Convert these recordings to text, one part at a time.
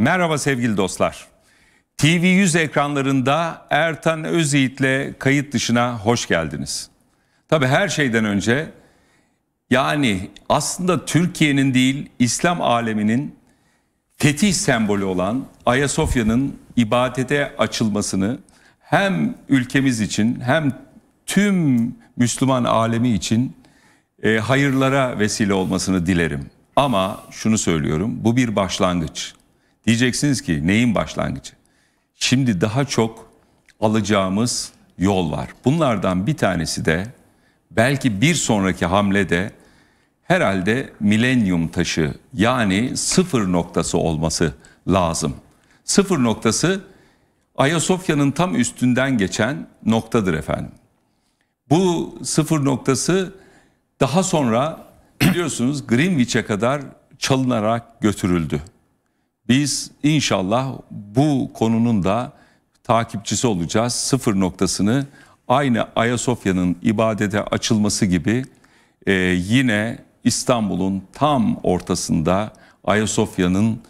Merhaba sevgili dostlar. TV100 ekranlarında Ertan Özyiğit'le kayıt dışına hoş geldiniz. Tabi her şeyden önce yani aslında Türkiye'nin değil İslam aleminin fetih sembolü olan Ayasofya'nın ibadete açılmasını hem ülkemiz için hem tüm Müslüman alemi için e, hayırlara vesile olmasını dilerim. Ama şunu söylüyorum bu bir başlangıç. Diyeceksiniz ki neyin başlangıcı? Şimdi daha çok alacağımız yol var. Bunlardan bir tanesi de belki bir sonraki hamlede herhalde milenyum taşı yani sıfır noktası olması lazım. Sıfır noktası Ayasofya'nın tam üstünden geçen noktadır efendim. Bu sıfır noktası daha sonra biliyorsunuz Greenwich'e kadar çalınarak götürüldü. Biz inşallah bu konunun da takipçisi olacağız. Sıfır noktasını aynı Ayasofya'nın ibadete açılması gibi e, yine İstanbul'un tam ortasında Ayasofya'nın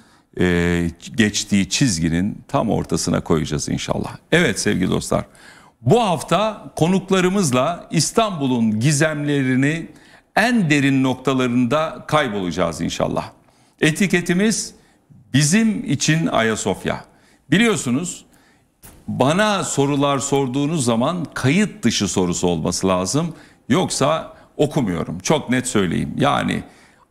e, geçtiği çizginin tam ortasına koyacağız inşallah. Evet sevgili dostlar bu hafta konuklarımızla İstanbul'un gizemlerini en derin noktalarında kaybolacağız inşallah. Etiketimiz Bizim için Ayasofya. Biliyorsunuz bana sorular sorduğunuz zaman kayıt dışı sorusu olması lazım. Yoksa okumuyorum. Çok net söyleyeyim. Yani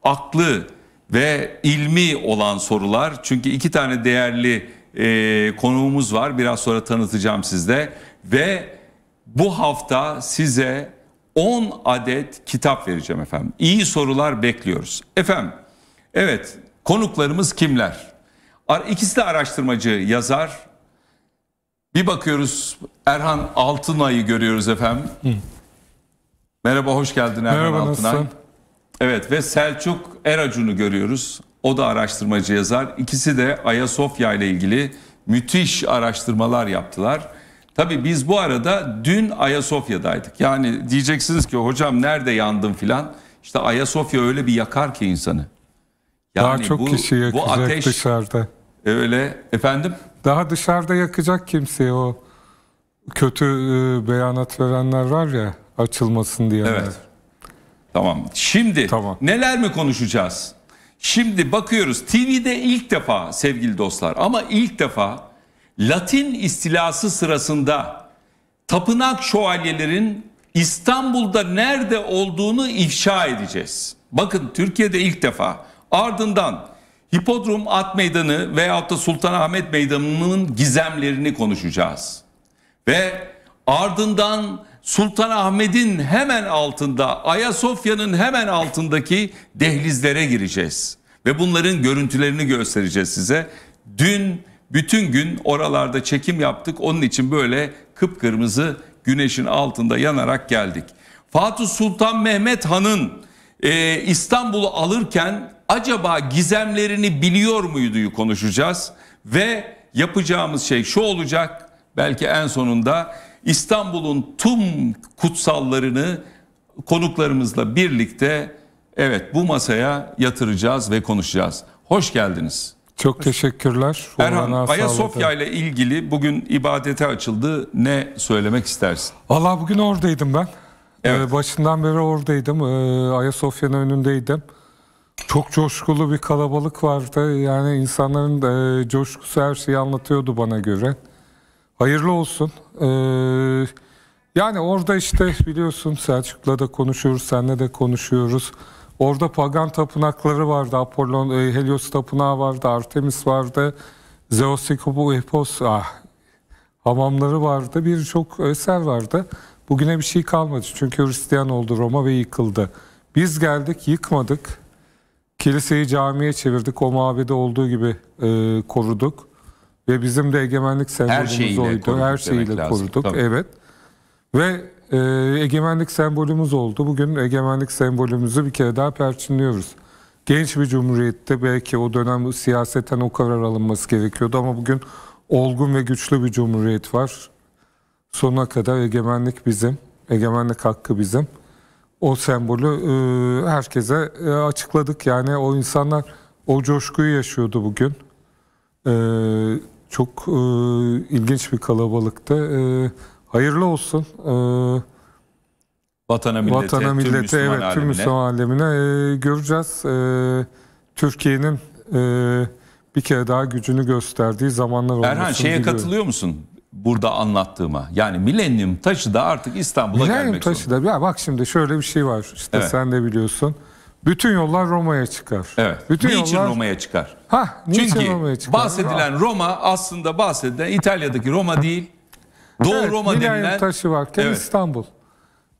aklı ve ilmi olan sorular. Çünkü iki tane değerli e, konuğumuz var. Biraz sonra tanıtacağım sizde. Ve bu hafta size 10 adet kitap vereceğim efendim. İyi sorular bekliyoruz. Efendim, evet Konuklarımız kimler? İkisi de araştırmacı, yazar. Bir bakıyoruz Erhan Altınay'ı görüyoruz efendim. Hı. Merhaba, hoş geldin Erhan Merhaba, Altınay. Nasılsın? Evet ve Selçuk Eracun'u görüyoruz. O da araştırmacı yazar. İkisi de Ayasofya ile ilgili müthiş araştırmalar yaptılar. Tabii biz bu arada dün Ayasofya'daydık. Yani diyeceksiniz ki hocam nerede yandın filan. İşte Ayasofya öyle bir yakar ki insanı. Yani Daha çok bu, kişi yakacak bu ateş, dışarıda. E, öyle efendim? Daha dışarıda yakacak kimse. o kötü e, beyanat verenler var ya açılmasın diye. Evet. Tamam. Şimdi tamam. neler mi konuşacağız? Şimdi bakıyoruz TV'de ilk defa sevgili dostlar ama ilk defa Latin istilası sırasında tapınak şövalyelerin İstanbul'da nerede olduğunu ifşa edeceğiz. Bakın Türkiye'de ilk defa Ardından Hipodrom At Meydanı veyahut da Sultanahmet Meydanı'nın gizemlerini konuşacağız. Ve ardından Sultanahmet'in hemen altında, Ayasofya'nın hemen altındaki dehlizlere gireceğiz. Ve bunların görüntülerini göstereceğiz size. Dün bütün gün oralarda çekim yaptık. Onun için böyle kıpkırmızı güneşin altında yanarak geldik. Fatih Sultan Mehmet Han'ın e, İstanbul'u alırken acaba gizemlerini biliyor muyduyu konuşacağız ve yapacağımız şey şu olacak. Belki en sonunda İstanbul'un tüm kutsallarını konuklarımızla birlikte evet bu masaya yatıracağız ve konuşacağız. Hoş geldiniz. Çok teşekkürler. Erhan, Ayasofya ile ilgili bugün ibadete açıldı. Ne söylemek istersin? Allah bugün oradaydım ben. Evet. Ee, başından beri oradaydım. Ee, Ayasofya'nın önündeydim. Çok coşkulu bir kalabalık vardı. Yani insanların e, coşkusu her şeyi anlatıyordu bana göre. Hayırlı olsun. E, yani orada işte biliyorsun Selçuk'la da konuşuyoruz, seninle de konuşuyoruz. Orada pagan tapınakları vardı. Apollon, e, Helios tapınağı vardı, Artemis vardı. Zeus, Epos, ah, hamamları vardı. Birçok eser vardı. Bugüne bir şey kalmadı. Çünkü Hristiyan oldu Roma ve yıkıldı. Biz geldik, yıkmadık. Kiliseyi camiye çevirdik. O mabede olduğu gibi e, koruduk. Ve bizim de egemenlik sembolümüz Her oydu. Her şeyiyle koruduk. Tabii. Evet. Ve e, egemenlik sembolümüz oldu. Bugün egemenlik sembolümüzü bir kere daha perçinliyoruz. Genç bir cumhuriyette belki o dönem siyaseten o karar alınması gerekiyordu ama bugün olgun ve güçlü bir cumhuriyet var. Sonuna kadar egemenlik bizim, egemenlik hakkı bizim o sembolü e, herkese e, açıkladık. Yani o insanlar o coşkuyu yaşıyordu bugün. E, çok e, ilginç bir kalabalıktı. E, hayırlı olsun. E, Vatana millete, Vatana, millete tüm Müslüman evet, alemine. Tüm Müslüman alemine e, göreceğiz. E, Türkiye'nin e, bir kere daha gücünü gösterdiği zamanlar olmasını Erhan şeye diliyorum. katılıyor musun? burada anlattığıma. Yani milenyum taşı da artık İstanbul'a gelmek zorunda. Milenyum taşı da ya bak şimdi şöyle bir şey var. İşte evet. sen de biliyorsun. Bütün yollar Roma'ya çıkar. Evet. Bütün niçin yollar... Roma'ya çıkar? Ha, niçin Çünkü Roma'ya çıkar? bahsedilen Roma aslında bahsedilen İtalya'daki Roma değil. Doğu evet, Roma milenyum denilen... taşı varken evet. İstanbul.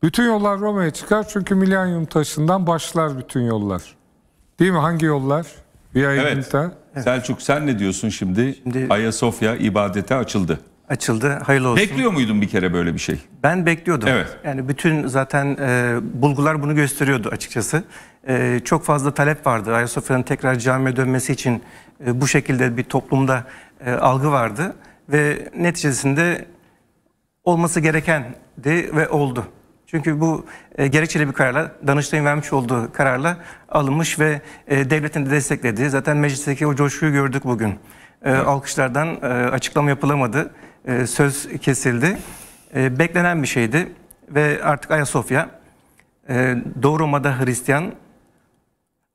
Bütün yollar Roma'ya çıkar çünkü milenyum taşından başlar bütün yollar. Değil mi? Hangi yollar? Via evet. Edinta. Evet. Selçuk sen ne diyorsun şimdi? şimdi Ayasofya ibadete açıldı açıldı. Hayırlı olsun. Bekliyor muydun bir kere böyle bir şey? Ben bekliyordum. Evet. Yani bütün zaten e, bulgular bunu gösteriyordu açıkçası. E, çok fazla talep vardı. Ayasofya'nın tekrar camiye dönmesi için e, bu şekilde bir toplumda e, algı vardı. Ve neticesinde olması gerekendi ve oldu. Çünkü bu e, gerekçeli bir kararla, Danıştay'ın vermiş olduğu kararla alınmış ve e, devletin de desteklediği. Zaten meclisteki o coşkuyu gördük bugün. E, evet. Alkışlardan e, açıklama yapılamadı. E, söz kesildi. E, beklenen bir şeydi ve artık Ayasofya e, Doğu Roma'da Hristiyan,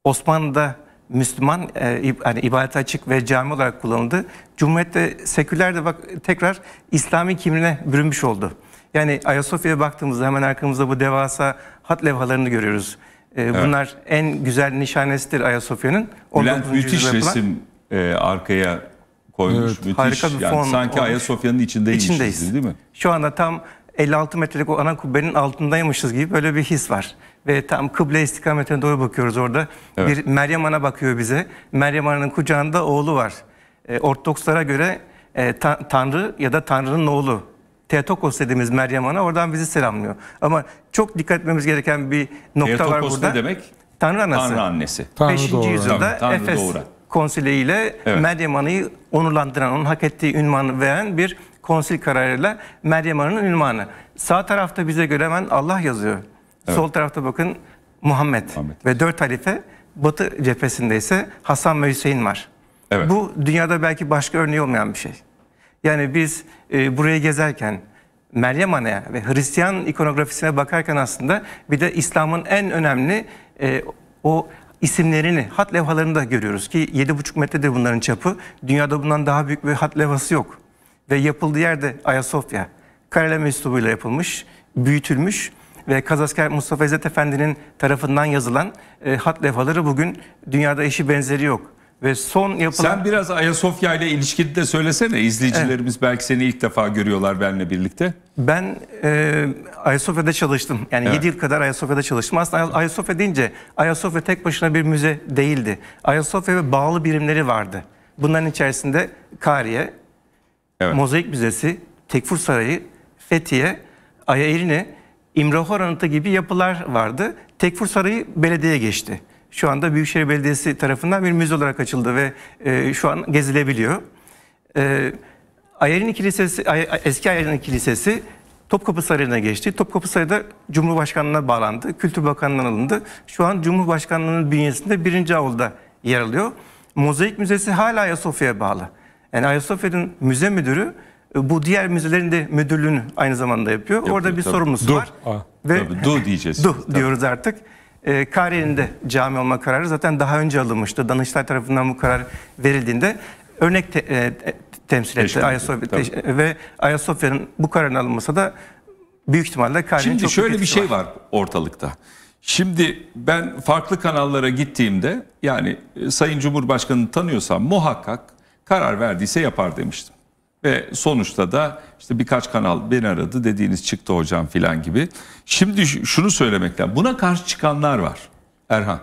Osmanlı'da Müslüman e, hani ibadete açık ve cami olarak kullanıldı. Cumhuriyet'te seküler de bak tekrar İslami kimliğine bürünmüş oldu. Yani Ayasofya'ya baktığımızda hemen arkamızda bu devasa hat levhalarını görüyoruz. E, evet. Bunlar en güzel nişanesidir Ayasofya'nın. Bülent müthiş resim e, arkaya koymuş. Evet, müthiş. Harika bir yani form. Sanki Ayasofya'nın içindeymişiz İçindeyiz. değil mi? Şu anda tam 56 metrelik o ana kubbenin altındaymışız gibi böyle bir his var. Ve tam kıble istikametine doğru bakıyoruz orada. Evet. Bir Meryem Ana bakıyor bize. Meryem Ana'nın kucağında oğlu var. E, Ortodokslara göre e, ta Tanrı ya da Tanrı'nın oğlu. Teotokos dediğimiz Meryem Ana oradan bizi selamlıyor. Ama çok dikkat etmemiz gereken bir nokta Teotokos var burada. Teotokos ne demek? Tanrı Anası. Tanrı Annesi. Tanrı 5. Doğru. yüzyılda Tanrı Efes konsiliyle evet. Meryem Ana'yı onurlandıran, onun hak ettiği ünvanı veren bir konsil kararıyla Meryem Ana'nın ünvanı. Sağ tarafta bize göre hemen Allah yazıyor. Evet. Sol tarafta bakın Muhammed, Muhammed ve dört halife. Batı cephesinde ise Hasan ve Hüseyin var. Evet. Bu dünyada belki başka örneği olmayan bir şey. Yani biz e, buraya gezerken Meryem Ana'ya ve Hristiyan ikonografisine bakarken aslında bir de İslam'ın en önemli e, o isimlerini, hat levhalarını da görüyoruz ki 7,5 metredir bunların çapı. Dünyada bundan daha büyük bir hat levhası yok. Ve yapıldığı yer de Ayasofya. Kareleme üslubuyla yapılmış, büyütülmüş ve Kazasker Mustafa İzzet Efendi'nin tarafından yazılan e, hat levhaları bugün dünyada eşi benzeri yok. Ve son yapılan... Sen biraz Ayasofya ile ilişkili de söylesene. İzleyicilerimiz evet. belki seni ilk defa görüyorlar benimle birlikte. Ben e, Ayasofya'da çalıştım. Yani evet. 7 yıl kadar Ayasofya'da çalıştım. Aslında Ayasofya deyince Ayasofya tek başına bir müze değildi. Ayasofya ve bağlı birimleri vardı. Bunların içerisinde Kariye, evet. Mozaik Müzesi, Tekfur Sarayı, Fethiye, Ayairine, İmrahor Anıtı gibi yapılar vardı. Tekfur Sarayı belediye geçti şu anda Büyükşehir Belediyesi tarafından bir müze olarak açıldı ve e, şu an gezilebiliyor. E, Ayarin Kilisesi, eski Ayarin Kilisesi Topkapı Sarayı'na geçti. Topkapı Sarayı da Cumhurbaşkanlığına bağlandı. Kültür Bakanlığı'na alındı. Şu an Cumhurbaşkanlığı'nın bünyesinde birinci avluda yer alıyor. Mozaik Müzesi hala Ayasofya'ya bağlı. Yani Ayasofya'nın müze müdürü e, bu diğer müzelerin de müdürlüğünü aynı zamanda yapıyor. yapıyor Orada bir tabii. sorumlusu du. var. Aa, ah, ve tabii, du diyeceğiz. Du diyoruz artık e, Kahire'nin de cami olma kararı zaten daha önce alınmıştı. Danıştay tarafından bu karar verildiğinde örnek te, e, temsil etti Ayasofya tabii. ve Ayasofya'nın bu kararın alınması da büyük ihtimalle Kahire'nin Şimdi şöyle bir şey var. var ortalıkta. Şimdi ben farklı kanallara gittiğimde yani e, Sayın Cumhurbaşkanını tanıyorsam muhakkak karar verdiyse yapar demiştim. Ve sonuçta da işte birkaç kanal beni aradı dediğiniz çıktı hocam filan gibi. Şimdi şunu söylemekten buna karşı çıkanlar var Erhan.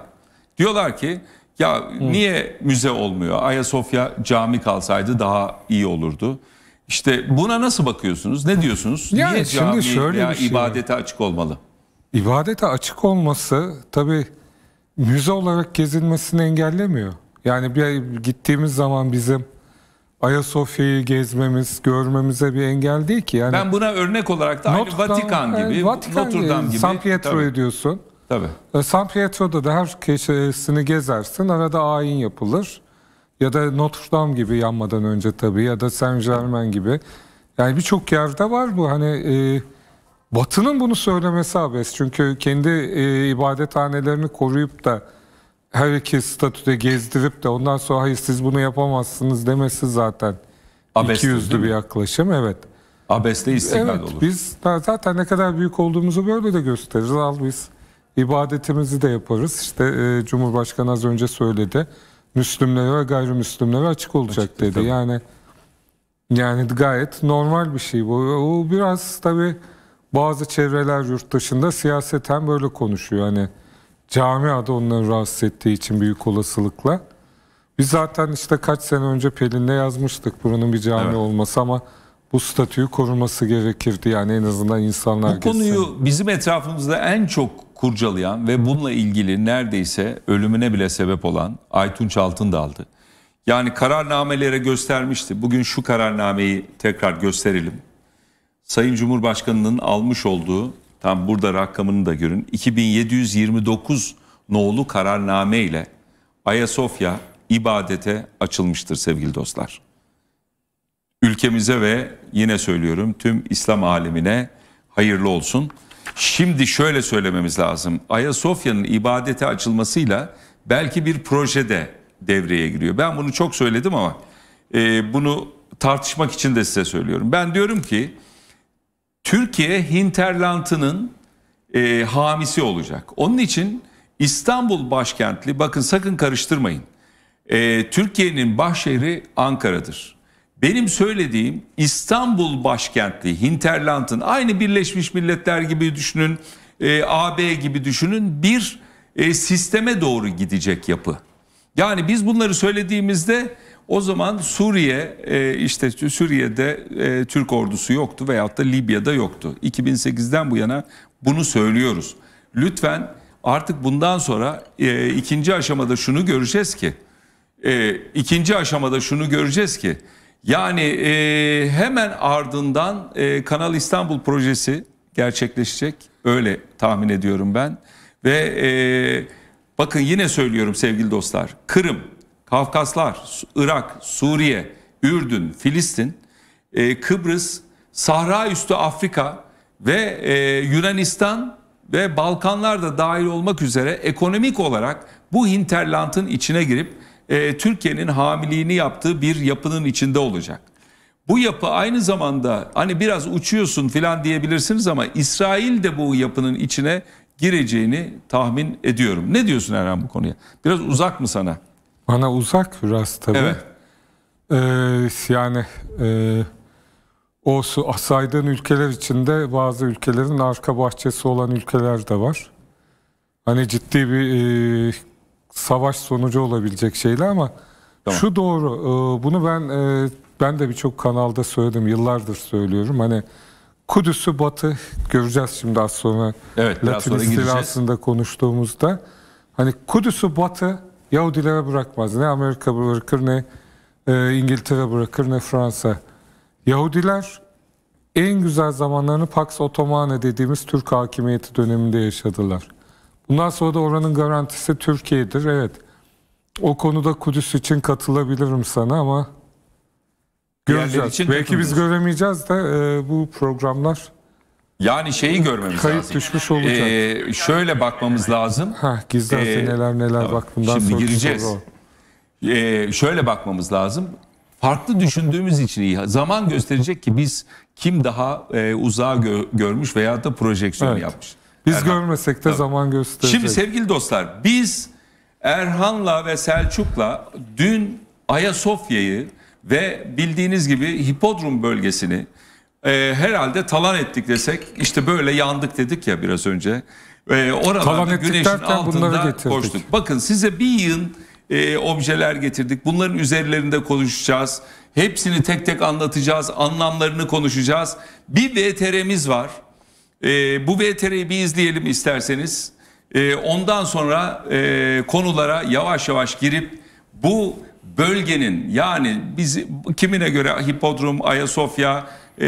Diyorlar ki ya niye müze olmuyor? Ayasofya cami kalsaydı daha iyi olurdu. İşte buna nasıl bakıyorsunuz? Ne diyorsunuz? Yani niye şimdi cami şöyle veya şey. ibadete açık olmalı? İbadete açık olması tabii müze olarak gezilmesini engellemiyor. Yani bir gittiğimiz zaman bizim Ayasofya'yı gezmemiz, görmemize bir engel değil ki. Yani ben buna örnek olarak da aynı Vatikan gibi, Vatikan Notre Dame gibi. San Pietro'yu diyorsun. Tabii. E, San Pietro'da da her köşesini gezersin. Arada ayin yapılır. Ya da Notre Dame gibi yanmadan önce tabii ya da Saint Germain gibi. Yani birçok yerde var bu. Hani e, Batı'nın bunu söylemesi abes. Çünkü kendi e, ibadethanelerini koruyup da herkes statüde gezdirip de ondan sonra hayır siz bunu yapamazsınız demesi zaten Abesli, 200'lü bir yaklaşım evet. Abeste istikbal evet, olur. Biz zaten ne kadar büyük olduğumuzu böyle de gösteririz. Al biz ibadetimizi de yaparız. İşte e, Cumhurbaşkanı az önce söyledi. Müslümlere ve gayrimüslimlere açık olacak Açıktır, dedi. Yani yani gayet normal bir şey bu. O biraz tabii bazı çevreler yurt dışında siyaseten böyle konuşuyor. Hani cami adı onları rahatsız ettiği için büyük olasılıkla. Biz zaten işte kaç sene önce Pelin'le yazmıştık buranın bir cami evet. olması ama bu statüyü koruması gerekirdi. Yani en azından insanlar Bu konuyu gitsin. bizim etrafımızda en çok kurcalayan ve bununla ilgili neredeyse ölümüne bile sebep olan Aytunç Altındal'dı. Yani kararnamelere göstermişti. Bugün şu kararnameyi tekrar gösterelim. Sayın Cumhurbaşkanı'nın almış olduğu Tam burada rakamını da görün. 2729 nolu kararname ile Ayasofya ibadete açılmıştır sevgili dostlar. Ülkemize ve yine söylüyorum tüm İslam alemine hayırlı olsun. Şimdi şöyle söylememiz lazım. Ayasofya'nın ibadete açılmasıyla belki bir projede devreye giriyor. Ben bunu çok söyledim ama e, bunu tartışmak için de size söylüyorum. Ben diyorum ki Türkiye hinterlandının e, hamisi olacak. Onun için İstanbul başkentli bakın sakın karıştırmayın. E, Türkiye'nin başşehri Ankara'dır. Benim söylediğim İstanbul başkentli hinterlandın aynı Birleşmiş Milletler gibi düşünün, e, AB gibi düşünün bir e, sisteme doğru gidecek yapı. Yani biz bunları söylediğimizde o zaman Suriye e, işte Suriye'de e, Türk ordusu yoktu veyahut da Libya'da yoktu. 2008'den bu yana bunu söylüyoruz. Lütfen artık bundan sonra e, ikinci aşamada şunu göreceğiz ki ikinci aşamada şunu göreceğiz ki yani hemen ardından Kanal İstanbul projesi gerçekleşecek. Öyle tahmin ediyorum ben. Ve bakın yine söylüyorum sevgili dostlar. Kırım Kafkaslar, Irak, Suriye, Ürdün, Filistin, e, Kıbrıs, Sahra üstü Afrika ve e, Yunanistan ve Balkanlar da dahil olmak üzere ekonomik olarak bu hinterlandın içine girip e, Türkiye'nin hamiliğini yaptığı bir yapının içinde olacak. Bu yapı aynı zamanda hani biraz uçuyorsun filan diyebilirsiniz ama İsrail de bu yapının içine gireceğini tahmin ediyorum. Ne diyorsun Erhan bu konuya? Biraz uzak mı sana? Bana uzak biraz tabii. Evet. Ee, yani e, o su saydığın ülkeler içinde bazı ülkelerin arka bahçesi olan ülkeler de var. Hani ciddi bir e, savaş sonucu olabilecek şeyler ama tamam. şu doğru. E, bunu ben e, ben de birçok kanalda söyledim. Yıllardır söylüyorum. Hani Kudüs'ü Batı göreceğiz şimdi az sonra. Evet, Latin istilasında konuştuğumuzda. Hani Kudüs'ü Batı Yahudilere bırakmaz. Ne Amerika bırakır ne e, İngiltere bırakır ne Fransa. Yahudiler en güzel zamanlarını Pax Ottomane dediğimiz Türk hakimiyeti döneminde yaşadılar. Bundan sonra da oranın garantisi Türkiye'dir. Evet. O konuda Kudüs için katılabilirim sana ama göreceğiz. Belki biz göremeyeceğiz de e, bu programlar yani şeyi görmemiz Kayıp lazım. düşmüş olacak. Ee, şöyle bakmamız lazım. Ha, gizli ee, neler neler tamam. bak bundan Şimdi sonra gireceğiz. Ee, şöyle bakmamız lazım. Farklı düşündüğümüz için iyi. Zaman gösterecek ki biz kim daha e, uzağa gö görmüş veya da projeksiyon evet. yapmış. Biz Erhan. görmesek de tamam. zaman gösterecek. Şimdi sevgili dostlar biz Erhan'la ve Selçuk'la dün Ayasofya'yı ve bildiğiniz gibi hipodrom bölgesini e, herhalde talan ettik desek işte böyle yandık dedik ya biraz önce. E, oralarda güneşin altında koştuk. Bakın size bir yığın e, objeler getirdik. Bunların üzerlerinde konuşacağız. Hepsini tek tek anlatacağız. Anlamlarını konuşacağız. Bir VTR'miz var. E, bu VTR'yi bir izleyelim isterseniz. E, ondan sonra e, konulara yavaş yavaş girip bu bölgenin yani biz kimine göre hipodrom, Ayasofya, e,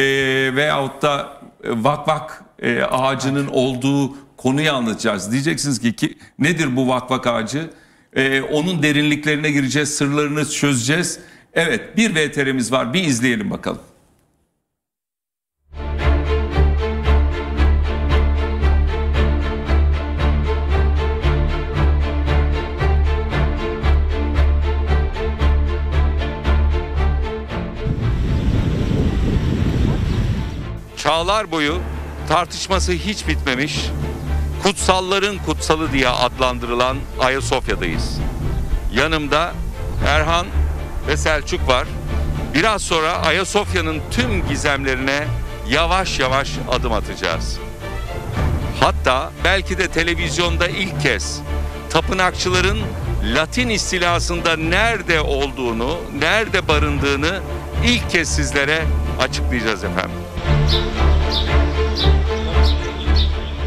veyahut da vakvak e, e, ağacının olduğu konuyu anlatacağız. Diyeceksiniz ki, ki nedir bu vakvak ağacı? E, onun derinliklerine gireceğiz, sırlarını çözeceğiz. Evet bir VTR'miz var bir izleyelim bakalım. çağlar boyu tartışması hiç bitmemiş, kutsalların kutsalı diye adlandırılan Ayasofya'dayız. Yanımda Erhan ve Selçuk var. Biraz sonra Ayasofya'nın tüm gizemlerine yavaş yavaş adım atacağız. Hatta belki de televizyonda ilk kez tapınakçıların Latin istilasında nerede olduğunu, nerede barındığını ilk kez sizlere açıklayacağız efendim.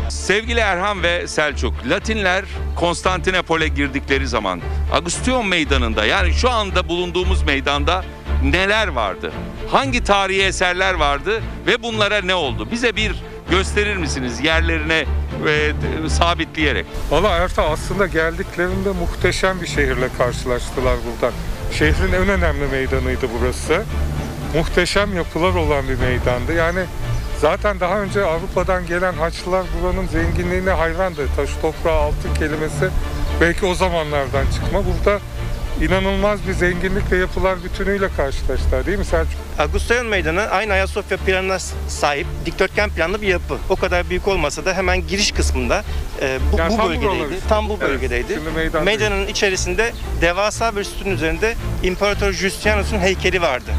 Sevgili Erhan ve Selçuk, Latinler Konstantinopol'e girdikleri zaman Agustion Meydanı'nda yani şu anda bulunduğumuz meydanda neler vardı? Hangi tarihi eserler vardı ve bunlara ne oldu? Bize bir gösterir misiniz yerlerine ve sabitleyerek? Valla Erta aslında geldiklerinde muhteşem bir şehirle karşılaştılar burada. Şehrin en önemli meydanıydı burası. Muhteşem yapılar olan bir meydandı. Yani Zaten daha önce Avrupa'dan gelen haçlılar buranın zenginliğine hayrandı. Taş toprağı altın kelimesi belki o zamanlardan çıkma. Burada inanılmaz bir zenginlikle yapılar bütünüyle karşılaştılar değil mi Selçuk? Agustayan Meydanı aynı Ayasofya planına sahip dikdörtgen planlı bir yapı. O kadar büyük olmasa da hemen giriş kısmında e, bu, yani bu tam bölgedeydi. Buraları. Tam bu bölgedeydi. Evet, meydan Meydanın değil. içerisinde devasa bir sütun üzerinde İmparator Justianus'un heykeli vardı.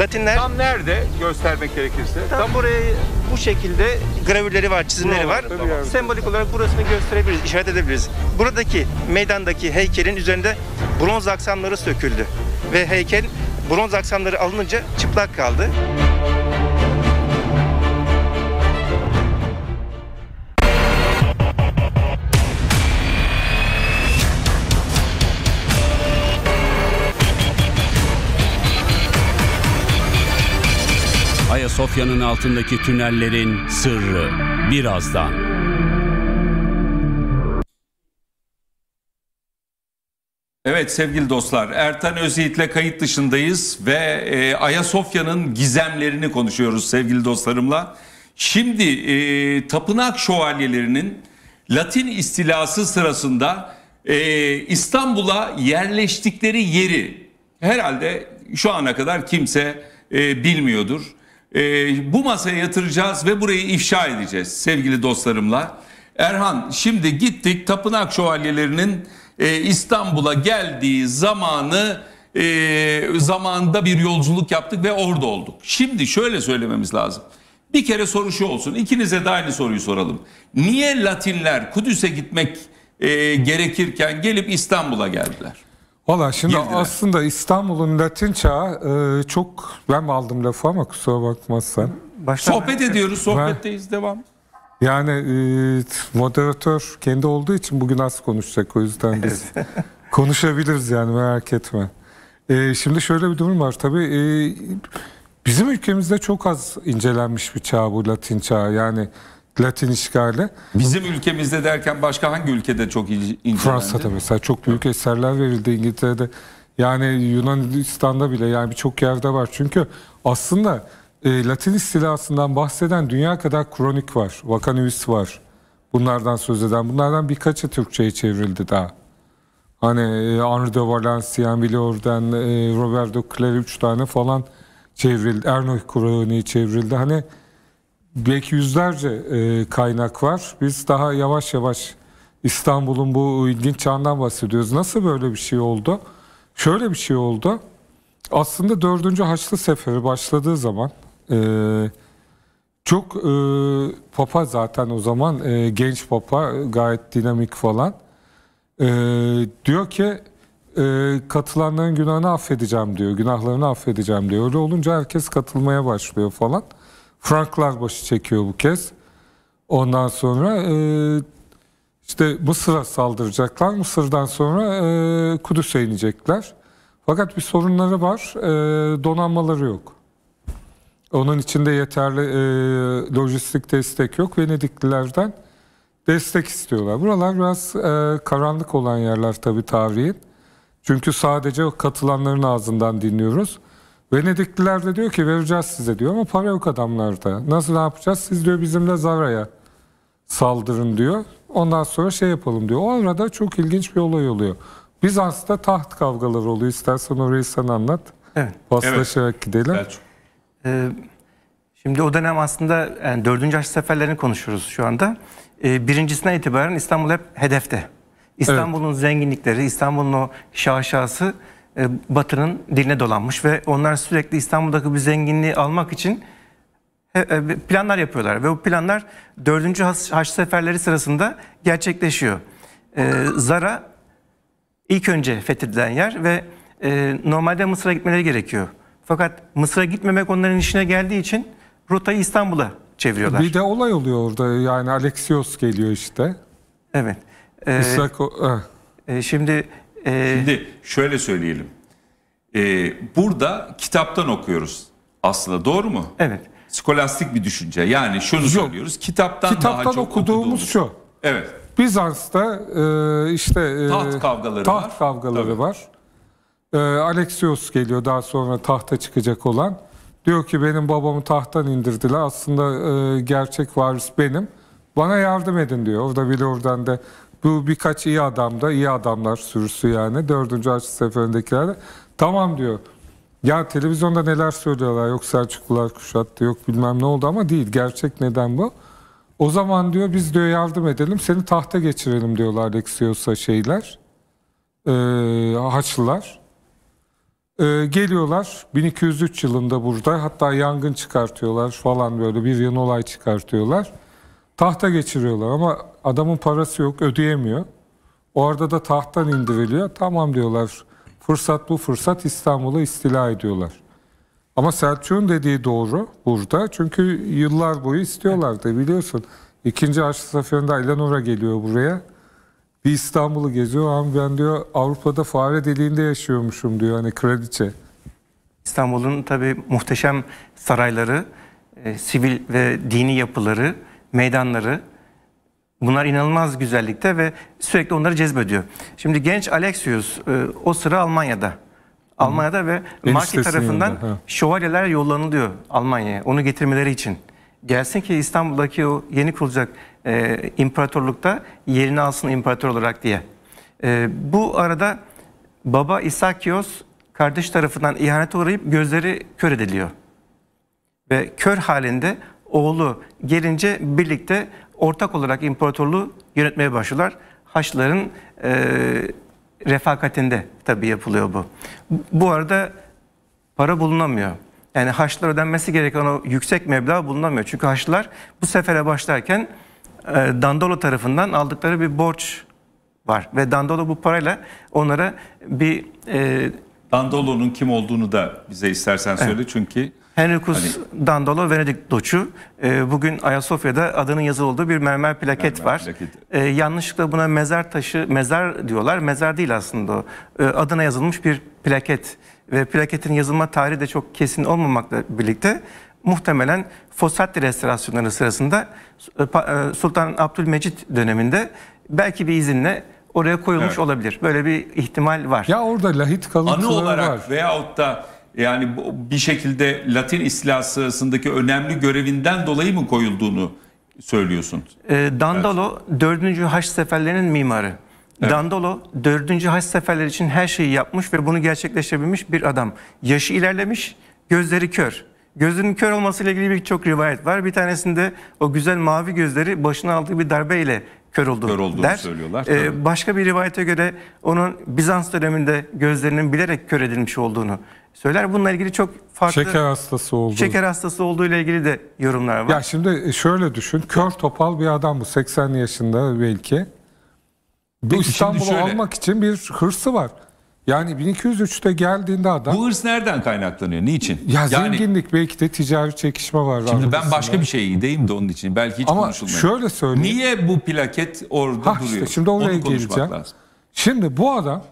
Latinler Tam nerede göstermek gerekirse? Tam, tam buraya bu şekilde gravürleri var, çizimleri var. Tamam. Sembolik olarak burasını gösterebiliriz, işaret edebiliriz. Buradaki meydandaki heykelin üzerinde bronz aksamları söküldü ve heykel bronz aksamları alınınca çıplak kaldı. Ayasofya'nın altındaki tünellerin sırrı birazdan. Evet sevgili dostlar Ertan Özyiğit'le kayıt dışındayız ve e, Ayasofya'nın gizemlerini konuşuyoruz sevgili dostlarımla. Şimdi e, tapınak şövalyelerinin Latin istilası sırasında e, İstanbul'a yerleştikleri yeri herhalde şu ana kadar kimse e, bilmiyordur e, bu masaya yatıracağız ve burayı ifşa edeceğiz sevgili dostlarımla. Erhan şimdi gittik Tapınak Şövalyelerinin e, İstanbul'a geldiği zamanı e, zamanda bir yolculuk yaptık ve orada olduk. Şimdi şöyle söylememiz lazım. Bir kere soru şu olsun. ikinize de aynı soruyu soralım. Niye Latinler Kudüs'e gitmek e, gerekirken gelip İstanbul'a geldiler? Valla şimdi Girdiler. aslında İstanbul'un Latin çağı e, çok ben mi aldım lafı ama kusura bakmazsan. Baştan Sohbet ediyoruz, sohbetteyiz devam. Yani e, moderatör kendi olduğu için bugün az konuşacak o yüzden biz konuşabiliriz yani merak etme. E, şimdi şöyle bir durum var tabii e, bizim ülkemizde çok az incelenmiş bir çağ bu Latin çağı yani Latin işgali. Bizim ülkemizde derken başka hangi ülkede çok incelendi? Fransa'da mesela çok büyük eserler verildi İngiltere'de. Yani Yunanistan'da bile yani birçok yerde var. Çünkü aslında e, Latin istilasından bahseden dünya kadar kronik var. Vakanüvis var. Bunlardan söz eden. Bunlardan birkaçı Türkçe'ye çevrildi daha. Hani e, Henri de Valenciennes, Villor'dan, e, Roberto Clare üç tane falan çevrildi. Ernoy kroni çevrildi. Hani belki yüzlerce e, kaynak var. Biz daha yavaş yavaş İstanbul'un bu ilginç çağından bahsediyoruz. Nasıl böyle bir şey oldu? Şöyle bir şey oldu. Aslında 4. Haçlı Seferi başladığı zaman e, çok e, papa zaten o zaman e, genç papa gayet dinamik falan e, diyor ki e, katılanların günahını affedeceğim diyor. Günahlarını affedeceğim diyor. Öyle olunca herkes katılmaya başlıyor falan. Frank başı çekiyor bu kez. Ondan sonra e, işte Mısır'a saldıracaklar. Mısır'dan sonra e, Kudüs'e inecekler. Fakat bir sorunları var. E, donanmaları yok. Onun içinde yeterli e, lojistik destek yok. Venediklilerden destek istiyorlar. Buralar biraz e, karanlık olan yerler tabii tarihin. Çünkü sadece katılanların ağzından dinliyoruz. Venedikliler de diyor ki vereceğiz size diyor ama para yok adamlarda. Nasıl ne yapacağız? Siz diyor bizimle Zara'ya saldırın diyor. Ondan sonra şey yapalım diyor. O arada çok ilginç bir olay oluyor. Bizans'ta taht kavgaları oluyor. İstersen orayı sen anlat. Evet. Paslaşarak evet. gidelim. Ee, şimdi o dönem aslında yani 4. Haçlı Seferlerini konuşuyoruz şu anda. Ee, birincisinden itibaren İstanbul hep hedefte. İstanbul'un evet. zenginlikleri, İstanbul'un o şaşası e, Batı'nın diline dolanmış ve onlar sürekli İstanbul'daki bir zenginliği almak için e, e, planlar yapıyorlar ve bu planlar 4. Haç seferleri sırasında gerçekleşiyor. Zara ilk önce fethedilen yer ve normalde Mısır'a gitmeleri gerekiyor. Fakat Mısır'a gitmemek onların işine geldiği için rotayı İstanbul'a çeviriyorlar. Bir de olay oluyor orada yani Alexios geliyor işte. Evet. Ee, Mısır, e, şimdi ee... Şimdi şöyle söyleyelim. Ee, burada kitaptan okuyoruz aslında doğru mu? Evet. Skolastik bir düşünce. Yani şunu Yok. söylüyoruz. Kitaptan, kitaptan daha çok okuduğumuz, okuduğumuz şu. Evet. Bizans'ta e, işte e, taht kavgaları taht var. Kavgaları var. E, Alexios geliyor daha sonra tahta çıkacak olan. Diyor ki benim babamı tahttan indirdiler. Aslında e, gerçek varis benim. Bana yardım edin diyor. Orada bile oradan da bu birkaç iyi adam da iyi adamlar sürüsü yani dördüncü açı seferindekiler de tamam diyor. Ya televizyonda neler söylüyorlar yok Selçuklular kuşattı yok bilmem ne oldu ama değil gerçek neden bu. O zaman diyor biz diyor yardım edelim seni tahta geçirelim diyorlar Lexios'a şeyler. Ee, Haçlılar. Ee, geliyorlar 1203 yılında burada hatta yangın çıkartıyorlar falan böyle bir yan olay çıkartıyorlar tahta geçiriyorlar ama adamın parası yok ödeyemiyor. O arada da tahttan indiriliyor. Tamam diyorlar fırsat bu fırsat İstanbul'a istila ediyorlar. Ama Selçuk'un dediği doğru burada. Çünkü yıllar boyu istiyorlardı biliyorsun. İkinci Haçlı Seferi'nde Eleanor'a geliyor buraya. Bir İstanbul'u geziyor. Ama ben diyor Avrupa'da fare deliğinde yaşıyormuşum diyor hani kraliçe. İstanbul'un tabii muhteşem sarayları, e, sivil ve dini yapıları, meydanları bunlar inanılmaz güzellikte ve sürekli onları cezbediyor. Şimdi genç Alexius e, o sıra Almanya'da. Almanya'da ve Marki tarafından yanında, şövalyeler yollanılıyor Almanya'ya onu getirmeleri için. Gelsin ki İstanbul'daki o yeni kurulacak e, imparatorlukta yerini alsın imparator olarak diye. E, bu arada baba İsakios kardeş tarafından ihanete uğrayıp gözleri kör ediliyor. Ve kör halinde oğlu gelince birlikte ortak olarak imparatorluğu yönetmeye başlıyorlar. Haçlıların e, refakatinde tabii yapılıyor bu. Bu arada para bulunamıyor. Yani haçlar ödenmesi gereken o yüksek meblağ bulunamıyor. Çünkü haçlılar bu sefere başlarken e, Dandolo tarafından aldıkları bir borç var. Ve Dandolo bu parayla onlara bir... E, Dandolo'nun kim olduğunu da bize istersen söyle evet. çünkü Henrikus hani... Dandolo Venedik Doçu. E, bugün Ayasofya'da adının yazılı olduğu bir mermer plaket mermer var. Plaket. E, yanlışlıkla buna mezar taşı, mezar diyorlar. Mezar değil aslında E, adına yazılmış bir plaket. Ve plaketin yazılma tarihi de çok kesin olmamakla birlikte muhtemelen Fossati restorasyonları sırasında e, e, Sultan Abdülmecit döneminde belki bir izinle oraya koyulmuş evet. olabilir. Böyle bir ihtimal var. Ya orada lahit kalıntıları var. Anı olarak var. veyahut da yani bir şekilde Latin istilası sırasındaki önemli görevinden dolayı mı koyulduğunu söylüyorsun? E, Dandolo evet. 4. Haç seferlerinin mimarı. Evet. Dandolo 4. Haç seferleri için her şeyi yapmış ve bunu gerçekleştirebilmiş bir adam. Yaşı ilerlemiş, gözleri kör. Gözünün kör olmasıyla ilgili birçok rivayet var. Bir tanesinde o güzel mavi gözleri başına aldığı bir darbeyle kör oldu kör olduğunu der. söylüyorlar. Ee, başka bir rivayete göre onun Bizans döneminde gözlerinin bilerek kör edilmiş olduğunu söyler. Bununla ilgili çok farklı şeker hastası olduğu. Şeker hastası olduğu ile ilgili de yorumlar var. Ya şimdi şöyle düşün. Kör topal bir adam bu 80 yaşında belki. Bu İstanbul'u almak için bir hırsı var. Yani 1203'te geldiğinde adam... Bu hırs nereden kaynaklanıyor? Niçin? Ya yani, zenginlik belki de ticari çekişme var. Şimdi ben başka bir şeye gideyim de onun için. Belki hiç Ama konuşulmuyor. şöyle söyleyeyim. Niye bu plaket orada ha, duruyor? Işte, şimdi oraya geleceğim. Şimdi bu adam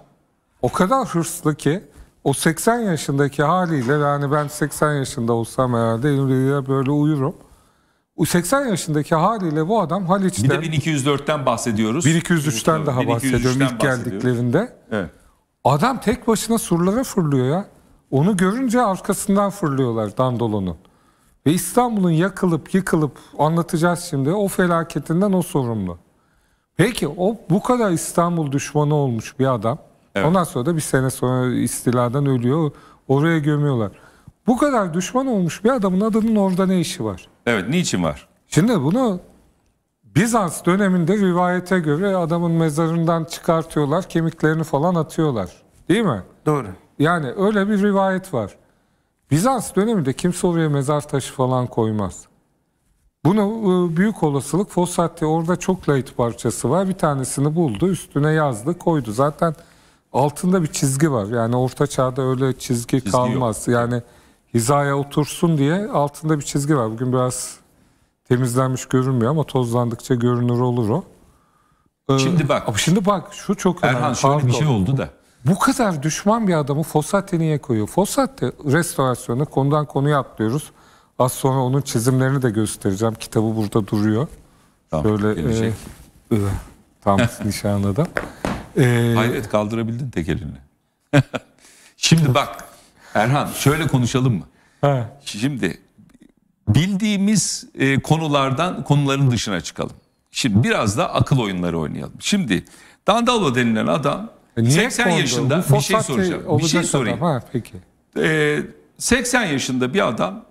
o kadar hırslı ki o 80 yaşındaki haliyle yani ben 80 yaşında olsam herhalde Emre'ye böyle uyurum. O 80 yaşındaki haliyle bu adam Haliç'te... Bir de 1204'ten bahsediyoruz. 1203'ten daha 1203'ten bahsediyorum ilk geldiklerinde. Evet. Adam tek başına surlara fırlıyor ya. Onu görünce arkasından fırlıyorlar Dandolo'nun. Ve İstanbul'un yakılıp yıkılıp anlatacağız şimdi o felaketinden o sorumlu. Peki o bu kadar İstanbul düşmanı olmuş bir adam. Evet. Ondan sonra da bir sene sonra istiladan ölüyor. Oraya gömüyorlar. Bu kadar düşman olmuş bir adamın adının orada ne işi var? Evet niçin var? Şimdi bunu Bizans döneminde rivayete göre adamın mezarından çıkartıyorlar, kemiklerini falan atıyorlar. Değil mi? Doğru. Yani öyle bir rivayet var. Bizans döneminde kimse oraya mezar taşı falan koymaz. Bunu e, büyük olasılık Fossati orada çok layıt parçası var. Bir tanesini buldu, üstüne yazdı, koydu. Zaten altında bir çizgi var. Yani orta çağda öyle çizgi, çizgi kalmaz. Yok. Yani hizaya otursun diye altında bir çizgi var. Bugün biraz temizlenmiş görünmüyor ama tozlandıkça görünür olur o. Ee, şimdi bak. Şimdi bak şu çok önemli. Erhan şöyle bir şey oldu da. Bu kadar düşman bir adamı Fossati niye koyuyor? Fossati restorasyonu konudan konuya atlıyoruz. Az sonra onun çizimlerini de göstereceğim. Kitabı burada duruyor. Tamam, Böyle e, e, tam nişanlı da. Ee, Hayret kaldırabildin tek elinle. Şimdi bak Erhan şöyle konuşalım mı? Ha. Şimdi bildiğimiz e, konulardan konuların dışına çıkalım. Şimdi biraz da akıl oyunları oynayalım. Şimdi Dandalo denilen adam e, Niye 80 kondu? yaşında Bu bir şey, şey soracağım. Bir şey sorayım. Adam, ha, peki. E, 80 yaşında bir adam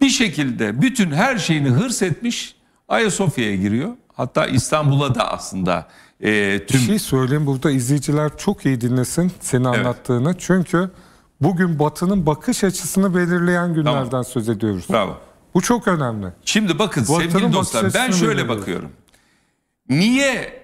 bir şekilde bütün her şeyini hırs etmiş Ayasofya'ya giriyor. Hatta İstanbul'a da aslında e, tüm... Bir şey söyleyeyim burada izleyiciler çok iyi dinlesin seni evet. anlattığını. Çünkü bugün Batı'nın bakış açısını belirleyen günlerden tamam. söz ediyoruz. Bravo. Bu çok önemli. Şimdi bakın Vatanın sevgili dostlar ben şöyle bakıyorum. Niye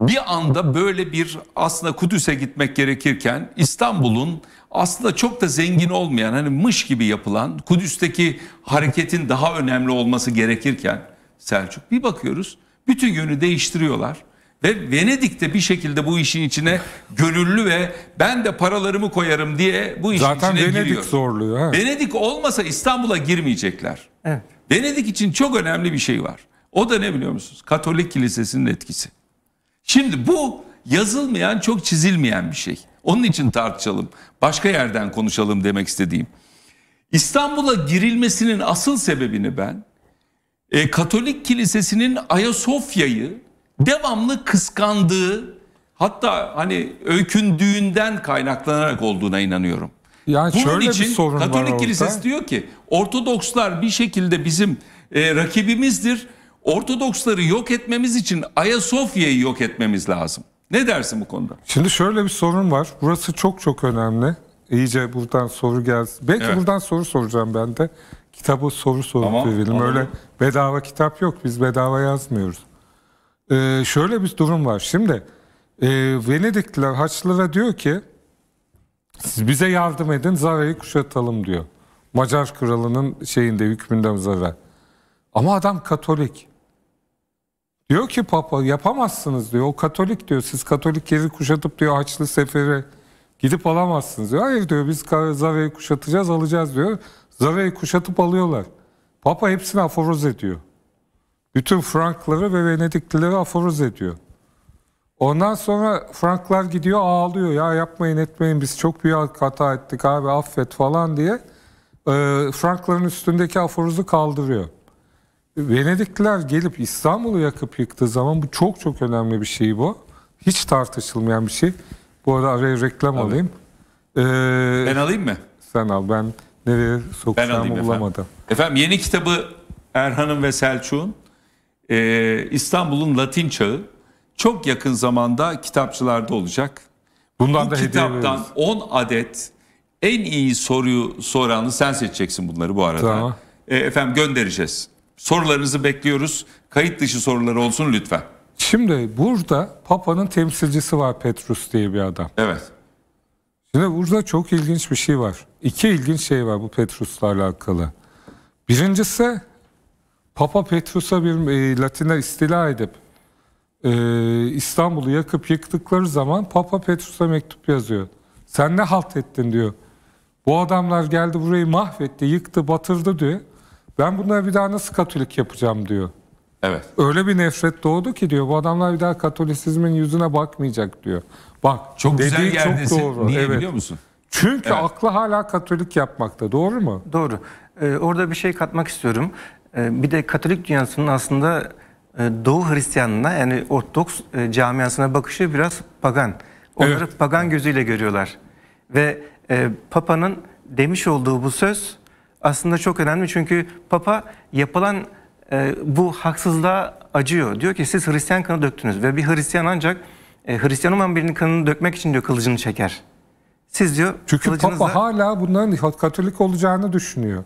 bir anda böyle bir aslında Kudüs'e gitmek gerekirken İstanbul'un aslında çok da zengin olmayan hani mış gibi yapılan Kudüs'teki hareketin daha önemli olması gerekirken Selçuk bir bakıyoruz bütün yönü değiştiriyorlar. Ve Venedik'te bir şekilde bu işin içine gönüllü ve ben de paralarımı koyarım diye bu işin Zaten içine Venedik giriyor. Zaten Venedik zorluyor. He. Venedik olmasa İstanbul'a girmeyecekler. Evet. Venedik için çok önemli bir şey var. O da ne biliyor musunuz? Katolik Kilisesi'nin etkisi. Şimdi bu yazılmayan, çok çizilmeyen bir şey. Onun için tartışalım. Başka yerden konuşalım demek istediğim. İstanbul'a girilmesinin asıl sebebini ben e, Katolik Kilisesi'nin Ayasofya'yı devamlı kıskandığı hatta hani öykündüğünden kaynaklanarak olduğuna inanıyorum. Yani Bunun şöyle için bir sorun Katolik var orada. Kilisesi diyor ki Ortodokslar bir şekilde bizim e, rakibimizdir. Ortodoksları yok etmemiz için Ayasofya'yı yok etmemiz lazım. Ne dersin bu konuda? Şimdi şöyle bir sorun var. Burası çok çok önemli. İyice buradan soru gelsin. Belki evet. buradan soru soracağım ben de. Kitabı soru sorup tamam, verelim. Öyle bedava kitap yok. Biz bedava yazmıyoruz. Ee, şöyle bir durum var. Şimdi e, Venedikliler Haçlılara diyor ki siz bize yardım edin Zara'yı kuşatalım diyor. Macar kralının şeyinde hükmünde Zara. Ama adam Katolik. Diyor ki papa yapamazsınız diyor. O Katolik diyor. Siz Katolik yeri kuşatıp diyor Haçlı sefere gidip alamazsınız diyor. Hayır diyor biz Zara'yı kuşatacağız alacağız diyor. Zara'yı kuşatıp alıyorlar. Papa hepsini aforoz ediyor. Bütün Frankları ve Venediklileri aforoz ediyor. Ondan sonra Franklar gidiyor ağlıyor ya yapmayın etmeyin biz çok büyük hata ettik abi affet falan diye. E, Frankların üstündeki aforozu kaldırıyor. Venedikliler gelip İstanbul'u yakıp yıktığı zaman bu çok çok önemli bir şey bu. Hiç tartışılmayan bir şey. Bu arada araya reklam Tabii. alayım. Ee, ben alayım mı? Sen al ben nereye soksam bulamadım. Efendim. efendim yeni kitabı Erhan'ın ve Selçuk'un e, İstanbul'un Latin Çağı çok yakın zamanda kitapçılarda olacak. Bundan Bu da kitaptan 10 adet en iyi soruyu soranı sen seçeceksin bunları bu arada. Tamam. E, efendim göndereceğiz. Sorularınızı bekliyoruz. Kayıt dışı soruları olsun lütfen. Şimdi burada Papa'nın temsilcisi var Petrus diye bir adam. Evet. Şimdi burada çok ilginç bir şey var. İki ilginç şey var bu Petrus'la alakalı. Birincisi Papa Petrus'a bir e, Latina istila edip e, İstanbul'u yakıp yıktıkları zaman Papa Petrus'a mektup yazıyor. Sen ne halt ettin diyor. Bu adamlar geldi burayı mahvetti, yıktı, batırdı diyor. Ben bunlara bir daha nasıl Katolik yapacağım diyor. Evet. Öyle bir nefret doğdu ki diyor bu adamlar bir daha Katolisizmin yüzüne bakmayacak diyor. Bak çok güzel geldi. çok doğru. Niye evet. biliyor musun? Çünkü evet. aklı hala Katolik yapmakta doğru mu? Doğru. Ee, orada bir şey katmak istiyorum. Ee, bir de Katolik dünyasının aslında e, Doğu Hristiyanlığına yani Ortodoks e, camiasına bakışı biraz pagan. Onları evet. pagan gözüyle görüyorlar. Ve e, Papa'nın demiş olduğu bu söz aslında çok önemli. Çünkü Papa yapılan e, bu haksızlığa acıyor. Diyor ki siz Hristiyan kanı döktünüz ve bir Hristiyan ancak e, Hristiyan olan birinin kanını dökmek için diyor kılıcını çeker. Siz diyor Çünkü kılıcınızla... Papa hala bunların Katolik olacağını düşünüyor.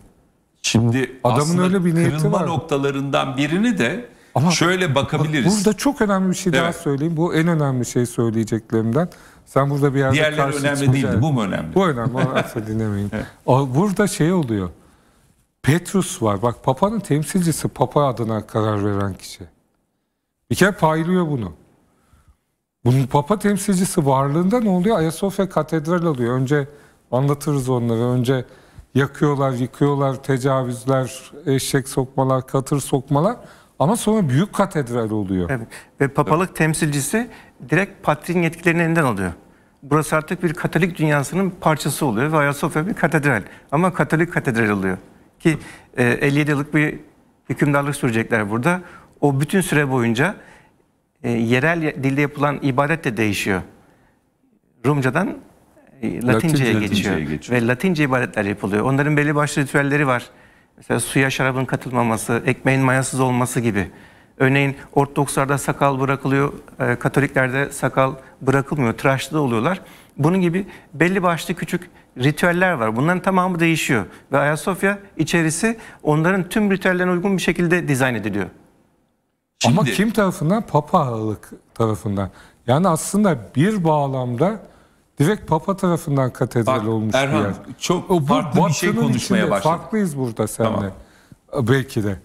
Şimdi adamın öyle bir niyeti kırılma var. noktalarından birini de ama şöyle bakabiliriz. Burada çok önemli bir şey evet. daha söyleyeyim. Bu en önemli şey söyleyeceklerimden. Sen burada bir yerde Diğerleri önemli değildi. Yer. Bu mu önemli? Bu önemli. Onu asla dinlemeyin. Burada şey oluyor. Petrus var. Bak Papa'nın temsilcisi Papa adına karar veren kişi. Bir kere paylıyor bunu. Bunun Papa temsilcisi varlığında ne oluyor? Ayasofya katedral alıyor. Önce anlatırız onları. Önce yakıyorlar, yıkıyorlar, tecavüzler, eşek sokmalar, katır sokmalar. Ama sonra büyük katedral oluyor. Evet. Ve papalık evet. temsilcisi direkt patriğin yetkilerini elinden alıyor. Burası artık bir Katolik dünyasının parçası oluyor ve Ayasofya bir katedral. Ama Katolik katedral oluyor. Ki evet. e, 57 yıllık bir hükümdarlık sürecekler burada. O bütün süre boyunca e, yerel dilde yapılan ibadet de değişiyor. Rumcadan e, Latince'ye Latince, geçiyor. Latince'ye geçiyor. Ve Latince ibadetler yapılıyor. Onların belli başlı ritüelleri var. Mesela suya şarabın katılmaması, ekmeğin mayasız olması gibi. Örneğin Ortodokslarda sakal bırakılıyor, e, Katoliklerde sakal bırakılmıyor, tıraşlı oluyorlar. Bunun gibi belli başlı küçük ritüeller var. Bunların tamamı değişiyor. Ve Ayasofya içerisi onların tüm ritüellerine uygun bir şekilde dizayn ediliyor. Şimdi... Ama kim tarafından? Papalık tarafından. Yani aslında bir bağlamda direkt Papa tarafından katedral Bak, olmuş Erhan, bir yer. çok o, bu, farklı bir şey konuşmaya başladık. Farklıyız burada seninle. Tamam. Belki de.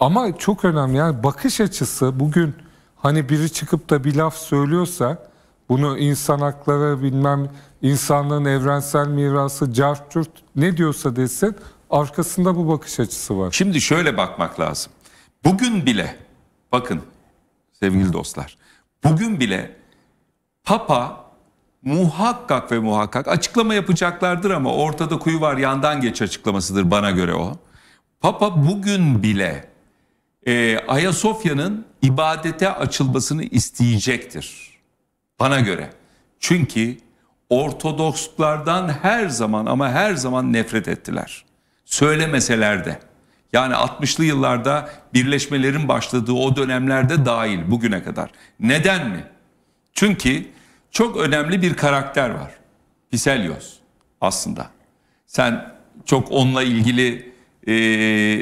Ama çok önemli yani bakış açısı bugün hani biri çıkıp da bir laf söylüyorsa bunu insan hakları bilmem insanlığın evrensel mirası cartürt ne diyorsa desin arkasında bu bakış açısı var. Şimdi şöyle bakmak lazım. Bugün bile bakın sevgili dostlar bugün bile Papa muhakkak ve muhakkak açıklama yapacaklardır ama ortada kuyu var yandan geç açıklamasıdır bana göre o. Papa bugün bile e, Ayasofya'nın ibadete açılmasını isteyecektir. Bana göre. Çünkü Ortodokslardan her zaman ama her zaman nefret ettiler. Söylemeseler de. Yani 60'lı yıllarda birleşmelerin başladığı o dönemlerde dahil bugüne kadar. Neden mi? Çünkü çok önemli bir karakter var. Piselios aslında. Sen çok onunla ilgili... E,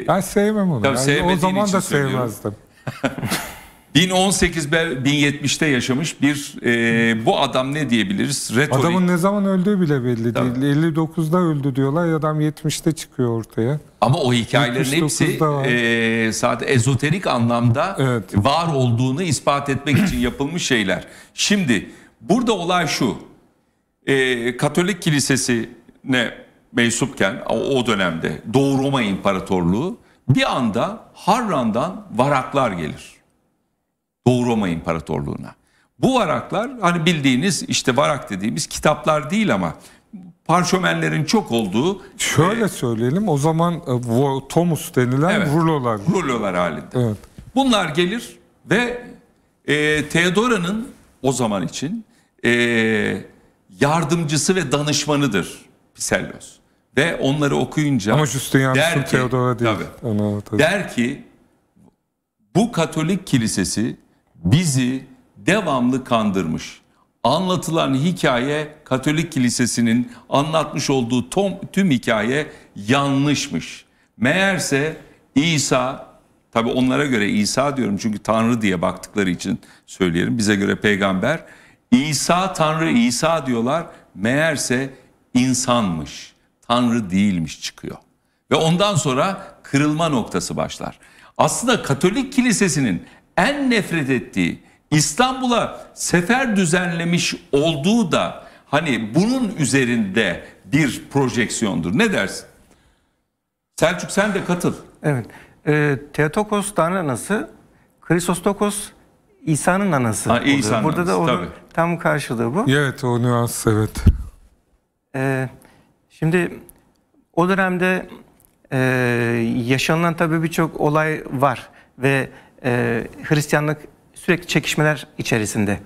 ben sevmem onu. Tabii yani o zaman da söylüyorum. sevmezdim. 1018 1070'te yaşamış bir e, bu adam ne diyebiliriz? Retorik. Adamın ne zaman öldüğü bile belli Tabii. değil. 59'da öldü diyorlar. Adam 70'te çıkıyor ortaya. Ama o hikayelerin hepsi e, sadece ezoterik anlamda evet. var olduğunu ispat etmek için yapılmış şeyler. Şimdi Burada olay şu. E, Katolik kilisesine mensupken o dönemde Doğu Roma İmparatorluğu bir anda Harran'dan varaklar gelir. Doğu Roma İmparatorluğu'na. Bu varaklar hani bildiğiniz işte varak dediğimiz kitaplar değil ama parşömenlerin çok olduğu. Şöyle e, söyleyelim o zaman e, Thomus denilen evet, rulolar. Rulolar halinde. Evet. Bunlar gelir ve e, Theodora'nın o zaman için e, yardımcısı ve danışmanıdır Pisellos. Ve onları okuyunca Ama Justinian der ki, değil. Tabii, Onu, tabii. Der ki bu Katolik kilisesi bizi devamlı kandırmış. Anlatılan hikaye Katolik kilisesinin anlatmış olduğu tom, tüm hikaye yanlışmış. Meğerse İsa tabi onlara göre İsa diyorum çünkü Tanrı diye baktıkları için söyleyelim bize göre peygamber İsa Tanrı İsa diyorlar. Meğerse insanmış. Tanrı değilmiş çıkıyor. Ve ondan sonra kırılma noktası başlar. Aslında Katolik Kilisesi'nin en nefret ettiği İstanbul'a sefer düzenlemiş olduğu da hani bunun üzerinde bir projeksiyondur. Ne dersin? Selçuk sen de katıl. Evet. E, Teotokos Tanrı nasıl? Kristostokos İsa'nın anası. Ha, İsa'nın Burada anası, da onun tabii. tam karşılığı bu. Evet o nüans evet. Ee, şimdi o dönemde e, yaşanılan tabii birçok olay var ve e, Hristiyanlık sürekli çekişmeler içerisinde.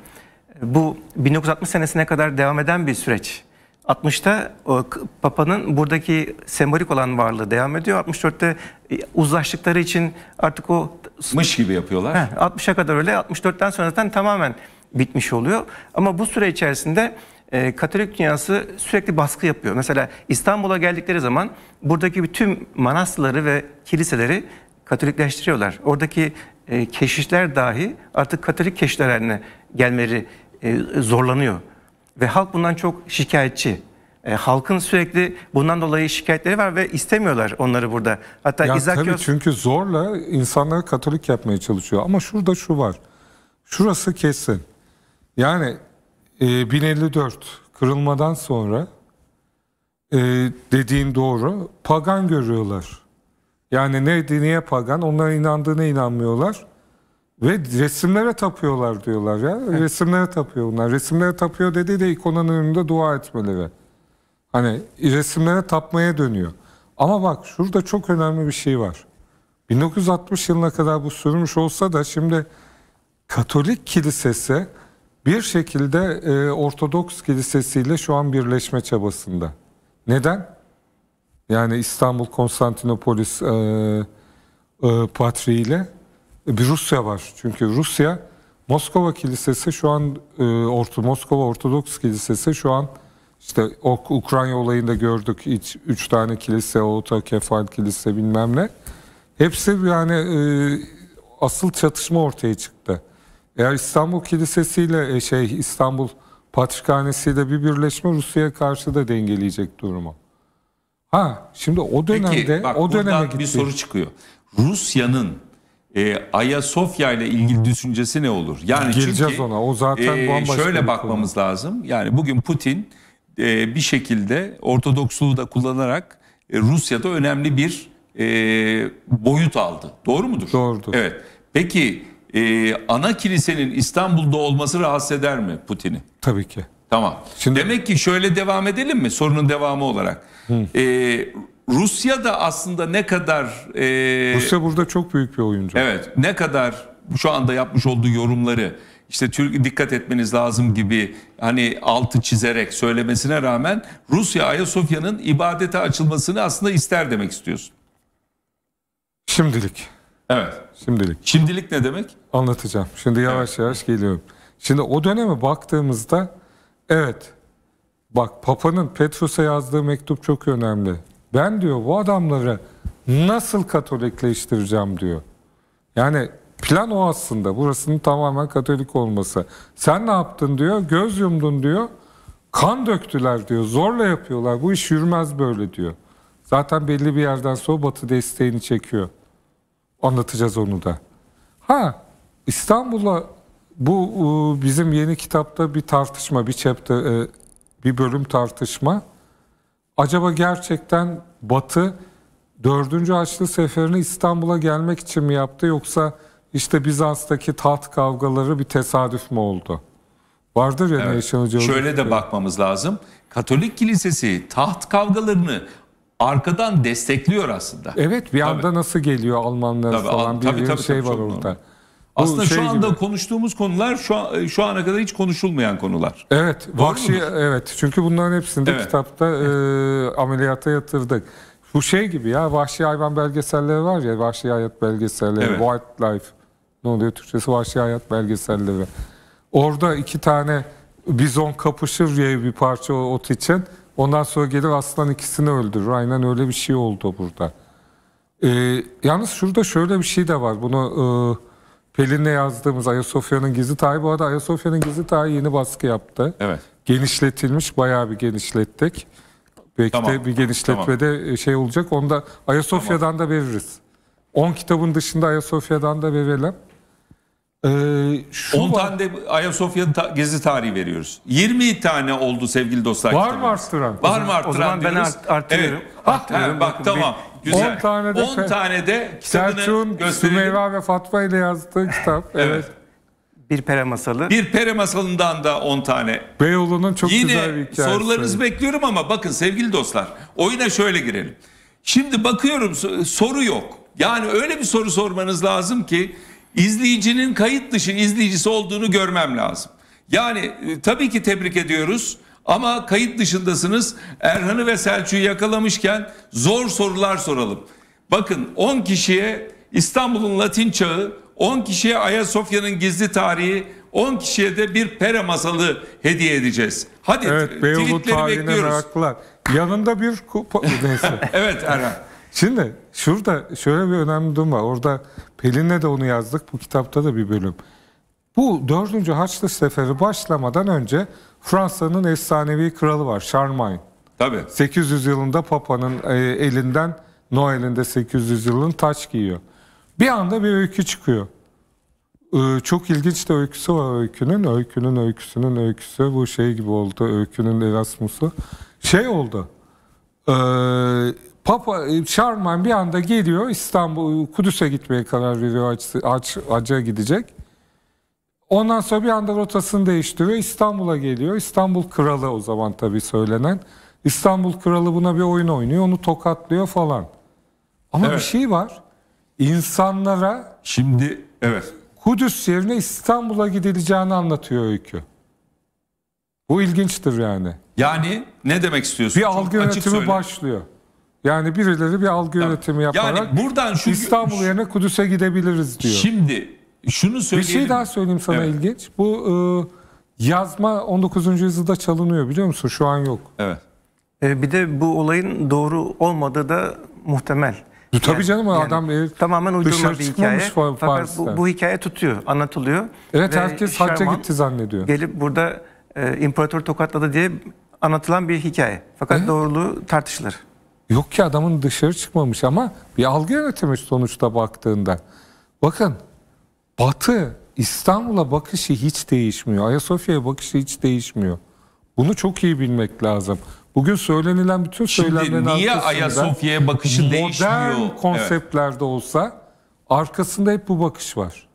Bu 1960 senesine kadar devam eden bir süreç. 60'ta o, Papa'nın buradaki sembolik olan varlığı devam ediyor. 64'te e, uzlaştıkları için artık o mış gibi yapıyorlar. 60'a kadar öyle. 64'ten sonra zaten tamamen bitmiş oluyor. Ama bu süre içerisinde e, Katolik dünyası sürekli baskı yapıyor. Mesela İstanbul'a geldikleri zaman buradaki bütün manastırları ve kiliseleri Katolikleştiriyorlar. Oradaki e, keşişler dahi artık Katolik keşişler haline gelmeleri e, zorlanıyor. Ve halk bundan çok şikayetçi. E, halkın sürekli bundan dolayı şikayetleri var ve istemiyorlar onları burada. Hatta ya İzak tabii çünkü zorla insanları Katolik yapmaya çalışıyor. Ama şurada şu var. Şurası kesin. Yani e, 1054 kırılmadan sonra e, dediğin doğru pagan görüyorlar. Yani ne niye pagan? Onlara inandığına inanmıyorlar. Ve resimlere tapıyorlar diyorlar ya. Resimlere tapıyor bunlar. Resimlere tapıyor dedi de ikonanın önünde dua etmeleri. Hani resimlere tapmaya dönüyor. Ama bak şurada çok önemli bir şey var. 1960 yılına kadar bu sürmüş olsa da şimdi Katolik kilisesi bir şekilde e, Ortodoks kilisesiyle şu an birleşme çabasında. Neden? Yani İstanbul Konstantinopolis e, e, patriğiyle bir Rusya var. Çünkü Rusya Moskova Kilisesi şu an e, Orta, Moskova Ortodoks Kilisesi şu an işte ok, Ukrayna olayında gördük hiç üç tane kilise, Oğuta, Kefal kilise bilmem ne. Hepsi yani e, asıl çatışma ortaya çıktı. Eğer İstanbul Kilisesi'yle e, şey İstanbul Patrikhanesi'yle bir birleşme Rusya'ya karşı da dengeleyecek durumu. Ha şimdi o dönemde Peki, bak, o döneme gitti. bir soru çıkıyor. Rusya'nın e, Ayasofya ile ilgili hmm. düşüncesi ne olur? Yani Gireceğiz çünkü, ona. O zaten e, bambaşka. Şöyle bakmamız konu. lazım. Yani bugün Putin e, bir şekilde Ortodoksluğu da kullanarak e, Rusya'da önemli bir e, boyut aldı. Doğru mudur? Doğrudur. Evet. Peki e, ana kilisenin İstanbul'da olması rahatsız eder mi Putin'i? Tabii ki. Tamam. Şimdi... Demek ki şöyle devam edelim mi sorunun devamı olarak? E, Rusya da aslında ne kadar... E, Rusya burada çok büyük bir oyuncu. Evet. Ne kadar şu anda yapmış olduğu yorumları işte Türk dikkat etmeniz lazım gibi hani altı çizerek söylemesine rağmen Rusya Ayasofya'nın ibadete açılmasını aslında ister demek istiyorsun. Şimdilik. Evet. Şimdilik. Şimdilik ne demek? Anlatacağım. Şimdi yavaş evet. yavaş geliyorum. Şimdi o döneme baktığımızda evet bak Papa'nın Petrus'a yazdığı mektup çok önemli. Ben diyor bu adamları nasıl Katolikleştireceğim diyor. Yani Plan o aslında. Burasının tamamen Katolik olması. Sen ne yaptın diyor. Göz yumdun diyor. Kan döktüler diyor. Zorla yapıyorlar. Bu iş yürümez böyle diyor. Zaten belli bir yerden sonra Batı desteğini çekiyor. Anlatacağız onu da. Ha İstanbul'a bu bizim yeni kitapta bir tartışma, bir chapter, e, bir bölüm tartışma. Acaba gerçekten Batı dördüncü Haçlı Seferi'ni İstanbul'a gelmek için mi yaptı yoksa işte Bizans'taki taht kavgaları bir tesadüf mü oldu? Vardır ya evet. Nevşen Hoca. Şöyle de bakmamız lazım. Katolik Kilisesi taht kavgalarını arkadan destekliyor aslında. Evet bir tabii. anda nasıl geliyor Almanlar tabii, falan tabii, bir tabii, şey tabii, var orada. Aslında şey şu anda gibi. konuştuğumuz konular şu an, şu ana kadar hiç konuşulmayan konular. Evet, vahşi evet. Çünkü bunların hepsini de evet. kitapta e, ameliyata yatırdık. Bu şey gibi ya vahşi hayvan belgeselleri var ya vahşi hayat belgeselleri, evet. Wild Life ne oluyor Türkçesi Vahşi Hayat belgeselleri. Orada iki tane bizon kapışır diye bir parça ot için. Ondan sonra gelir aslan ikisini öldürür. Aynen öyle bir şey oldu burada. Ee, yalnız şurada şöyle bir şey de var. Bunu e, Pelin'le yazdığımız Ayasofya'nın Gizli Tarihi. Bu arada Ayasofya'nın Gizli Tarihi yeni baskı yaptı. Evet. Genişletilmiş. Bayağı bir genişlettik. Belki tamam. de bir genişletmede tamam. E, şey olacak. Onda Ayasofya'dan tamam. da veririz. 10 kitabın dışında Ayasofya'dan da verelim. Ee, şu 10 var. tane de Ayasofya ta gezi tarihi veriyoruz. 20 tane oldu sevgili dostlar. Var mı arttıran? Var mı arttıran O zaman ben art arttırıyorum. Evet. Ha, arttırıyorum. bak Bakın, tamam. Güzel. 10 tane de, 10 tane de Selçuk'un Sümeyva ve Fatma ile yazdığı kitap. evet. Bir pere masalı. Bir pere masalından da 10 tane. Beyoğlu'nun çok Yine güzel bir hikayesi. Yine sorularınızı bekliyorum ama bakın sevgili dostlar oyuna şöyle girelim. Şimdi bakıyorum soru yok. Yani öyle bir soru sormanız lazım ki izleyicinin kayıt dışı izleyicisi olduğunu görmem lazım. Yani e, tabii ki tebrik ediyoruz ama kayıt dışındasınız. Erhan'ı ve Selçuk'u yakalamışken zor sorular soralım. Bakın 10 kişiye İstanbul'un Latin çağı, 10 kişiye Ayasofya'nın gizli tarihi, 10 kişiye de bir pere masalı hediye edeceğiz. Hadi evet, Beyoğlu tweetleri bekliyoruz. Meraklılar. Yanında bir kupa neyse. evet Erhan. Şimdi şurada şöyle bir önemli durum var. Orada Pelin'le de onu yazdık. Bu kitapta da bir bölüm. Bu dördüncü Haçlı Seferi başlamadan önce Fransa'nın efsanevi kralı var Charlemagne. Tabii. 800 yılında Papa'nın e, elinden Noel'inde 800 yılın taç giyiyor. Bir anda bir öykü çıkıyor. Ee, çok ilginç de öyküsü var öykünün. Öykünün öyküsünün öyküsü bu şey gibi oldu. Öykünün Erasmus'u. Şey oldu. Eee Papa Şarman e, bir anda geliyor İstanbul Kudüs'e gitmeye karar veriyor aç, aç, acıya gidecek. Ondan sonra bir anda rotasını değiştiriyor İstanbul'a geliyor. İstanbul Kralı o zaman tabii söylenen. İstanbul Kralı buna bir oyun oynuyor onu tokatlıyor falan. Ama evet. bir şey var. İnsanlara şimdi evet Kudüs yerine İstanbul'a gidileceğini anlatıyor öykü. Bu ilginçtir yani. Yani ne demek istiyorsun? Bir Çok algı yönetimi başlıyor. Yani birileri bir algı Tabii. yönetimi yaparak yani buradan şu, İstanbul yerine Kudüs'e gidebiliriz diyor. Şimdi şunu söyleyeyim. Bir şey daha söyleyeyim sana evet. ilginç. Bu e, yazma 19. yüzyılda çalınıyor biliyor musun? Şu an yok. Evet. E, bir de bu olayın doğru olmadığı da muhtemel. E, tabii canım yani, adam yani, e, tamamen uydurma bir hikaye. Fakat bu, bu hikaye tutuyor, anlatılıyor. Evet herkes hacca gitti zannediyor. Gelip burada e, imparator tokatladı diye anlatılan bir hikaye. Fakat evet. doğruluğu tartışılır. Yok ki adamın dışarı çıkmamış ama bir algı yönetimi sonuçta baktığında. Bakın Batı İstanbul'a bakışı hiç değişmiyor. Ayasofya'ya bakışı hiç değişmiyor. Bunu çok iyi bilmek lazım. Bugün söylenilen bütün söylemlerin Şimdi niye Ayasofya'ya bakışı modern değişmiyor? Modern konseptlerde evet. olsa arkasında hep bu bakış var.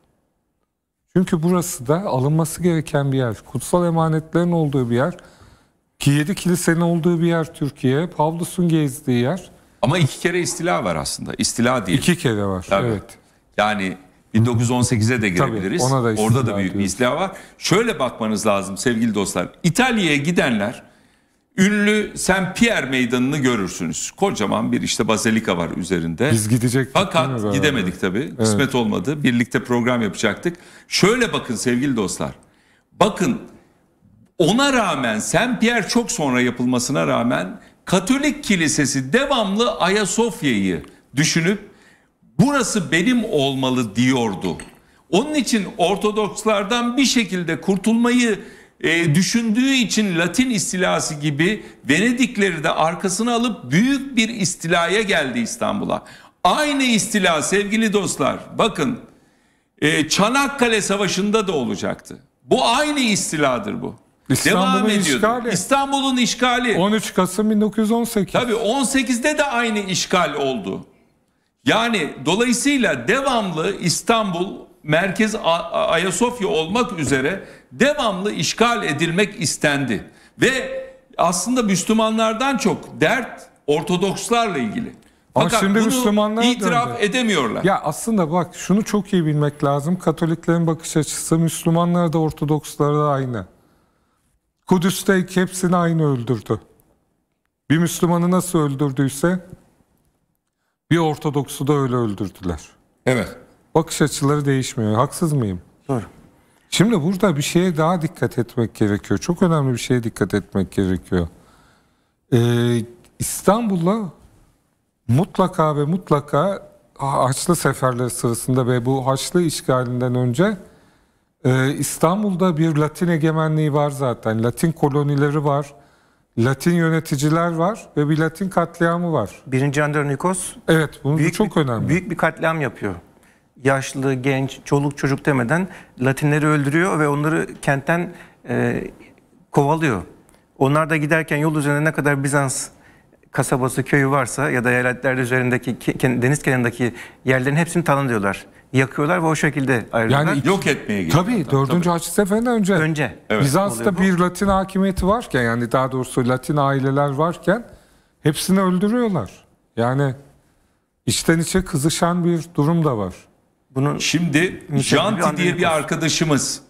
Çünkü burası da alınması gereken bir yer. Kutsal emanetlerin olduğu bir yer. Ki yedi kilisenin olduğu bir yer Türkiye. Pavlus'un gezdiği yer. Ama iki kere istila var aslında. İstila değil. İki kere var. Tabii. Evet. Yani 1918'e de girebiliriz. Tabii, ona da Orada da büyük bir istila var. Şöyle bakmanız lazım sevgili dostlar. İtalya'ya gidenler ünlü Saint Pierre Meydanı'nı görürsünüz. Kocaman bir işte bazilika var üzerinde. Biz gidecektik. Fakat gidemedik tabii. Evet. Kısmet olmadı. Birlikte program yapacaktık. Şöyle bakın sevgili dostlar. Bakın ona rağmen Saint Pierre çok sonra yapılmasına rağmen Katolik Kilisesi devamlı Ayasofya'yı düşünüp burası benim olmalı diyordu. Onun için Ortodokslardan bir şekilde kurtulmayı e, düşündüğü için Latin istilası gibi Venedikleri de arkasına alıp büyük bir istilaya geldi İstanbul'a. Aynı istila sevgili dostlar bakın e, Çanakkale Savaşı'nda da olacaktı. Bu aynı istiladır bu. Devam ediyor. İşgali. İstanbul'un işgali. 13 Kasım 1918. Tabii 18'de de aynı işgal oldu. Yani dolayısıyla devamlı İstanbul merkez Ayasofya olmak üzere devamlı işgal edilmek istendi. Ve aslında Müslümanlardan çok dert Ortodokslarla ilgili. Ama Fakat şimdi bunu Müslümanlar itiraf döndü. edemiyorlar. Ya aslında bak şunu çok iyi bilmek lazım. Katoliklerin bakış açısı Müslümanlar da Ortodokslar da aynı. Kudüs'te hepsini aynı öldürdü. Bir Müslümanı nasıl öldürdüyse bir Ortodoks'u da öyle öldürdüler. Evet. Bakış açıları değişmiyor. Haksız mıyım? Doğru. Şimdi burada bir şeye daha dikkat etmek gerekiyor. Çok önemli bir şeye dikkat etmek gerekiyor. Ee, İstanbul'a mutlaka ve mutlaka Haçlı seferleri sırasında ve bu Haçlı işgalinden önce ee, İstanbul'da bir Latin egemenliği var zaten. Latin kolonileri var. Latin yöneticiler var ve bir Latin katliamı var. Birinci Andronikos evet, bunu büyük çok bir, önemli. Büyük bir katliam yapıyor. Yaşlı, genç, çoluk çocuk demeden Latinleri öldürüyor ve onları kentten e, kovalıyor. Onlar da giderken yol üzerinde ne kadar Bizans kasabası, köyü varsa ya da eyaletler üzerindeki deniz kenarındaki yerlerin hepsini talan yakıyorlar ve o şekilde ayrılıyorlar. Yani yok etmeye geliyor. Tabii zaten, 4. Tabii. Haçlı Seferi'nden önce. Önce. Evet. Bizans'ta bir Latin hakimiyeti varken yani daha doğrusu Latin aileler varken hepsini öldürüyorlar. Yani içten içe kızışan bir durum da var. Bunu Şimdi Janti diye bir arkadaşımız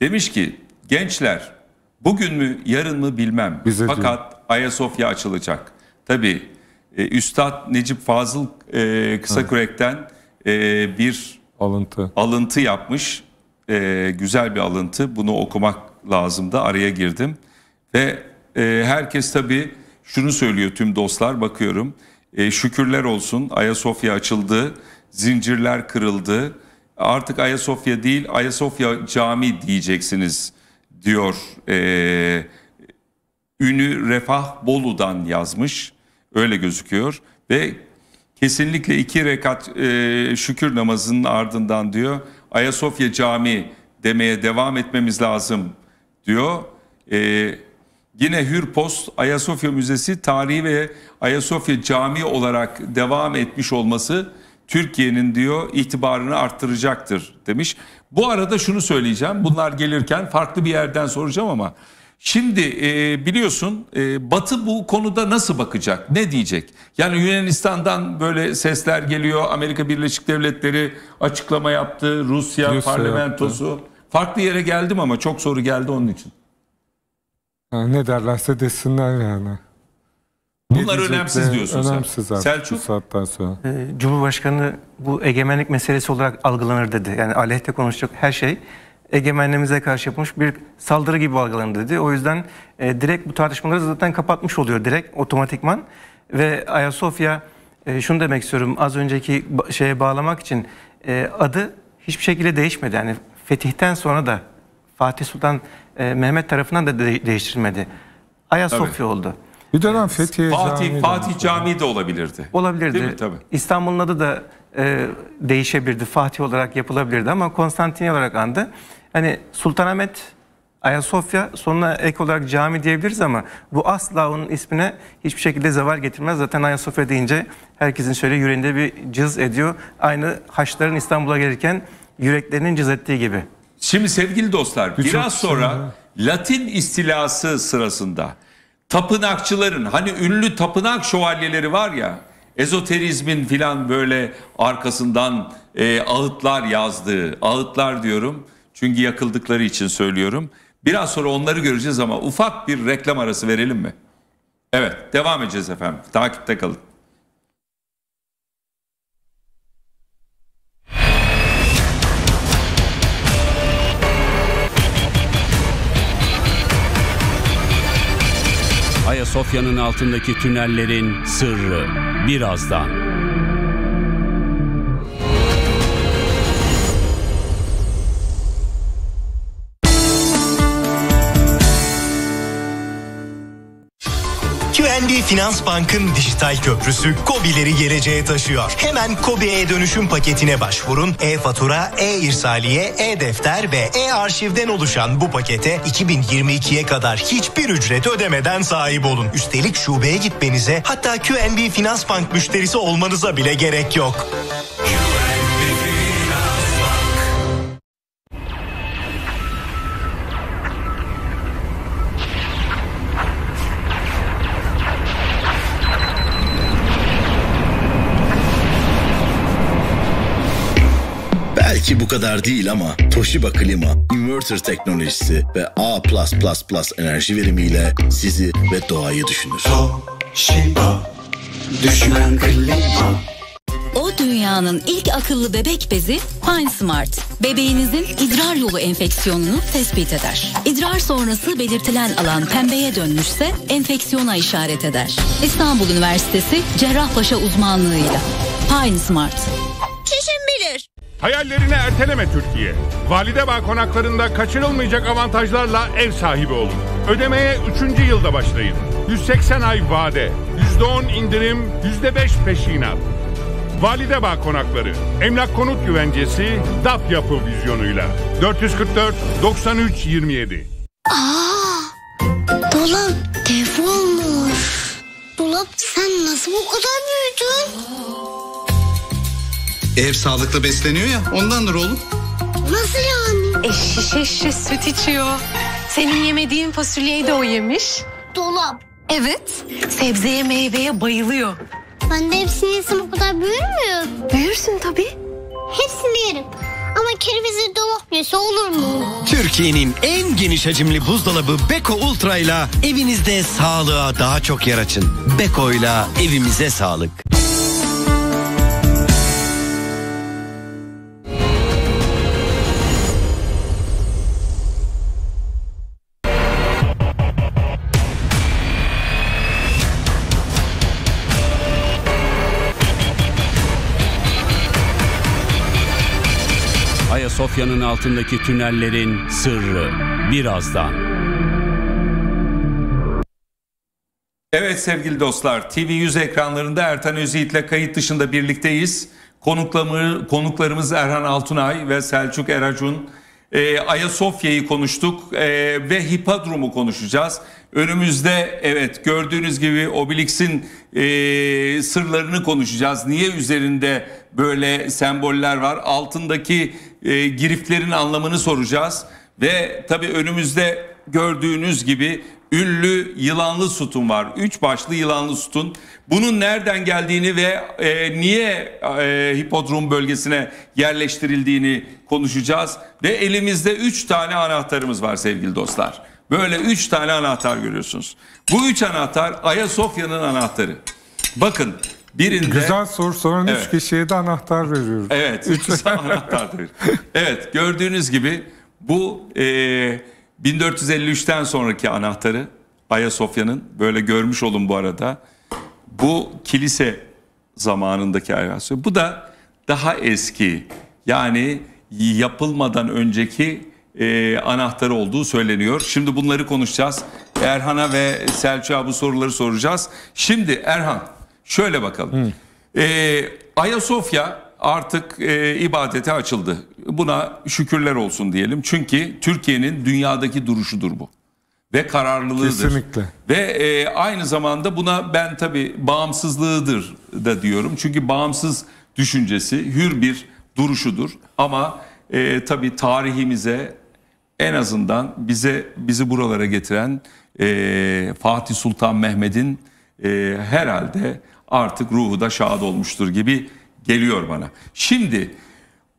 demiş ki gençler bugün mü yarın mı bilmem Bize fakat diyor. Ayasofya açılacak. Tabii e, Üstad Necip Fazıl e, Kısakürek'ten evet e, bir alıntı alıntı yapmış. E, güzel bir alıntı. Bunu okumak lazım da araya girdim. Ve e, herkes tabii şunu söylüyor tüm dostlar bakıyorum. E, şükürler olsun Ayasofya açıldı, zincirler kırıldı. Artık Ayasofya değil Ayasofya Cami diyeceksiniz diyor. E, ünü Refah Bolu'dan yazmış öyle gözüküyor ve Kesinlikle iki rekat e, şükür namazının ardından diyor Ayasofya Camii demeye devam etmemiz lazım diyor. E, yine Hürpost Ayasofya Müzesi tarihi ve Ayasofya Camii olarak devam etmiş olması Türkiye'nin diyor itibarını arttıracaktır demiş. Bu arada şunu söyleyeceğim bunlar gelirken farklı bir yerden soracağım ama Şimdi e, biliyorsun e, Batı bu konuda nasıl bakacak? Ne diyecek? Yani Yunanistan'dan böyle sesler geliyor. Amerika Birleşik Devletleri açıklama yaptı. Rusya, Rusya parlamentosu. Yaptı. Farklı yere geldim ama çok soru geldi onun için. Ha, ne derlerse desinler yani. Ne Bunlar önemsiz diyorsun önemsiz sen. Selçuk. saatten sonra. Ee, Cumhurbaşkanı bu egemenlik meselesi olarak algılanır dedi. Yani aleyhte konuşacak her şey egemenliğimize karşı yapılmış bir saldırı gibi algılandı dedi. O yüzden e, direkt bu tartışmaları zaten kapatmış oluyor direkt otomatikman. Ve Ayasofya e, şunu demek istiyorum az önceki şeye bağlamak için e, adı hiçbir şekilde değişmedi. Yani fetihten sonra da Fatih Sultan e, Mehmet tarafından da de- değiştirilmedi. Ayasofya Tabii. oldu. Bir dönem e, Fethiye Fatih, Camii Fatih Camii de olabilirdi. Olabilirdi. Değil İstanbul'un adı da e, değişebilirdi. Fatih olarak yapılabilirdi ama Konstantin olarak andı. Hani Sultanahmet Ayasofya sonuna ek olarak cami diyebiliriz ama bu asla onun ismine hiçbir şekilde zeval getirmez. Zaten Ayasofya deyince herkesin şöyle yüreğinde bir cız ediyor. Aynı Haçların İstanbul'a gelirken yüreklerinin cız ettiği gibi. Şimdi sevgili dostlar bir biraz şey sonra Latin istilası sırasında tapınakçıların hani ünlü tapınak şövalyeleri var ya ezoterizmin filan böyle arkasından e, ağıtlar yazdığı ağıtlar diyorum çünkü yakıldıkları için söylüyorum. Biraz sonra onları göreceğiz ama ufak bir reklam arası verelim mi? Evet, devam edeceğiz efendim. Takipte kalın. Ayasofya'nın altındaki tünellerin sırrı birazdan. DNB Finans Bank'ın dijital köprüsü COBİ'leri geleceğe taşıyor. Hemen COBİ e-dönüşüm paketine başvurun. E-fatura, e-irsaliye, e-defter ve e-arşivden oluşan bu pakete 2022'ye kadar hiçbir ücret ödemeden sahip olun. Üstelik şubeye gitmenize hatta QNB Finans Bank müşterisi olmanıza bile gerek yok. QNB kadar değil ama Toshiba klima, inverter teknolojisi ve A+++ enerji verimiyle sizi ve doğayı düşünür. Toshiba, düşünen klima. O dünyanın ilk akıllı bebek bezi Pine Smart. Bebeğinizin idrar yolu enfeksiyonunu tespit eder. İdrar sonrası belirtilen alan pembeye dönmüşse enfeksiyona işaret eder. İstanbul Üniversitesi Cerrahpaşa uzmanlığıyla. Pine Smart. Çişim bilir. Hayallerini erteleme Türkiye. Validebağ konaklarında kaçırılmayacak avantajlarla ev sahibi olun. Ödemeye 3. yılda başlayın. 180 ay vade, %10 indirim, %5 peşinat. Validebağ konakları, emlak konut güvencesi, DAP yapı vizyonuyla. 444 93 27. Aa! Dolap dev olmuş. Dolap sen nasıl bu kadar büyüdün? Ev sağlıklı besleniyor ya ondandır oğlum. Nasıl yani? E şişe şişe süt içiyor. Senin yemediğin fasulyeyi de o yemiş. Dolap. Evet. Sebzeye meyveye bayılıyor. Ben de hepsini yesem o kadar büyür müyüm? Büyürsün tabii. Hepsini yerim. Ama kerevizi dolap yese olur mu? Türkiye'nin en geniş hacimli buzdolabı Beko Ultra ile evinizde sağlığa daha çok yer açın. Beko ile evimize sağlık. Ayasofya'nın altındaki tünellerin sırrı birazdan. Evet sevgili dostlar TV100 ekranlarında Ertan Özyiğit'le kayıt dışında birlikteyiz. konuklarımız Erhan Altunay ve Selçuk Eracun. Ee, Ayasofya'yı konuştuk ee, ve Hipodrom'u konuşacağız. Önümüzde evet gördüğünüz gibi Obelix'in e, sırlarını konuşacağız. Niye üzerinde böyle semboller var? Altındaki e, giriflerin anlamını soracağız. Ve tabii önümüzde gördüğünüz gibi ünlü yılanlı sütun var. Üç başlı yılanlı sütun. Bunun nereden geldiğini ve e, niye e, hipodrom bölgesine yerleştirildiğini konuşacağız. Ve elimizde üç tane anahtarımız var sevgili dostlar. Böyle üç tane anahtar görüyorsunuz. Bu üç anahtar Ayasofya'nın anahtarı. Bakın Birinde... Güzel soru soran evet. üç kişiye de anahtar veriyoruz. Evet, üç anahtar veriyoruz. Evet, gördüğünüz gibi bu e, 1453'ten sonraki anahtarı Ayasofya'nın böyle görmüş olun bu arada. Bu kilise zamanındaki Ayasofya. Bu da daha eski yani yapılmadan önceki e, anahtarı olduğu söyleniyor. Şimdi bunları konuşacağız. Erhan'a ve Selçuk'a bu soruları soracağız. Şimdi Erhan Şöyle bakalım. Hı. Ee, Ayasofya artık e, ibadete açıldı. Buna şükürler olsun diyelim. Çünkü Türkiye'nin dünyadaki duruşudur bu. Ve kararlılığıdır. Kesinlikle. Ve e, aynı zamanda buna ben tabii bağımsızlığıdır da diyorum. Çünkü bağımsız düşüncesi hür bir duruşudur. Ama e, tabii tarihimize en azından bize bizi buralara getiren e, Fatih Sultan Mehmet'in e, herhalde artık ruhu da şad olmuştur gibi geliyor bana. Şimdi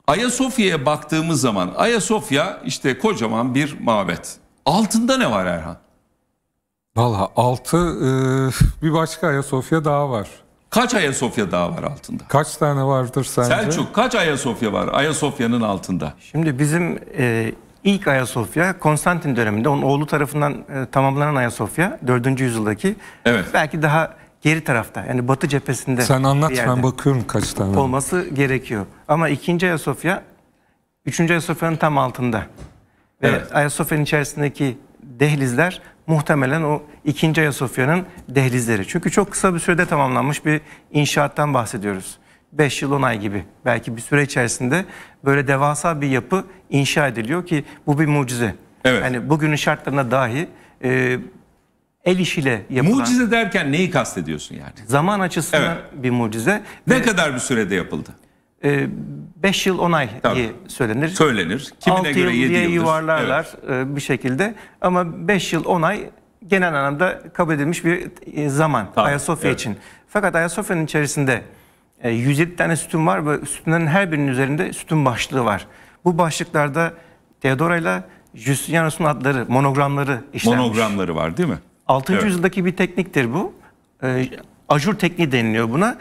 Ayasofya'ya baktığımız zaman Ayasofya işte kocaman bir mabet. Altında ne var Erhan? Valla altı e, bir başka Ayasofya daha var. Kaç Ayasofya daha var altında? Kaç tane vardır sence? Selçuk kaç Ayasofya var Ayasofya'nın altında? Şimdi bizim e, ilk Ayasofya Konstantin döneminde onun oğlu tarafından e, tamamlanan Ayasofya 4. yüzyıldaki. Evet. Belki daha geri tarafta yani batı cephesinde. Sen anlat ben bakıyorum kaç tane. Olması gerekiyor. Ama 2. Ayasofya 3. Ayasofya'nın tam altında. Ve evet. Ayasofya'nın içerisindeki dehlizler muhtemelen o 2. Ayasofya'nın dehlizleri. Çünkü çok kısa bir sürede tamamlanmış bir inşaattan bahsediyoruz. 5 yıl 10 ay gibi belki bir süre içerisinde böyle devasa bir yapı inşa ediliyor ki bu bir mucize. Evet. Yani bugünün şartlarına dahi e, El işiyle yapılan. Mucize derken neyi kastediyorsun yani? Zaman açısından evet. bir mucize. Ne ee, kadar bir sürede yapıldı? 5 e, yıl 10 ay diye söylenir. Söylenir. Kimine Altı göre 7 yıl diye yuvarlarlar evet. E, bir şekilde. Ama 5 yıl 10 ay genel anlamda kabul edilmiş bir e, zaman Tabii. Ayasofya evet. için. Fakat Ayasofya'nın içerisinde 107 tane sütun var ve sütunların her birinin üzerinde sütun başlığı var. Bu başlıklarda ile Justinianus'un adları, monogramları işlenmiş. Monogramları var değil mi? 6. Evet. yüzyıldaki bir tekniktir bu. E, ajur tekniği deniliyor buna.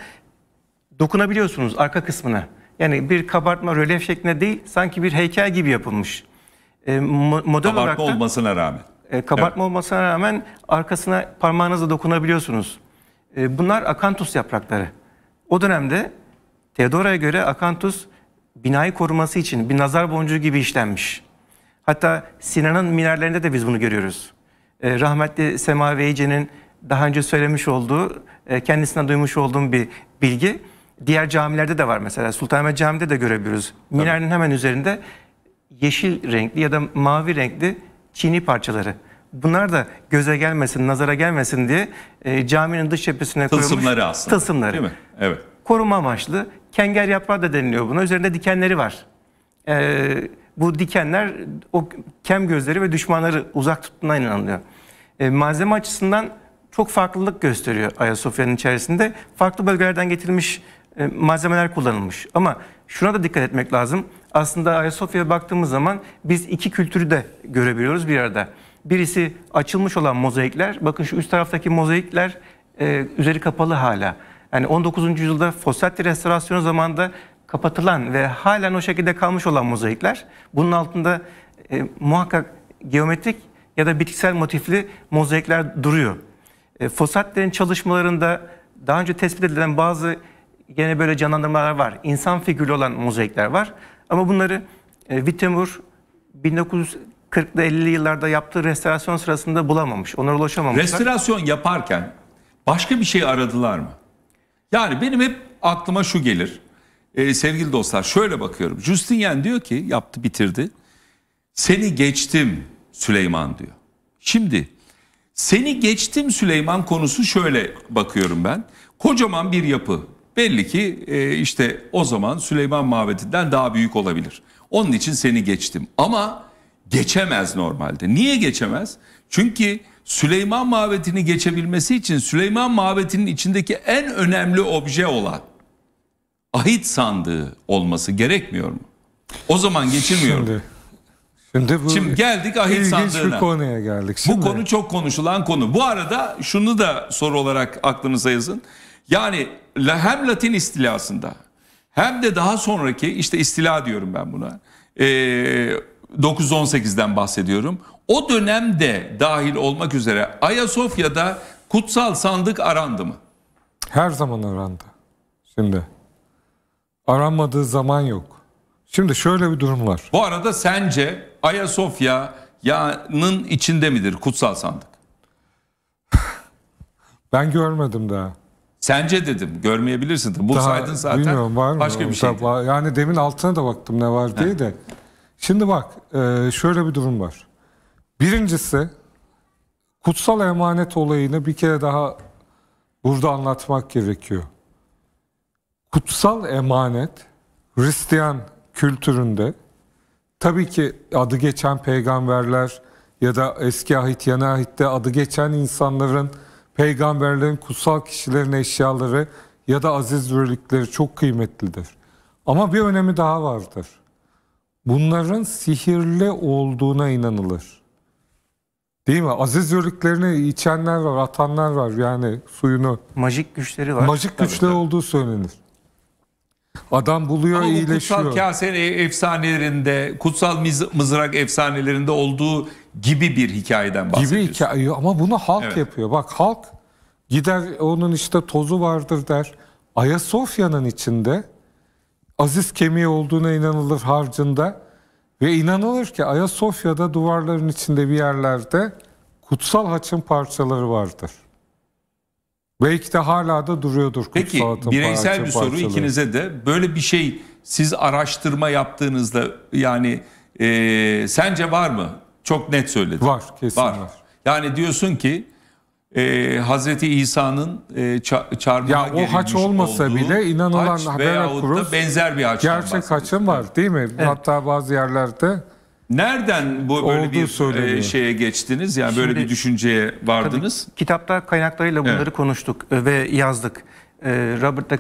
Dokunabiliyorsunuz arka kısmına. Yani bir kabartma rölyef şeklinde değil, sanki bir heykel gibi yapılmış. E, model kabartma olarak da, olmasına rağmen. E, kabartma evet. olmasına rağmen arkasına parmağınızla dokunabiliyorsunuz. E, bunlar akantus yaprakları. O dönemde Theodora'ya göre akantus binayı koruması için bir nazar boncuğu gibi işlenmiş. Hatta Sinan'ın minerlerinde de biz bunu görüyoruz. E, rahmetli Sema Veyce'nin daha önce söylemiş olduğu, e, kendisinden duymuş olduğum bir bilgi. Diğer camilerde de var mesela. Sultanahmet Camii'de de görebiliyoruz. Minarenin hemen üzerinde yeşil renkli ya da mavi renkli çini parçaları. Bunlar da göze gelmesin, nazara gelmesin diye e, caminin dış cephesine koyulmuş tılsımları aslında. Tılsımları. Değil mi? Evet. Koruma amaçlı. kengel yaprağı da deniliyor buna. Üzerinde dikenleri var. Eee bu dikenler o kem gözleri ve düşmanları uzak tuttuğuna inanılıyor. E, malzeme açısından çok farklılık gösteriyor Ayasofya'nın içerisinde. Farklı bölgelerden getirilmiş e, malzemeler kullanılmış. Ama şuna da dikkat etmek lazım. Aslında Ayasofya'ya baktığımız zaman biz iki kültürü de görebiliyoruz bir arada. Birisi açılmış olan mozaikler. Bakın şu üst taraftaki mozaikler e, üzeri kapalı hala. Yani 19. yüzyılda Fossati restorasyonu zamanında kapatılan ve halen o şekilde kalmış olan mozaikler bunun altında e, muhakkak geometrik ya da bitkisel motifli mozaikler duruyor. E, Fosatler'in çalışmalarında daha önce tespit edilen bazı gene böyle canlandırmalar var. İnsan figürü olan mozaikler var. Ama bunları e, Vitemur 1940'lı 50'li yıllarda yaptığı restorasyon sırasında bulamamış. Onlara ulaşamamışlar. Restorasyon yaparken başka bir şey aradılar mı? Yani benim hep aklıma şu gelir e, sevgili dostlar şöyle bakıyorum. Justinian diyor ki yaptı bitirdi. Seni geçtim Süleyman diyor. Şimdi seni geçtim Süleyman konusu şöyle bakıyorum ben. Kocaman bir yapı. Belli ki e, işte o zaman Süleyman Mabedi'nden daha büyük olabilir. Onun için seni geçtim. Ama geçemez normalde. Niye geçemez? Çünkü Süleyman Mabedi'ni geçebilmesi için Süleyman Mabedi'nin içindeki en önemli obje olan ahit sandığı olması gerekmiyor mu? O zaman geçirmiyor Şimdi, mu? Şimdi, bu Şimdi geldik ahit sandığına. bir konuya geldik. Şimdi. Bu konu çok konuşulan konu. Bu arada şunu da soru olarak aklınıza yazın. Yani hem Latin istilasında hem de daha sonraki işte istila diyorum ben buna. E, ee, 918'den bahsediyorum. O dönemde dahil olmak üzere Ayasofya'da kutsal sandık arandı mı? Her zaman arandı. Şimdi aranmadığı zaman yok. Şimdi şöyle bir durum var. Bu arada sence Ayasofya'nın içinde midir kutsal sandık? ben görmedim daha. Sence dedim görmeyebilirsin. De. Bursaydın zaten bilmiyorum, var mı? başka bir şey. Yani demin altına da baktım ne var diye de. Şimdi bak e, şöyle bir durum var. Birincisi kutsal emanet olayını bir kere daha burada anlatmak gerekiyor kutsal emanet Hristiyan kültüründe tabii ki adı geçen peygamberler ya da eski ahit yeni ahitte adı geçen insanların peygamberlerin kutsal kişilerin eşyaları ya da aziz birlikleri çok kıymetlidir. Ama bir önemi daha vardır. Bunların sihirli olduğuna inanılır. Değil mi? Aziz yörüklerini içenler var, atanlar var yani suyunu. Majik güçleri var. Majik güçler olduğu söylenir. Adam buluyor Ama iyileşiyor. Kutsal kase e- efsanelerinde, kutsal mızrak efsanelerinde olduğu gibi bir hikayeden bahsediyorsun. Gibi hikaye ama bunu halk evet. yapıyor. Bak halk gider onun işte tozu vardır der. Ayasofya'nın içinde aziz kemiği olduğuna inanılır harcında ve inanılır ki Ayasofya'da duvarların içinde bir yerlerde kutsal haçın parçaları vardır. Belki de hala da duruyordur. Peki bireysel parça, bir soru parçaları. ikinize de böyle bir şey siz araştırma yaptığınızda yani e, sence var mı? Çok net söyledin. Var kesin var. var. Yani diyorsun ki e, Hazreti İsa'nın e, çarmıha Ya o haç olmasa olduğu, bile inanılan haber kuruz benzer bir haç. Gerçek haçın var değil mi? Evet. Hatta bazı yerlerde Nereden bu böyle bir e, söyleniyor. şeye geçtiniz? Yani Şimdi, böyle bir düşünceye vardınız? Tabii, kitapta kaynaklarıyla bunları evet. konuştuk e, ve yazdık. E, Robert da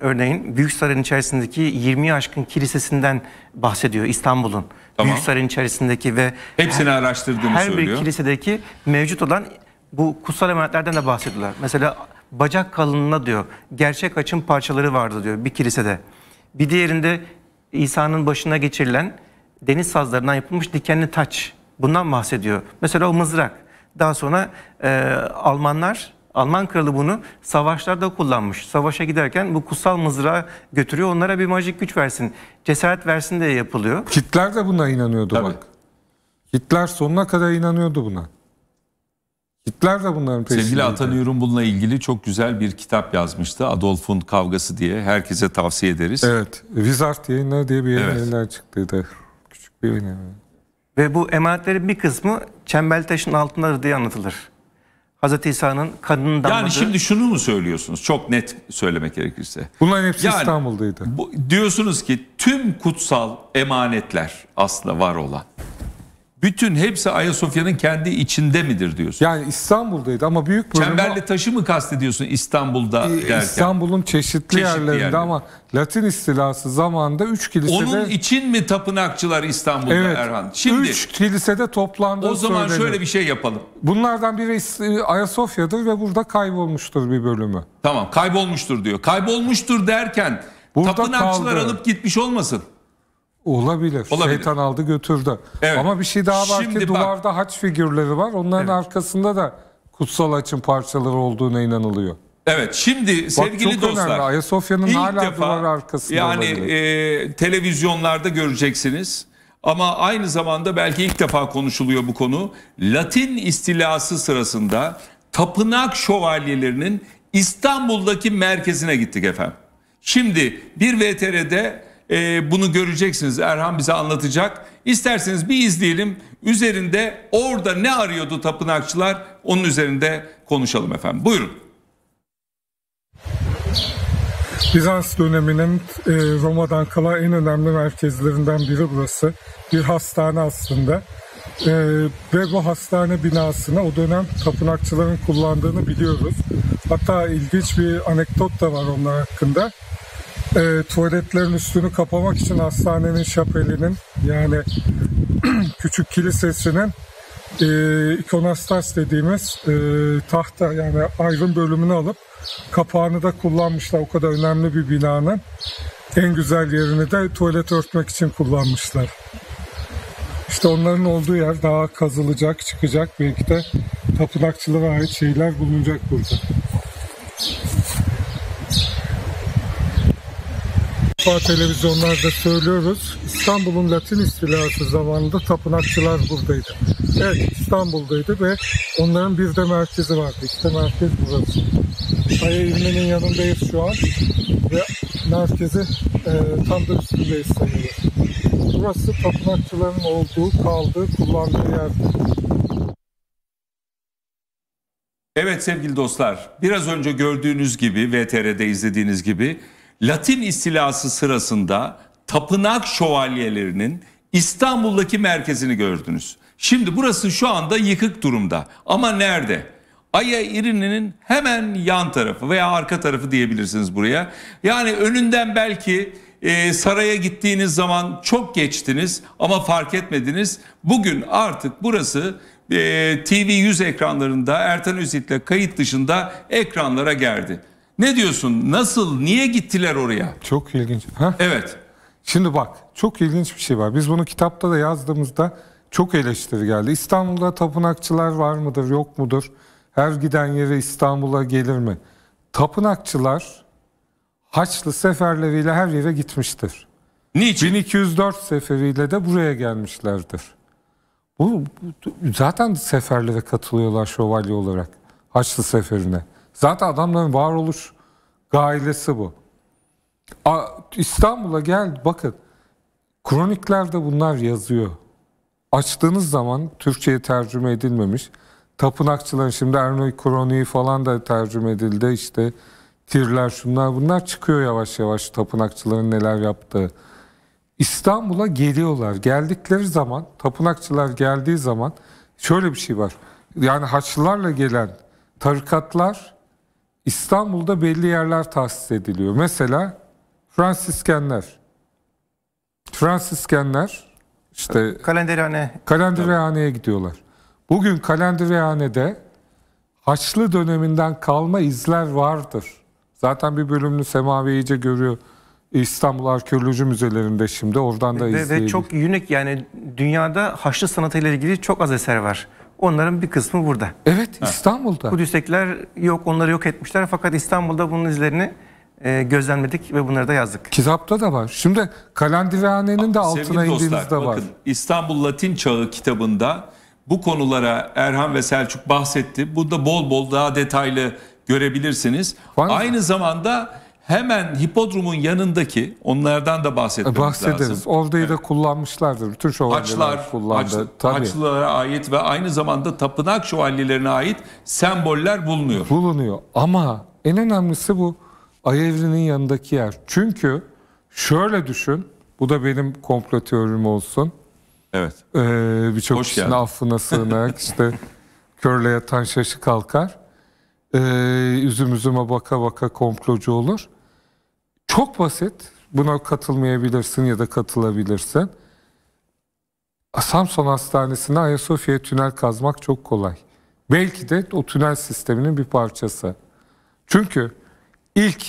örneğin Büyük Saray'ın içerisindeki 20 aşkın kilisesinden bahsediyor İstanbul'un. Tamam. Büyük Saray'ın içerisindeki ve hepsini her, araştırdığını her söylüyor. Her bir kilisedeki mevcut olan bu kutsal emanetlerden de bahsediyorlar. Mesela bacak kalınlığına diyor gerçek açın parçaları vardı diyor bir kilisede. Bir diğerinde İsa'nın başına geçirilen deniz sazlarından yapılmış dikenli taç. Bundan bahsediyor. Mesela o mızrak. Daha sonra e, Almanlar, Alman kralı bunu savaşlarda kullanmış. Savaşa giderken bu kutsal mızrağı götürüyor. Onlara bir majik güç versin, cesaret versin diye yapılıyor. Hitler de buna inanıyordu Tabii. bak. Hitler sonuna kadar inanıyordu buna. Hitler de bunların peşinde. Sevgili atanıyorum bununla ilgili çok güzel bir kitap yazmıştı. Adolf'un Kavgası diye. Herkese tavsiye ederiz. Evet. Wizard yayınları diye bir yayınlar evet. çıktıydı. Ve bu emanetlerin bir kısmı çemberli taşın altındadır diye anlatılır. Hazreti İsa'nın kanının damladığı... Yani şimdi şunu mu söylüyorsunuz? Çok net söylemek gerekirse. Bunların hepsi yani, İstanbul'daydı. Bu, diyorsunuz ki tüm kutsal emanetler aslında var olan bütün hepsi Ayasofya'nın kendi içinde midir diyorsun? Yani İstanbul'daydı ama büyük bölümü... Çemberli taşı mı kastediyorsun İstanbul'da derken? İstanbul'un çeşitli, çeşitli yerlerinde yerler. ama Latin istilası zamanında 3 kilisede... Onun için mi tapınakçılar İstanbul'da evet, Erhan? Şimdi 3 kilisede toplandığı O zaman söylenir. şöyle bir şey yapalım. Bunlardan biri Ayasofya'dır ve burada kaybolmuştur bir bölümü. Tamam kaybolmuştur diyor. Kaybolmuştur derken burada tapınakçılar kaldı. alıp gitmiş olmasın? Olabilir. Olabilir. Şeytan aldı götürdü. Evet. Ama bir şey daha var Şimdi ki bak, duvarda haç figürleri var. Onların evet. arkasında da kutsal haçın parçaları olduğuna inanılıyor. Evet şimdi Bak, sevgili çok dostlar. Önemli. Ayasofya'nın hala defa, duvar arkasında Yani e, televizyonlarda göreceksiniz. Ama aynı zamanda belki ilk defa konuşuluyor bu konu. Latin istilası sırasında tapınak şövalyelerinin İstanbul'daki merkezine gittik efendim. Şimdi bir VTR'de e, bunu göreceksiniz. Erhan bize anlatacak. İsterseniz bir izleyelim. Üzerinde orada ne arıyordu tapınakçılar? Onun üzerinde konuşalım efendim. Buyurun. Bizans döneminin e, Roma'dan kalan en önemli merkezlerinden biri burası. Bir hastane aslında. Ee, ve bu hastane binasını o dönem tapınakçıların kullandığını biliyoruz. Hatta ilginç bir anekdot da var onlar hakkında e, tuvaletlerin üstünü kapamak için hastanenin şapelinin yani küçük kilisesinin e, ikonostas dediğimiz e, tahta yani ayrım bölümünü alıp kapağını da kullanmışlar. O kadar önemli bir binanın en güzel yerini de tuvalet örtmek için kullanmışlar. İşte onların olduğu yer daha kazılacak, çıkacak. Belki de tapınakçılara ait şeyler bulunacak burada. defa televizyonlarda söylüyoruz. İstanbul'un Latin istilası zamanında tapınakçılar buradaydı. Evet İstanbul'daydı ve onların bir de merkezi vardı. İşte merkez burası. Kaya İlmi'nin yanındayız şu an ve merkezi e, tam da üstündeyiz sayılır. Burası tapınakçıların olduğu, kaldığı, kullandığı yer. Evet sevgili dostlar, biraz önce gördüğünüz gibi, VTR'de izlediğiniz gibi Latin istilası sırasında tapınak şövalyelerinin İstanbul'daki merkezini gördünüz. Şimdi burası şu anda yıkık durumda. Ama nerede? Aya İrini'nin hemen yan tarafı veya arka tarafı diyebilirsiniz buraya. Yani önünden belki e, saraya gittiğiniz zaman çok geçtiniz ama fark etmediniz. Bugün artık burası e, TV 100 ekranlarında Ertan Üzit'le kayıt dışında ekranlara geldi. Ne diyorsun? Nasıl? Niye gittiler oraya? Çok ilginç. Ha? Evet. Şimdi bak çok ilginç bir şey var. Biz bunu kitapta da yazdığımızda çok eleştiri geldi. İstanbul'da tapınakçılar var mıdır yok mudur? Her giden yere İstanbul'a gelir mi? Tapınakçılar Haçlı seferleriyle her yere gitmiştir. Niçin? 1204 seferiyle de buraya gelmişlerdir. Bu, bu zaten seferlere katılıyorlar şövalye olarak Haçlı seferine. Zaten adamların varoluş gailesi bu. İstanbul'a gel bakın. Kroniklerde bunlar yazıyor. Açtığınız zaman Türkçe'ye tercüme edilmemiş. Tapınakçıların şimdi Ernoy Kroniği falan da tercüme edildi. işte. kirler şunlar bunlar çıkıyor yavaş yavaş tapınakçıların neler yaptığı. İstanbul'a geliyorlar. Geldikleri zaman tapınakçılar geldiği zaman şöyle bir şey var. Yani Haçlılarla gelen tarikatlar İstanbul'da belli yerler tahsis ediliyor. Mesela Fransiskenler. Fransiskenler işte kalenderhane kalenderhaneye gidiyorlar. Bugün kalenderhanede Haçlı döneminden kalma izler vardır. Zaten bir bölümünü Semavi iyice görüyor. İstanbul Arkeoloji Müzelerinde şimdi oradan da izleyebiliriz. Ve çok unik yani dünyada Haçlı sanatıyla ilgili çok az eser var. Onların bir kısmı burada. Evet İstanbul'da. Kudüs'tekiler yok onları yok etmişler fakat İstanbul'da bunun izlerini e, gözlemledik ve bunları da yazdık. Kitapta da var. Şimdi Kalandivehane'nin de altına indiğinizde var. Bakın İstanbul Latin Çağı kitabında bu konulara Erhan ve Selçuk bahsetti. Burada bol bol daha detaylı görebilirsiniz. Aynı zamanda hemen hipodromun yanındaki onlardan da bahsetmemiz e, Bahsederiz. lazım. Oradayı evet. da kullanmışlardır. Bütün şövalyeler kullandı. Haç, haçlılara ait ve aynı zamanda tapınak şövalyelerine ait semboller bulunuyor. Bulunuyor ama en önemlisi bu Ay yanındaki yer. Çünkü şöyle düşün, bu da benim komplo teorim olsun. Evet. Ee, Birçok kişinin affına sığınarak işte körle yatan şaşı kalkar ee, üzüm üzüme baka baka komplocu olur. Çok basit. Buna katılmayabilirsin ya da katılabilirsin. Samsun Hastanesi'ne Ayasofya tünel kazmak çok kolay. Belki de o tünel sisteminin bir parçası. Çünkü ilk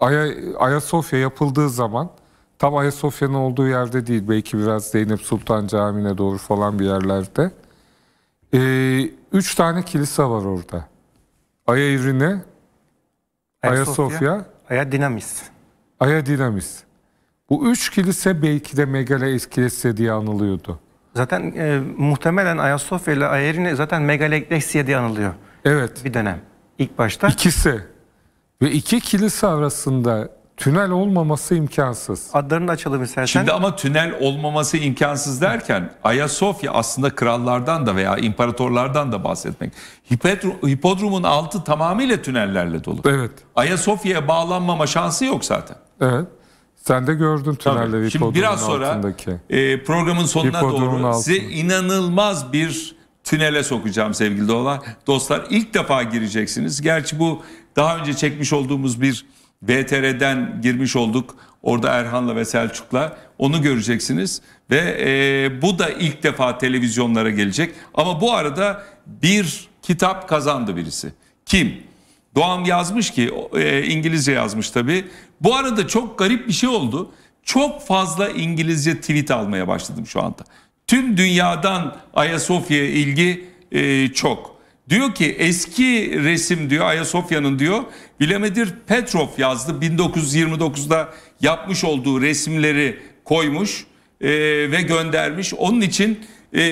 Ay Ayasofya yapıldığı zaman tam Ayasofya'nın olduğu yerde değil belki biraz Zeynep Sultan Camii'ne doğru falan bir yerlerde. Ee, üç tane kilise var orada. Aya İrine, Ayasofya, Ayasofya Aya Dinamis. Ayadinamis. Bu üç kilise belki de Megale kilise diye anılıyordu. Zaten e, muhtemelen Ayasofya ile Ayerine zaten Megale Eklesiye diye anılıyor. Evet. Bir dönem. İlk başta. İkisi. Ve iki kilise arasında tünel olmaması imkansız. Adlarını açalım istersen. Şimdi ama tünel olmaması imkansız derken Ayasofya aslında krallardan da veya imparatorlardan da bahsetmek. Hipodromun altı tamamıyla tünellerle dolu. Evet. Ayasofya'ya bağlanmama şansı yok zaten. Evet. Sen de gördün tünelleri Şimdi biraz sonra altındaki. E, programın sonuna hipodromun doğru altında. sizi inanılmaz bir tünele sokacağım sevgili dolar. dostlar. ilk defa gireceksiniz. Gerçi bu daha önce çekmiş olduğumuz bir VTR'den girmiş olduk. Orada Erhan'la ve Selçuk'la onu göreceksiniz. Ve e, bu da ilk defa televizyonlara gelecek. Ama bu arada bir kitap kazandı birisi. Kim? Doğan yazmış ki, e, İngilizce yazmış tabii. Bu arada çok garip bir şey oldu. Çok fazla İngilizce tweet almaya başladım şu anda. Tüm dünyadan Ayasofya'ya ilgi e, çok. Diyor ki eski resim diyor Ayasofya'nın diyor Vladimir Petrov yazdı 1929'da yapmış olduğu resimleri koymuş e, ve göndermiş. Onun için e,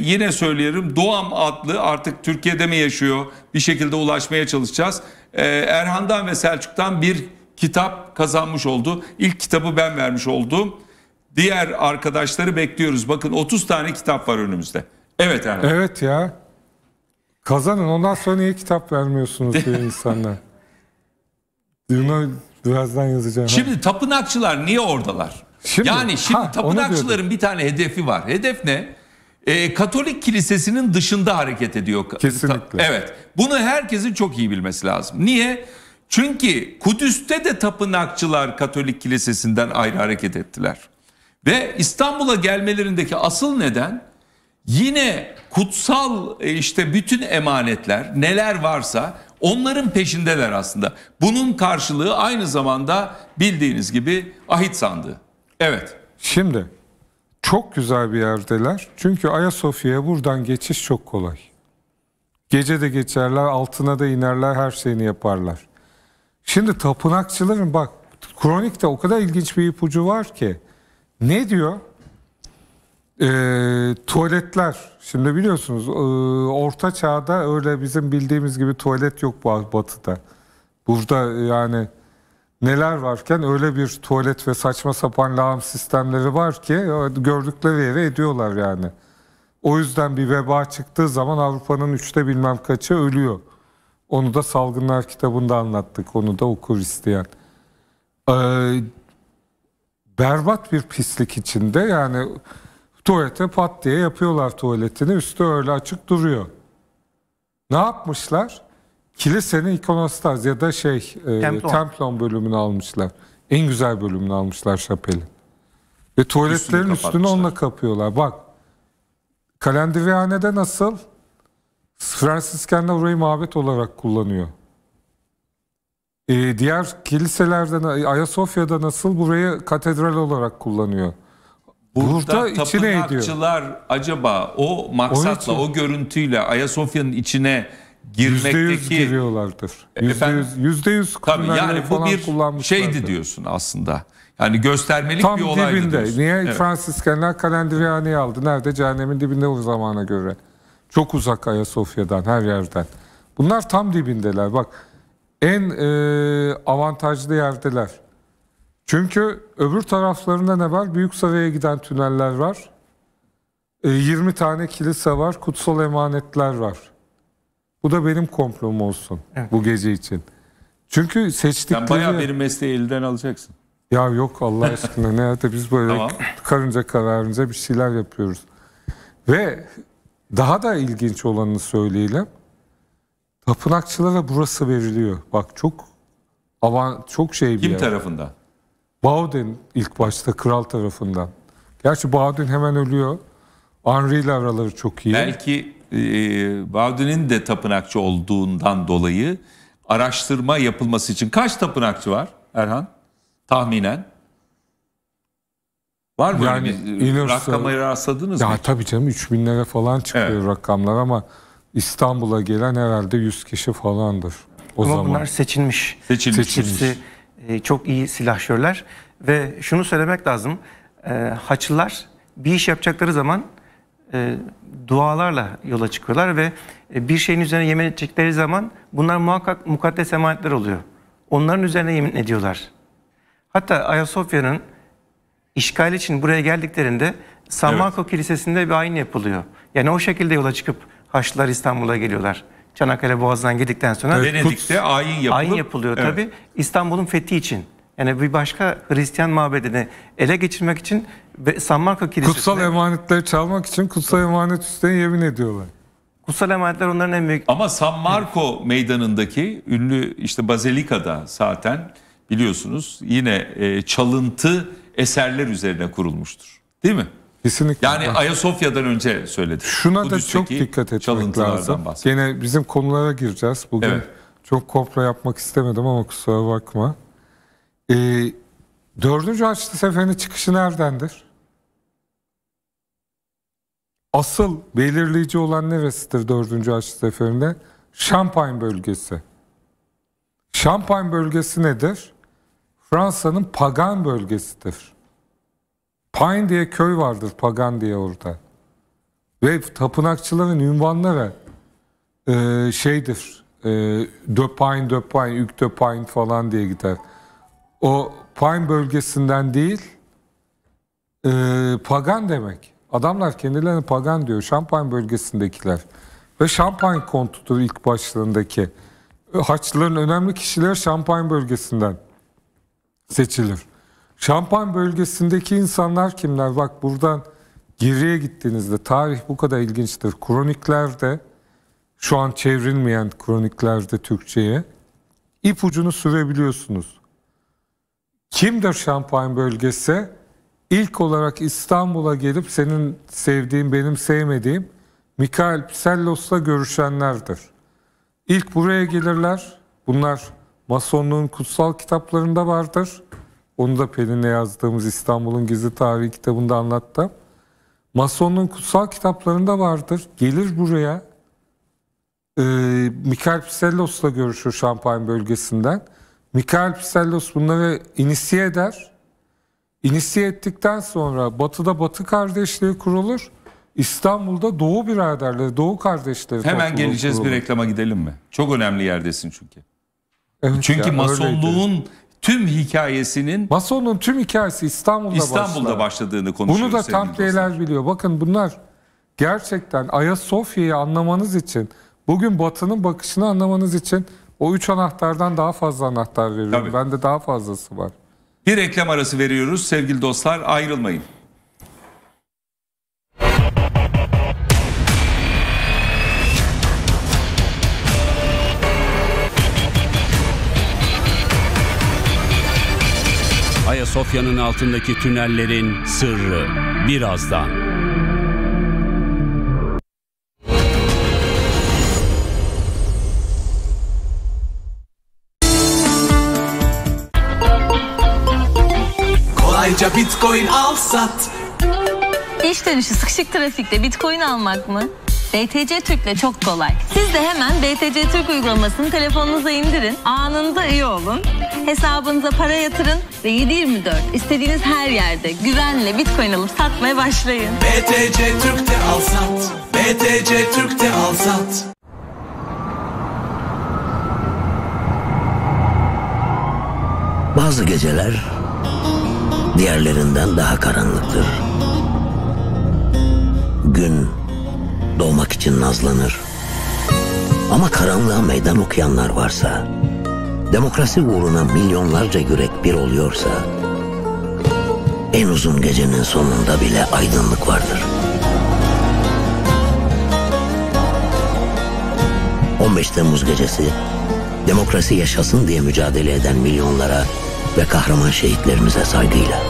yine söylüyorum Doğam adlı artık Türkiye'de mi yaşıyor bir şekilde ulaşmaya çalışacağız. E, Erhan'dan ve Selçuk'tan bir kitap kazanmış oldu. İlk kitabı ben vermiş oldum. Diğer arkadaşları bekliyoruz. Bakın 30 tane kitap var önümüzde. Evet Erhan. Evet ya. Kazanın ondan sonra niye kitap vermiyorsunuz diyor insanlar. Bunu birazdan yazacağım. Şimdi tapınakçılar niye oradalar? Şimdi, yani şimdi ha, tapınakçıların bir tane hedefi var. Hedef ne? E, Katolik kilisesinin dışında hareket ediyor. Kesinlikle. Evet. Bunu herkesin çok iyi bilmesi lazım. Niye? Çünkü Kudüs'te de tapınakçılar Katolik Kilisesi'nden ayrı hareket ettiler. Ve İstanbul'a gelmelerindeki asıl neden yine kutsal e, işte bütün emanetler neler varsa onların peşindeler aslında. Bunun karşılığı aynı zamanda bildiğiniz gibi ahit sandığı. Evet. Şimdi çok güzel bir yerdeler. Çünkü Ayasofya'ya buradan geçiş çok kolay. Gece de geçerler, altına da inerler, her şeyini yaparlar. Şimdi tapınakçıların bak kronikte o kadar ilginç bir ipucu var ki. Ne diyor? E, tuvaletler. Şimdi biliyorsunuz e, orta çağda öyle bizim bildiğimiz gibi tuvalet yok batıda. Burada e, yani neler varken öyle bir tuvalet ve saçma sapan lağım sistemleri var ki e, gördükleri yere ediyorlar yani. O yüzden bir veba çıktığı zaman Avrupa'nın üçte bilmem kaçı ölüyor. Onu da Salgınlar kitabında anlattık. Onu da okur isteyen. Ee, berbat bir pislik içinde yani tuvalete pat diye yapıyorlar tuvaletini. Üstü öyle açık duruyor. Ne yapmışlar? Kilisenin ikonostaz ya da şey e, Templon. e, Templon bölümünü almışlar. En güzel bölümünü almışlar şapelin. Ve tuvaletlerin üstünü, üstünü onunla kapıyorlar. Bak kalenderhanede nasıl? Fransiskanlar orayı mabet olarak kullanıyor. Ee, diğer kiliselerden Ayasofya'da nasıl burayı katedral olarak kullanıyor. Burada, Burada içine tapınakçılar acaba o maksatla, için, o görüntüyle Ayasofya'nın içine girmekteki... %100 giriyorlardır. Efendim, %100, yani bu bir şeydi diyorsun aslında. Yani göstermelik Tam bir olaydı dibinde. Diyorsun. Niye evet. Fransiskanlar Kalendriyane'yi aldı? Nerede? Cehennemin dibinde o zamana göre. Çok uzak Ayasofya'dan her yerden. Bunlar tam dibindeler. Bak en e, avantajlı yerdeler. Çünkü öbür taraflarında ne var? Büyük Büyüksaray'a giden tüneller var. E, 20 tane kilise var. Kutsal emanetler var. Bu da benim komplom olsun evet. bu gece için. Çünkü seçtikleri... Sen bayağı benim mesleği elden alacaksın. Ya yok Allah aşkına nerede biz böyle tamam. karınca kararınca bir şeyler yapıyoruz. Ve daha da ilginç olanını söyleyelim. Tapınakçılara burası veriliyor. Bak çok avan çok şey bir Kim yer. tarafından? Bauden ilk başta kral tarafından. Gerçi Bauden hemen ölüyor. Henry ile araları çok iyi. Belki e, Bauden'in de tapınakçı olduğundan dolayı araştırma yapılması için kaç tapınakçı var Erhan? Tahminen. Var mı? Yani bir rakama rastladınız ya mı? Tabii canım 3000 3000'lere falan çıkıyor evet. rakamlar ama İstanbul'a gelen herhalde 100 kişi falandır. O ama zaman. bunlar seçilmiş. Seçilmiş. seçilmiş. Hepsi e, çok iyi silahşörler ve şunu söylemek lazım. E, haçlılar bir iş yapacakları zaman e, dualarla yola çıkıyorlar ve e, bir şeyin üzerine yemin edecekleri zaman bunlar muhakkak mukaddes emanetler oluyor. Onların üzerine yemin ediyorlar. Hatta Ayasofya'nın işgal için buraya geldiklerinde Samako evet. Kilisesi'nde bir ayin yapılıyor. Yani o şekilde yola çıkıp Haçlılar İstanbul'a geliyorlar. Çanakkale Boğazı'ndan girdikten sonra Venedik'te ayin yapılıp, ayin yapılıyor evet. tabi İstanbul'un fethi için. Yani bir başka Hristiyan mabedini ele geçirmek için San Marco Kilisesi'ne... Kutsal emanetleri çalmak için kutsal emanet üstüne yemin ediyorlar. Kutsal emanetler onların en büyük... Ama San Marco evet. meydanındaki ünlü işte bazilikada zaten biliyorsunuz yine e, çalıntı eserler üzerine kurulmuştur. Değil mi? Kesinlikle. Yani Ayasofya'dan önce söyledim. Şuna da çok dikkat etmek lazım. Bahsedelim. Gene bizim konulara gireceğiz. Bugün evet. çok komplo yapmak istemedim ama kusura bakma. Ee, dördüncü Haçlı Seferi'nin çıkışı neredendir? Asıl belirleyici olan neresidir dördüncü Haçlı Seferi'nde? Şampanya bölgesi. Şampanya bölgesi nedir? Fransa'nın pagan bölgesidir. Pine diye köy vardır pagan diye orada. Ve tapınakçıların ünvanları e, şeydir. E, de Pine, de Pine, Ük de Pine falan diye gider. O Pine bölgesinden değil, e, pagan demek. Adamlar kendilerini pagan diyor. Şampanya bölgesindekiler. Ve Şampanya kontudur ilk başlarındaki. Haçlıların önemli kişileri Şampanya bölgesinden seçilir. Şampan bölgesindeki insanlar kimler? Bak buradan geriye gittiğinizde tarih bu kadar ilginçtir. Kroniklerde şu an çevrilmeyen kroniklerde Türkçe'ye ipucunu sürebiliyorsunuz. Kimdir Şampanya bölgesi? İlk olarak İstanbul'a gelip senin sevdiğin, benim sevmediğim Mikael Psellos'la görüşenlerdir. İlk buraya gelirler. Bunlar Masonluğun kutsal kitaplarında vardır. Onu da Pelin'e yazdığımız İstanbul'un Gizli Tarihi kitabında anlattım. Masonluğun kutsal kitaplarında vardır. Gelir buraya. E, ee, Mikael Pisellos'la görüşür Şampanya bölgesinden. Mikael Pisellos bunları inisiye eder. İnisiye ettikten sonra batıda batı kardeşliği kurulur. İstanbul'da Doğu biraderleri, Doğu kardeşleri. Hemen geleceğiz kurulur. bir reklama gidelim mi? Çok önemli yerdesin çünkü. Evet Çünkü ya, masonluğun öyleydi. tüm hikayesinin masonluğun tüm hikayesi İstanbul'da, İstanbul'da başladığını konuşuyoruz. Bunu da Tampiyerler biliyor. Bakın bunlar gerçekten Ayasofya'yı anlamanız için bugün Batı'nın bakışını anlamanız için o üç anahtardan daha fazla anahtar veriyorum. Tabii. Bende daha fazlası var. Bir reklam arası veriyoruz sevgili dostlar ayrılmayın. Ayasofya'nın altındaki tünellerin sırrı birazdan. Kolayca Bitcoin al sat. İş dönüşü sıkışık trafikte Bitcoin almak mı? BTC Türk'le çok kolay. Siz de hemen BTC Türk uygulamasını telefonunuza indirin. Anında iyi olun. Hesabınıza para yatırın ve 724 istediğiniz her yerde güvenle Bitcoin alıp satmaya başlayın. BTC Türk'te al sat. BTC Türk'te al sat. Bazı geceler diğerlerinden daha karanlıktır. Gün doğmak için nazlanır. Ama karanlığa meydan okuyanlar varsa, demokrasi uğruna milyonlarca yürek bir oluyorsa, en uzun gecenin sonunda bile aydınlık vardır. 15 Temmuz gecesi demokrasi yaşasın diye mücadele eden milyonlara ve kahraman şehitlerimize saygıyla.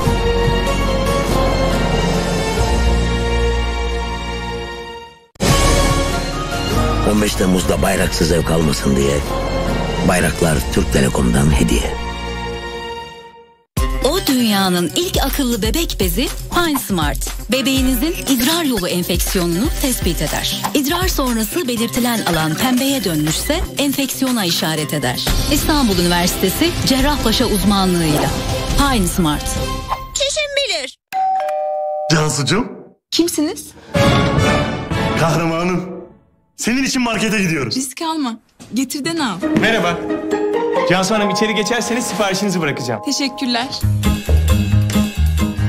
15 Temmuz'da bayraksız ev kalmasın diye bayraklar Türk Telekom'dan hediye. O dünyanın ilk akıllı bebek bezi Pine Smart. Bebeğinizin idrar yolu enfeksiyonunu tespit eder. İdrar sonrası belirtilen alan pembeye dönmüşse enfeksiyona işaret eder. İstanbul Üniversitesi Cerrahpaşa uzmanlığıyla. Pine Smart. Çişim bilir. Cansucuğum. Kimsiniz? Kahramanım. Senin için markete gidiyoruz. Risk alma. Getirden al. Merhaba. Cansu Hanım içeri geçerseniz siparişinizi bırakacağım. Teşekkürler.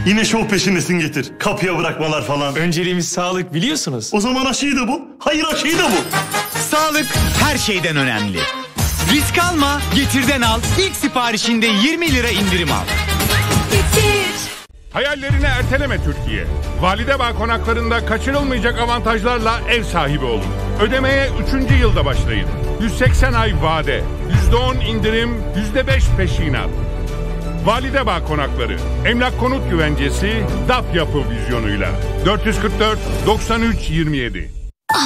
Yine şov peşindesin getir. Kapıya bırakmalar falan. Önceliğimiz sağlık biliyorsunuz. O zaman aşıyı da bu. Hayır aşıyı da bu. Sağlık her şeyden önemli. Risk alma, getirden al. İlk siparişinde 20 lira indirim al. Getir. Hayallerini erteleme Türkiye. Validebağ konaklarında kaçınılmayacak avantajlarla ev sahibi olun. Ödemeye 3. yılda başlayın. 180 ay vade, %10 indirim, %5 peşinat. Valide Bağ Konakları, Emlak Konut Güvencesi, DAP Yapı Vizyonu'yla. 444 93 27. Aa!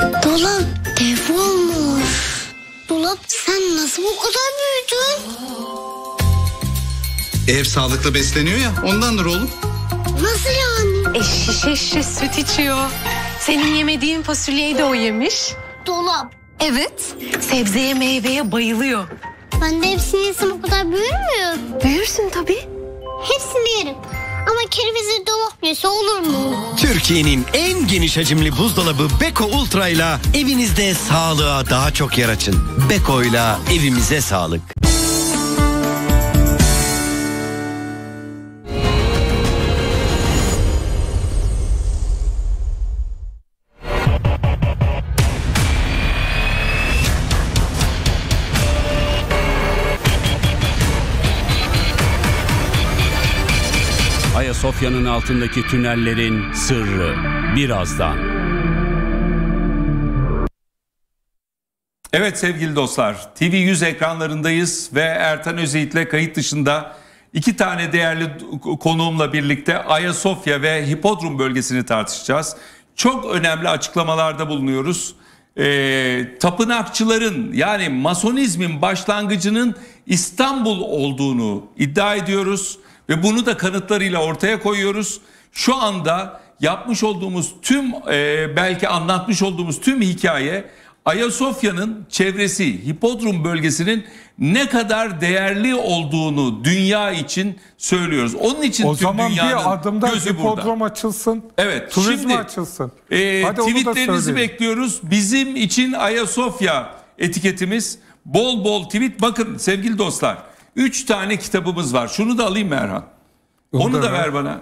Dolap dev olmuş. Dolap sen nasıl bu kadar büyüdün? Ev sağlıklı besleniyor ya ondandır oğlum. Nasıl yani? E şişe şişe süt içiyor. Senin yemediğin fasulyeyi de o yemiş. Dolap. Evet. Sebzeye meyveye bayılıyor. Ben de hepsini yesem o kadar büyür müyüm? Büyürsün tabii. Hepsini yerim. Ama kerevizli dolap yese olur mu? Türkiye'nin en geniş hacimli buzdolabı Beko Ultra ile evinizde sağlığa daha çok yer açın. Beko ile evimize sağlık. Sofya'nın altındaki tünellerin sırrı birazdan. Evet sevgili dostlar, TV 100 ekranlarındayız ve Ertan Özyiğit'le kayıt dışında iki tane değerli konuğumla birlikte Ayasofya ve Hipodrom bölgesini tartışacağız. Çok önemli açıklamalarda bulunuyoruz e, tapınakçıların yani masonizmin başlangıcının İstanbul olduğunu iddia ediyoruz. Ve bunu da kanıtlarıyla ortaya koyuyoruz. Şu anda yapmış olduğumuz tüm e, belki anlatmış olduğumuz tüm hikaye Ayasofya'nın çevresi, hipodrom bölgesinin ne kadar değerli olduğunu dünya için söylüyoruz. Onun için o tüm zaman dünyanın bir adımda gözü hipodrom burada. açılsın, evet, turizm şimdi, açılsın. E, Hadi tweetlerinizi bekliyoruz. Bizim için Ayasofya etiketimiz bol bol tweet. Bakın sevgili dostlar Üç tane kitabımız var. Şunu da alayım mı Erhan? Onu, Onu da, da ver bana.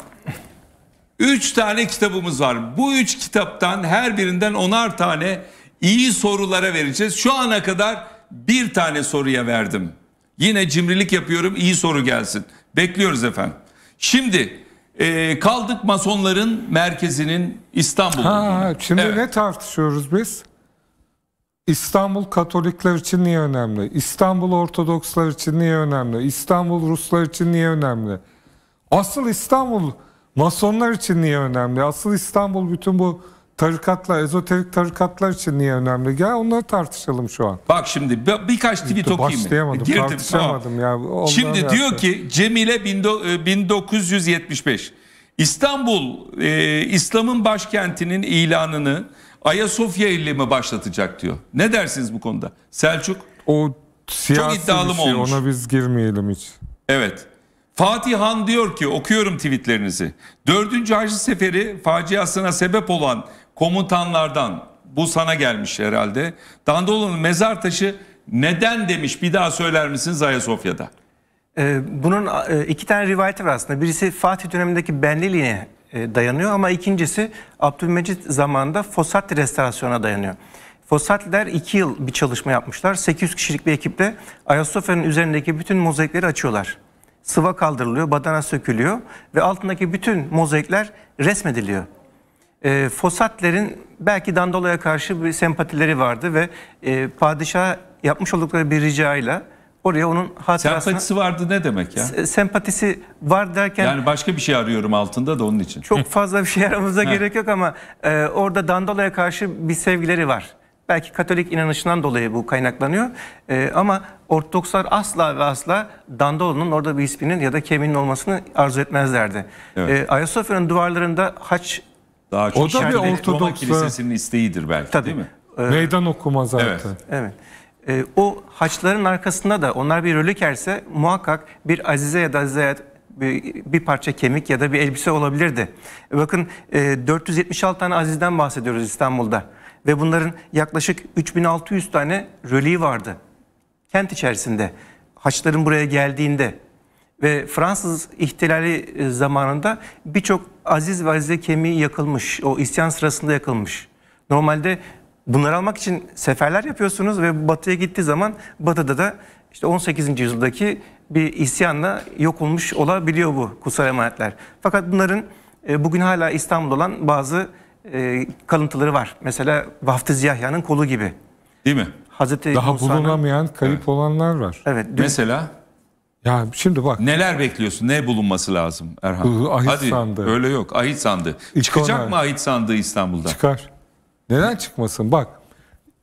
Üç tane kitabımız var. Bu üç kitaptan her birinden onar tane iyi sorulara vereceğiz. Şu ana kadar bir tane soruya verdim. Yine cimrilik yapıyorum İyi soru gelsin. Bekliyoruz efendim. Şimdi e, kaldık masonların merkezinin İstanbul'un. şimdi evet. ne tartışıyoruz biz? İstanbul Katolikler için niye önemli? İstanbul Ortodokslar için niye önemli? İstanbul Ruslar için niye önemli? Asıl İstanbul Masonlar için niye önemli? Asıl İstanbul bütün bu tarikatlar, ezoterik tarikatlar için niye önemli? Gel onları tartışalım şu an. Bak şimdi bir, birkaç tweet okuyayım. Başlayamadım, Girdim, tartışamadım tamam. ya. Şimdi yaptı. diyor ki Cemile 1975. E, İstanbul, e, İslam'ın başkentinin ilanını Ayasofya eylemi başlatacak diyor. Ne dersiniz bu konuda? Selçuk? O siyasi Çok şey, olmuş? Ona biz girmeyelim hiç. Evet. Fatih Han diyor ki okuyorum tweetlerinizi. Dördüncü Hacı Seferi faciasına sebep olan komutanlardan bu sana gelmiş herhalde. Dandolo'nun mezar taşı neden demiş bir daha söyler misiniz Ayasofya'da? Ee, bunun e, iki tane rivayeti var aslında. Birisi Fatih dönemindeki Benliliğe e, dayanıyor ama ikincisi Abdülmecit zamanında fosat restorasyona dayanıyor. Fosatliler 2 yıl bir çalışma yapmışlar. 800 kişilik bir ekiple Ayasofya'nın üzerindeki bütün mozaikleri açıyorlar. Sıva kaldırılıyor, badana sökülüyor ve altındaki bütün mozaikler resmediliyor. E, Fosatlerin belki Dandolo'ya karşı bir sempatileri vardı ve e, padişaha yapmış oldukları bir ricayla ile Oraya onun hatırasını... Sempatisi vardı ne demek ya? sempatisi var derken... Yani başka bir şey arıyorum altında da onun için. Çok fazla bir şey aramıza gerek yok ama e, orada Dandola'ya karşı bir sevgileri var. Belki Katolik inanışından dolayı bu kaynaklanıyor. E, ama Ortodokslar asla ve asla Dandolo'nun orada bir isminin ya da keminin olmasını arzu etmezlerdi. Evet. E, Ayasofya'nın duvarlarında haç... Daha çok o da bir Ortodoks Roma Kilisesi'nin isteğidir belki Tabii. değil mi? Meydan okuma zaten. Evet. evet e, o haçların arkasında da onlar bir rölikerse muhakkak bir azize ya da azizeyat bir, bir parça kemik ya da bir elbise olabilirdi. Bakın e, 476 tane azizden bahsediyoruz İstanbul'da ve bunların yaklaşık 3600 tane röliği vardı kent içerisinde. Haçların buraya geldiğinde ve Fransız ihtilali e, zamanında birçok aziz ve azize kemiği yakılmış. O isyan sırasında yakılmış. Normalde Bunları almak için seferler yapıyorsunuz ve batıya gittiği zaman batıda da işte 18. yüzyıldaki bir isyanla yok olmuş olabiliyor bu kutsal emanetler. Fakat bunların e, bugün hala İstanbul'da olan bazı e, kalıntıları var. Mesela Vaftiz Yahya'nın kolu gibi. Değil mi? Hazreti Daha Musa'nın... bulunamayan kayıp evet. olanlar var. Evet. Dün... Mesela? Ya şimdi bak. Neler bekliyorsun? Ne bulunması lazım Erhan? Ahit Hadi, sandığı. Öyle yok. Ahit sandığı. İkona. Çıkacak mı ahit sandığı İstanbul'da? Çıkar. Neden çıkmasın? Bak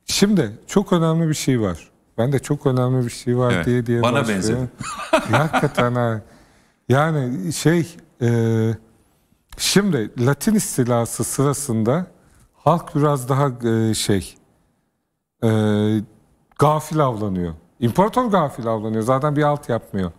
şimdi çok önemli bir şey var. Ben de çok önemli bir şey var evet, diye diye bana başlıyor. benziyor. Hakikaten ha. Yani şey e, şimdi Latin istilası sırasında halk biraz daha e, şey e, gafil avlanıyor. İmparator gafil avlanıyor. Zaten bir alt yapmıyor.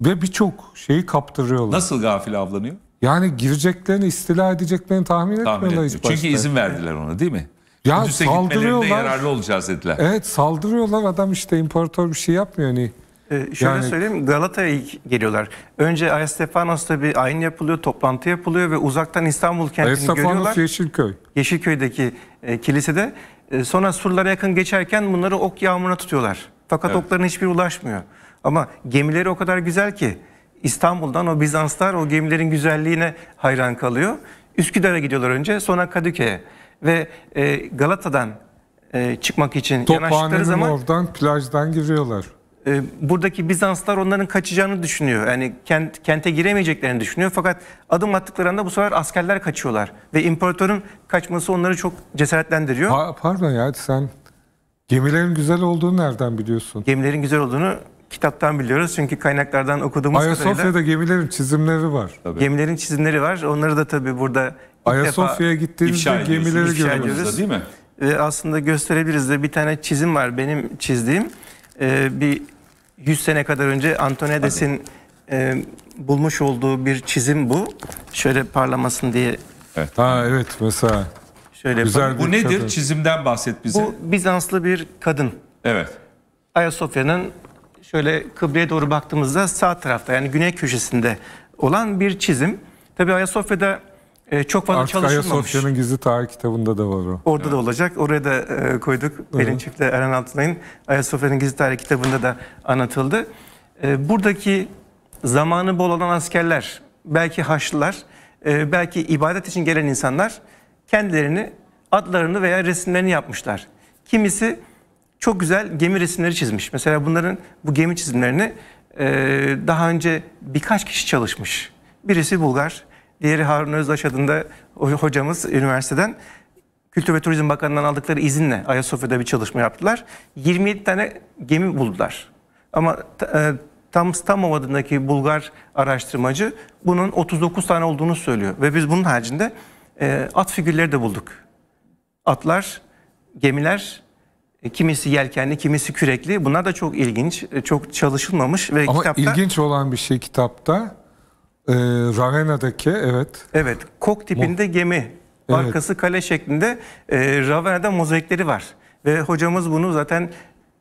Ve birçok şeyi kaptırıyorlar. Nasıl gafil avlanıyor? Yani gireceklerini, istila edeceklerini tahmin, tahmin etmiyorlar etmiyor. hiç başta. Çünkü şey. izin verdiler ona değil mi? Ya Kudüs'e gitmelerinde yararlı olacağız dediler. Evet saldırıyorlar adam işte imparator bir şey yapmıyor. Hani ee, şöyle yani, söyleyeyim Galata'ya geliyorlar. Önce Ayas Stefanos'ta bir ayin yapılıyor, toplantı yapılıyor ve uzaktan İstanbul kentini Ayas görüyorlar. Stefanos Yeşilköy. Yeşilköy'deki e, kilisede. E, sonra surlara yakın geçerken bunları ok yağmuruna tutuyorlar. Fakat evet. okların hiçbir ulaşmıyor. Ama gemileri o kadar güzel ki İstanbul'dan o Bizanslar o gemilerin güzelliğine hayran kalıyor. Üsküdar'a gidiyorlar önce sonra Kadıköy'e ve e, Galata'dan e, çıkmak için Tophane'nin yanaştıkları zaman... oradan plajdan giriyorlar. E, buradaki Bizanslar onların kaçacağını düşünüyor. Yani kent, kente giremeyeceklerini düşünüyor. Fakat adım attıklarında bu sefer askerler kaçıyorlar. Ve imparatorun kaçması onları çok cesaretlendiriyor. Pa- pardon ya sen gemilerin güzel olduğunu nereden biliyorsun? Gemilerin güzel olduğunu kitaptan biliyoruz çünkü kaynaklardan okuduğumuz Ayasofya'da kadarıyla. Ayasofya'da gemilerin çizimleri var. Tabii. Gemilerin çizimleri var. Onları da tabii burada Ayasofya'ya gittiğimizde gemileri görüyoruz. değil mi? Ve aslında gösterebiliriz de bir tane çizim var benim çizdiğim. Ee, bir 100 sene kadar önce Antonedes'in e, bulmuş olduğu bir çizim bu. Şöyle parlamasın diye. Evet. Ha evet mesela. Şöyle Güzel bu nedir? Kadın. Çizimden bahset bize. Bu Bizanslı bir kadın. Evet. Ayasofya'nın şöyle kıbleye doğru baktığımızda sağ tarafta yani güney köşesinde olan bir çizim. Tabii Ayasofya'da e, çok fazla Artık çalışılmamış. Ayasofya'nın gizli tarih kitabında da var o. Orada evet. da olacak. Oraya da e, koyduk. Pelin Çift'le Eren Altunay'ın Ayasofya'nın gizli tarih kitabında da anlatıldı. E, buradaki zamanı bol olan askerler, belki Haçlılar, e, belki ibadet için gelen insanlar kendilerini adlarını veya resimlerini yapmışlar. Kimisi çok güzel gemi resimleri çizmiş. Mesela bunların bu gemi çizimlerini e, daha önce birkaç kişi çalışmış. Birisi Bulgar, diğeri Harun Özdaş adında hocamız üniversiteden. Kültür ve Turizm Bakanlığı'ndan aldıkları izinle Ayasofya'da bir çalışma yaptılar. 27 tane gemi buldular. Ama e, tam Stamov adındaki Bulgar araştırmacı bunun 39 tane olduğunu söylüyor. Ve biz bunun haricinde e, at figürleri de bulduk. Atlar, gemiler e, kimisi yelkenli, kimisi kürekli. Bunlar da çok ilginç, e, çok çalışılmamış ve Ama kitapta... ilginç olan bir şey kitapta e, Ravena'daki evet. Evet, kok tipinde Mo gemi. Evet. Arkası kale şeklinde e, Ravena'da mozaikleri var. Ve hocamız bunu zaten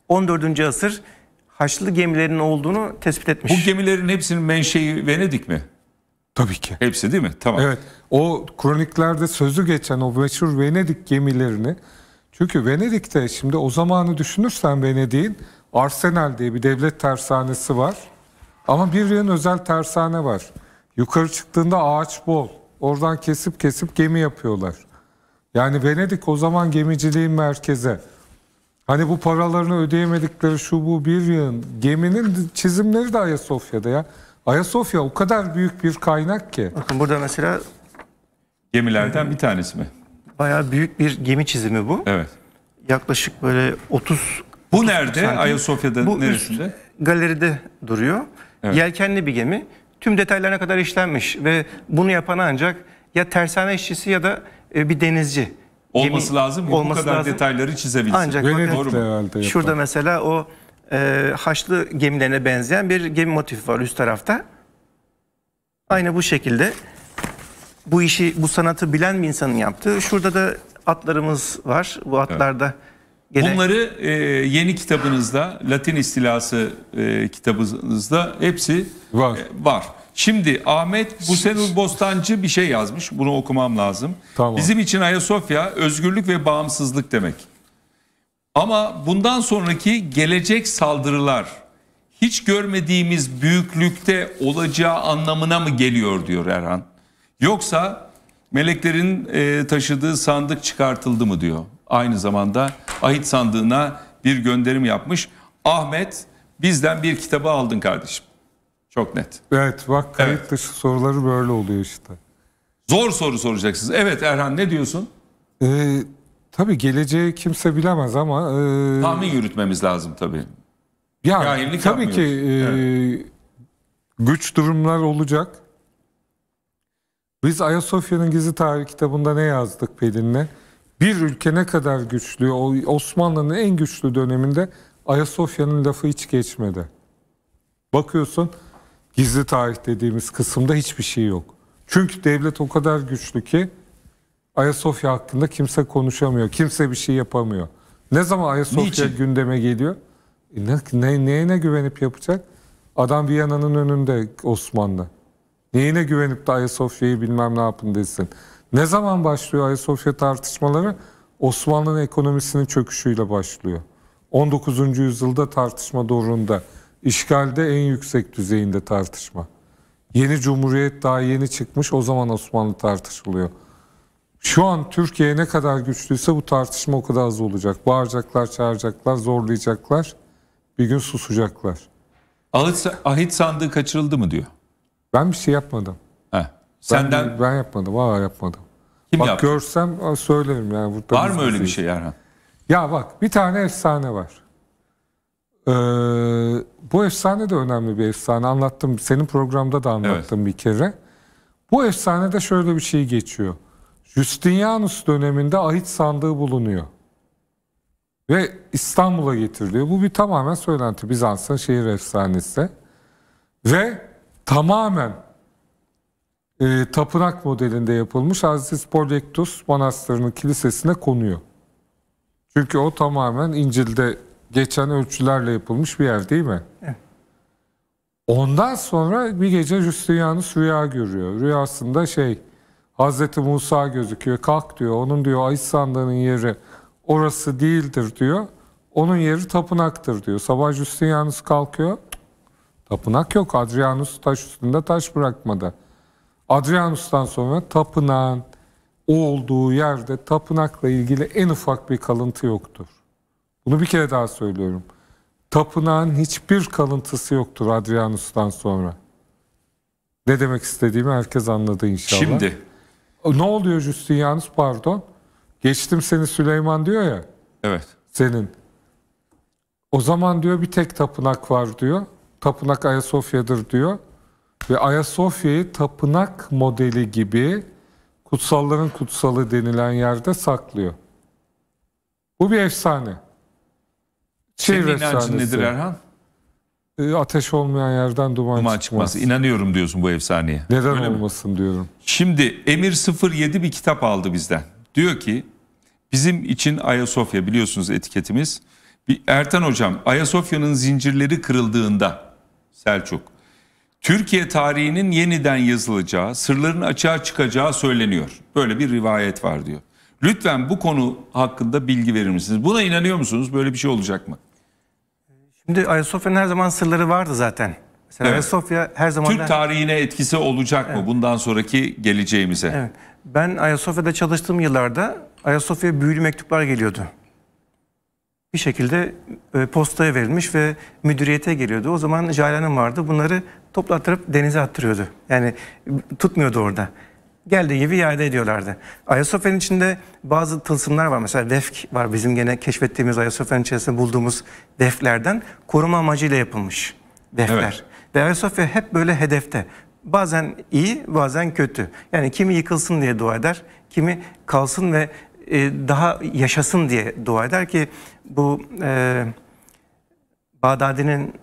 14. asır Haçlı gemilerin olduğunu tespit etmiş. Bu gemilerin hepsinin menşei Venedik mi? Tabii ki. Hepsi değil mi? Tamam. Evet. O kroniklerde sözü geçen o meşhur Venedik gemilerini çünkü Venedik'te şimdi o zamanı düşünürsen Venedik'in Arsenal diye bir devlet tersanesi var. Ama bir yan özel tersane var. Yukarı çıktığında ağaç bol. Oradan kesip kesip gemi yapıyorlar. Yani Venedik o zaman gemiciliğin merkeze. Hani bu paralarını ödeyemedikleri şu bu bir yığın geminin çizimleri de Ayasofya'da ya. Ayasofya o kadar büyük bir kaynak ki. Bakın burada mesela gemilerden bir tanesi mi? Bayağı büyük bir gemi çizimi bu. Evet. Yaklaşık böyle 30 Bu nerede? Santim. Ayasofya'da bu neresinde? Üst galeride duruyor. Evet. Yelkenli bir gemi. Tüm detaylarına kadar işlenmiş ve bunu yapan ancak ya tersane işçisi ya da e, bir denizci. Olması gemi, lazım. Olması bu kadar lazım. detayları çizebilsin. Ancak bakın, doğru şurada mesela o e, Haçlı gemilerine benzeyen bir gemi motifi var üst tarafta. Aynı bu şekilde bu işi, bu sanatı bilen bir insanın yaptığı. Şurada da atlarımız var. Bu atlarda evet. Gene... Bunları e, yeni kitabınızda, Latin istilası e, kitabınızda hepsi e, var. E, var. Şimdi Ahmet Busenur Bostancı bir şey yazmış. Bunu okumam lazım. Tamam. Bizim için Ayasofya özgürlük ve bağımsızlık demek. Ama bundan sonraki gelecek saldırılar hiç görmediğimiz büyüklükte olacağı anlamına mı geliyor diyor Erhan. Yoksa meleklerin e, taşıdığı sandık çıkartıldı mı diyor. Aynı zamanda ahit sandığına bir gönderim yapmış. Ahmet bizden bir kitabı aldın kardeşim. Çok net. Evet bak kayıt evet. dışı soruları böyle oluyor işte. Zor soru soracaksınız. Evet Erhan ne diyorsun? Ee, tabii geleceği kimse bilemez ama... E... Tahmin yürütmemiz lazım tabii. Yani, yani tabii ki e, evet. güç durumlar olacak. Biz Ayasofya'nın Gizli Tarih kitabında ne yazdık Pelin'le? Bir ülke ne kadar güçlü, Osmanlı'nın en güçlü döneminde Ayasofya'nın lafı hiç geçmedi. Bakıyorsun gizli tarih dediğimiz kısımda hiçbir şey yok. Çünkü devlet o kadar güçlü ki Ayasofya hakkında kimse konuşamıyor. Kimse bir şey yapamıyor. Ne zaman Ayasofya Niçin? gündeme geliyor? E ne, ne, ne güvenip yapacak? Adam Viyana'nın önünde Osmanlı. Neyine güvenip de Ayasofya'yı bilmem ne yapın desin. Ne zaman başlıyor Ayasofya tartışmaları? Osmanlı'nın ekonomisinin çöküşüyle başlıyor. 19. yüzyılda tartışma doğrunda. işgalde en yüksek düzeyinde tartışma. Yeni cumhuriyet daha yeni çıkmış o zaman Osmanlı tartışılıyor. Şu an Türkiye ne kadar güçlüyse bu tartışma o kadar az olacak. Bağıracaklar, çağıracaklar, zorlayacaklar. Bir gün susacaklar. Ahit sandığı kaçırıldı mı diyor. Ben bir şey yapmadım. He. Senden ben, ben yapmadım. Valla yapmadım. Kim bak yaptı? görsem e, söylerim yani burada. Var mı öyle bir şey Erhan? Ya bak bir tane efsane var. Ee, bu efsane de önemli bir efsane. Anlattım. Senin programda da anlattım evet. bir kere. Bu efsanede şöyle bir şey geçiyor. Justinianus döneminde ahit sandığı bulunuyor. Ve İstanbul'a getiriliyor. Bu bir tamamen söylenti. Bizans'ın şehir efsanesi. Ve tamamen e, tapınak modelinde yapılmış Aziz Polektus Manastırı'nın kilisesine konuyor. Çünkü o tamamen İncil'de geçen ölçülerle yapılmış bir yer değil mi? Ondan sonra bir gece Justinianus rüya görüyor. Rüyasında şey Hazreti Musa gözüküyor. Kalk diyor. Onun diyor ay sandığının yeri orası değildir diyor. Onun yeri tapınaktır diyor. Sabah Justinianus kalkıyor. Tapınak yok. Adrianus taş üstünde taş bırakmadı. Adrianus'tan sonra tapınağın olduğu yerde tapınakla ilgili en ufak bir kalıntı yoktur. Bunu bir kere daha söylüyorum. Tapınağın hiçbir kalıntısı yoktur Adrianus'tan sonra. Ne demek istediğimi herkes anladı inşallah. Şimdi. Ne oluyor Justinianus pardon? Geçtim seni Süleyman diyor ya. Evet. Senin. O zaman diyor bir tek tapınak var diyor. Tapınak Ayasofya'dır diyor. Ve Ayasofya'yı tapınak modeli gibi kutsalların kutsalı denilen yerde saklıyor. Bu bir efsane. Şehir Senin inancın nedir Erhan? Ee, ateş olmayan yerden duman, duman çıkmaz. çıkmaz. İnanıyorum diyorsun bu efsaneye. Neden Öyle olmasın mi? diyorum. Şimdi Emir 07 bir kitap aldı bizden. Diyor ki bizim için Ayasofya biliyorsunuz etiketimiz. Bir Ertan hocam Ayasofya'nın zincirleri kırıldığında Selçuk. Türkiye tarihinin yeniden yazılacağı, sırların açığa çıkacağı söyleniyor. Böyle bir rivayet var diyor. Lütfen bu konu hakkında bilgi verir misiniz? Buna inanıyor musunuz? Böyle bir şey olacak mı? Şimdi Ayasofya'nın her zaman sırları vardı zaten. Mesela evet. Ayasofya her zaman Türk tarihine etkisi olacak evet. mı bundan sonraki geleceğimize? Evet. Ben Ayasofya'da çalıştığım yıllarda Ayasofya büyülü mektuplar geliyordu bir şekilde e, postaya verilmiş ve müdüriyete geliyordu. O zaman Jale vardı. Bunları toplattırıp denize attırıyordu. Yani e, tutmuyordu orada. Geldiği gibi iade ediyorlardı. Ayasofya'nın içinde bazı tılsımlar var. Mesela defk var. Bizim gene keşfettiğimiz Ayasofya'nın içerisinde bulduğumuz deflerden koruma amacıyla yapılmış defler. Evet. Ve Ayasofya hep böyle hedefte. Bazen iyi, bazen kötü. Yani kimi yıkılsın diye dua eder, kimi kalsın ve e, daha yaşasın diye dua eder ki bu e, Bağdadi'nin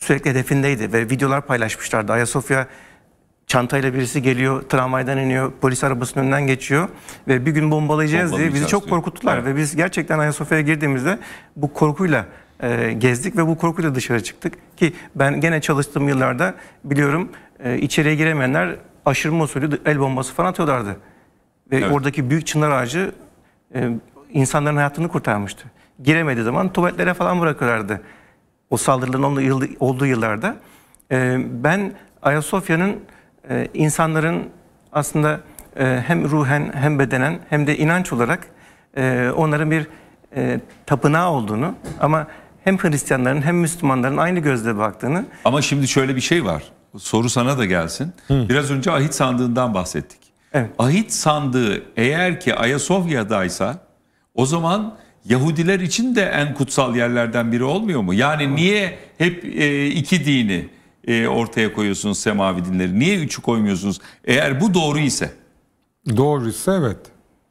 sürekli hedefindeydi ve videolar paylaşmışlardı. Ayasofya çantayla birisi geliyor, tramvaydan iniyor, polis arabasının önünden geçiyor ve bir gün bombalayacağız diye bizi çok korkuttular evet. ve biz gerçekten Ayasofya'ya girdiğimizde bu korkuyla e, gezdik ve bu korkuyla dışarı çıktık ki ben gene çalıştığım yıllarda biliyorum e, içeriye giremeyenler aşırma usulü el bombası falan atıyorlardı. Ve evet. oradaki büyük çınar ağacı e, insanların hayatını kurtarmıştı. Giremediği zaman tuvaletlere falan bırakırlardı. O saldırıların olduğu yıllarda. E, ben Ayasofya'nın e, insanların aslında e, hem ruhen hem bedenen hem de inanç olarak e, onların bir e, tapınağı olduğunu ama hem Hristiyanların hem Müslümanların aynı gözle baktığını. Ama şimdi şöyle bir şey var. Soru sana da gelsin. Hı. Biraz önce ahit sandığından bahsettik. Evet. Ahit sandığı eğer ki Ayasofya'daysa o zaman Yahudiler için de en kutsal yerlerden biri olmuyor mu? Yani evet. niye hep e, iki dini e, ortaya koyuyorsunuz semavi dinleri? Niye üçü koymuyorsunuz? Eğer bu doğru ise. Doğru ise evet.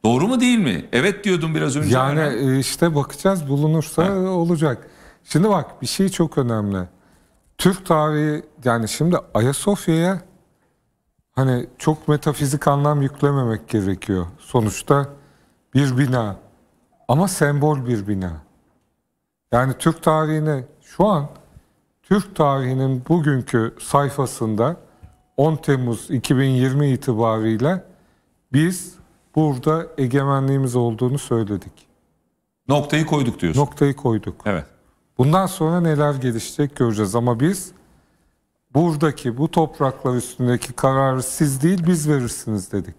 Doğru mu değil mi? Evet diyordum biraz önce. Yani hemen. işte bakacağız bulunursa ha. olacak. Şimdi bak bir şey çok önemli. Türk tarihi yani şimdi Ayasofya'ya hani çok metafizik anlam yüklememek gerekiyor. Sonuçta bir bina ama sembol bir bina. Yani Türk tarihine şu an Türk tarihinin bugünkü sayfasında 10 Temmuz 2020 itibariyle biz burada egemenliğimiz olduğunu söyledik. Noktayı koyduk diyorsun. Noktayı koyduk. Evet. Bundan sonra neler gelişecek göreceğiz ama biz buradaki bu topraklar üstündeki kararı siz değil biz verirsiniz dedik.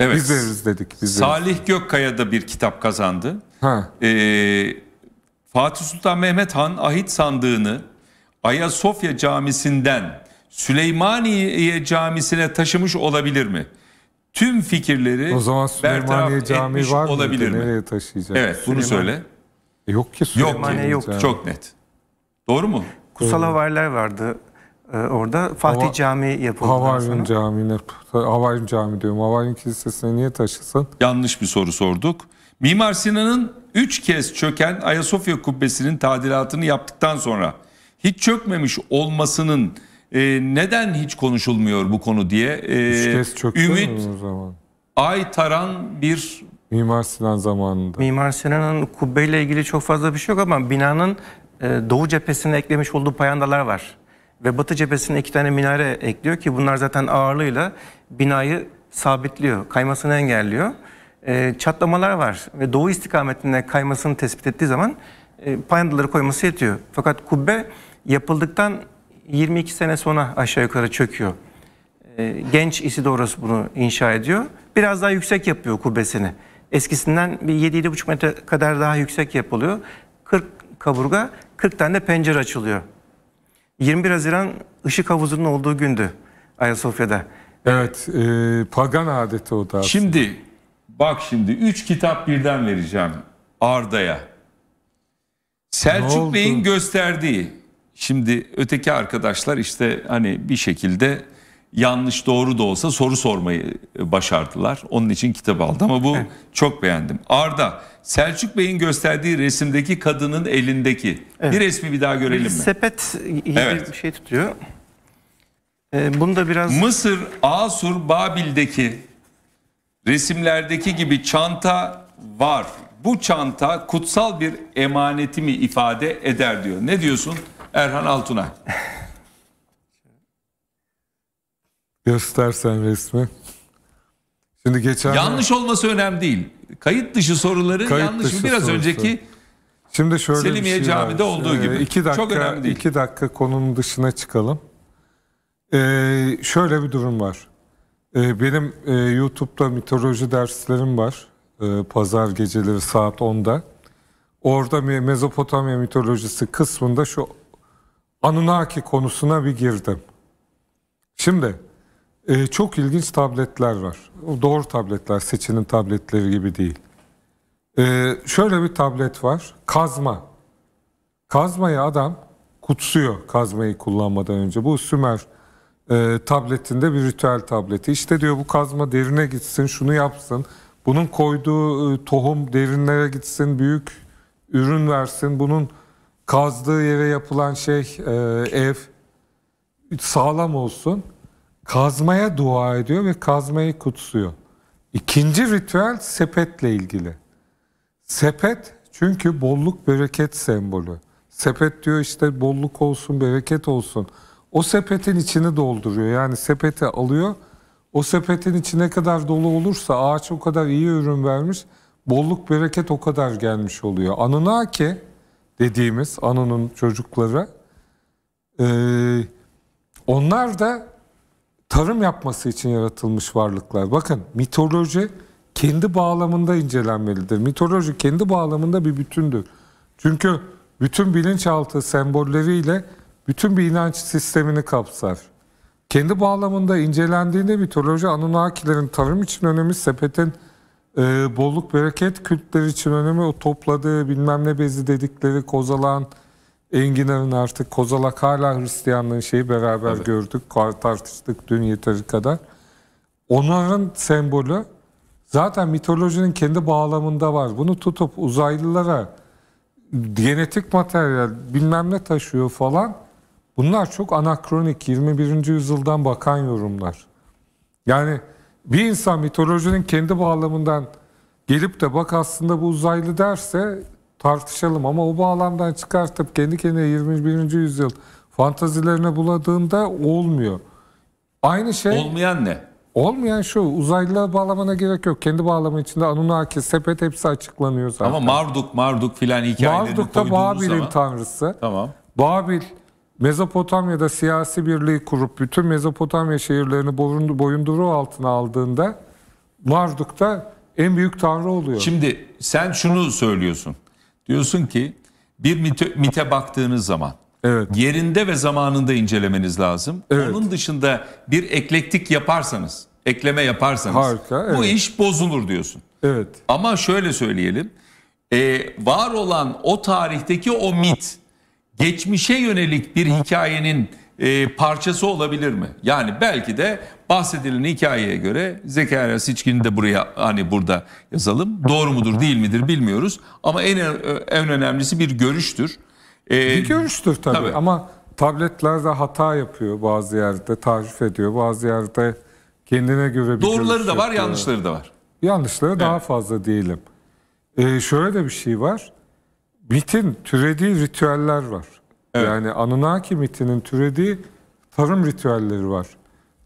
Evet. Biz veririz dedik. Biz Salih veririz. Gökkaya da bir kitap kazandı. Ha. Ee, Fatih Sultan Mehmet Han ahit sandığını Ayasofya Camisi'nden Süleymaniye Camisi'ne taşımış olabilir mi? Tüm fikirleri o zaman Süleymaniye cami var olabilir mi? Nereye taşıyacak? Evet bunu Süleyman... söyle. E yok ki Süleymaniye yok. Ki. Çok net. Doğru mu? Kusal haberler vardı. Ee, orada Fatih Hava, Camii yapıldı. Havaryum Camii'ne, Havaryum Camii diyorum. Havayın Kilisesi'ne niye taşısın? Yanlış bir soru sorduk. Mimar Sinan'ın 3 kez çöken Ayasofya Kubbesi'nin tadilatını yaptıktan sonra hiç çökmemiş olmasının e, neden hiç konuşulmuyor bu konu diye e, Üç kez çöktü Ümit o zaman? Ay taran bir Mimar Sinan zamanında. Mimar Sinan'ın kubbeyle ilgili çok fazla bir şey yok ama binanın e, doğu cephesine eklemiş olduğu payandalar var. Ve batı cephesine iki tane minare ekliyor ki bunlar zaten ağırlığıyla binayı sabitliyor, kaymasını engelliyor. E, çatlamalar var ve doğu istikametinde kaymasını tespit ettiği zaman e, pandaları koyması yetiyor. Fakat kubbe yapıldıktan 22 sene sonra aşağı yukarı çöküyor. E, genç Isidoros bunu inşa ediyor. Biraz daha yüksek yapıyor kubbesini. Eskisinden bir 7-7,5 metre kadar daha yüksek yapılıyor. 40 kaburga, 40 tane de pencere açılıyor. 21 Haziran Işık Havuzu'nun olduğu gündü Ayasofya'da. Evet, e, pagan adeti o da. Şimdi bak şimdi üç kitap birden vereceğim Arda'ya. Selçuk Bey'in gösterdiği. Şimdi öteki arkadaşlar işte hani bir şekilde yanlış doğru da olsa soru sormayı e, başardılar. Onun için kitap aldım ama bu çok beğendim. Arda, Selçuk Bey'in gösterdiği resimdeki kadının elindeki evet. bir resmi bir daha görelim bir mi? Sepet gibi evet. bir şey tutuyor. Ee, bunu da biraz Mısır, Asur, Babil'deki resimlerdeki gibi çanta var. Bu çanta kutsal bir emanetimi ifade eder diyor. Ne diyorsun Erhan Altunay? Göstersen resmi. Şimdi geçen yanlış olması önemli değil. Kayıt dışı soruları Kayıt yanlış dışı mı? Biraz sorusu. önceki Şimdi şöyle Selimiye bir şey Camii'de var. olduğu ee, gibi. iki dakika, Çok önemli değil. İki dakika konunun dışına çıkalım. Ee, şöyle bir durum var. Ee, benim e, YouTube'da mitoloji derslerim var. Ee, Pazar geceleri saat 10'da. Orada Mezopotamya mitolojisi kısmında şu Anunnaki konusuna bir girdim. Şimdi ee, çok ilginç tabletler var. doğru tabletler, seçinin tabletleri gibi değil. Ee, şöyle bir tablet var. Kazma. Kazmayı adam kutsuyor kazmayı kullanmadan önce. Bu Sümer e, tabletinde bir ritüel tableti. İşte diyor bu kazma derine gitsin, şunu yapsın. Bunun koyduğu e, tohum derinlere gitsin, büyük ürün versin. Bunun kazdığı yere yapılan şey e, ev sağlam olsun kazmaya dua ediyor ve kazmayı kutsuyor. İkinci ritüel sepetle ilgili. Sepet çünkü bolluk bereket sembolü. Sepet diyor işte bolluk olsun, bereket olsun. O sepetin içini dolduruyor. Yani sepeti alıyor. O sepetin içi ne kadar dolu olursa ağaç o kadar iyi ürün vermiş. Bolluk bereket o kadar gelmiş oluyor. Anunnaki dediğimiz Anu'nun çocukları. Ee, onlar da tarım yapması için yaratılmış varlıklar. Bakın mitoloji kendi bağlamında incelenmelidir. Mitoloji kendi bağlamında bir bütündür. Çünkü bütün bilinçaltı sembolleriyle bütün bir inanç sistemini kapsar. Kendi bağlamında incelendiğinde mitoloji Anunnakilerin tarım için önemi, sepetin e, bolluk bereket kültleri için önemi, o topladığı bilmem ne bezi dedikleri, kozalan, Enginar'ın artık Kozalak hala Hristiyanlığın şeyi beraber evet. gördük, tartıştık dün yeteri kadar. Onların sembolü zaten mitolojinin kendi bağlamında var. Bunu tutup uzaylılara genetik materyal bilmem ne taşıyor falan. Bunlar çok anakronik 21. yüzyıldan bakan yorumlar. Yani bir insan mitolojinin kendi bağlamından gelip de bak aslında bu uzaylı derse tartışalım ama o bağlamdan çıkartıp kendi kendine 21. yüzyıl fantazilerine buladığında olmuyor. Aynı şey... Olmayan ne? Olmayan şu uzaylı bağlamana gerek yok. Kendi bağlamı içinde Anunnaki, sepet hepsi açıklanıyor zaten. Ama Marduk, Marduk filan hikayelerini Marduk da Babil'in zaman... tanrısı. Tamam. Babil Mezopotamya'da siyasi birliği kurup bütün Mezopotamya şehirlerini boyunduruğu altına aldığında Marduk da en büyük tanrı oluyor. Şimdi sen şunu söylüyorsun. Diyorsun ki bir mite, mite baktığınız zaman evet. yerinde ve zamanında incelemeniz lazım. Evet. Onun dışında bir eklektik yaparsanız, ekleme yaparsanız Harika, evet. bu iş bozulur diyorsun. Evet. Ama şöyle söyleyelim. E, var olan o tarihteki o mit geçmişe yönelik bir hikayenin e, parçası olabilir mi? Yani belki de bahsedilen hikayeye göre Zekeriya Siçkin'i de buraya hani burada yazalım. Doğru mudur değil midir bilmiyoruz ama en en önemlisi bir görüştür. Ee, bir görüştür tabii, tabii ama de hata yapıyor bazı yerde tarif ediyor bazı yerde kendine göre bir Doğruları da var yapıyor. yanlışları da var. Yanlışları evet. daha fazla diyelim. Ee, şöyle de bir şey var. MIT'in türediği ritüeller var. Evet. Yani Anunnaki mitinin türediği tarım ritüelleri var.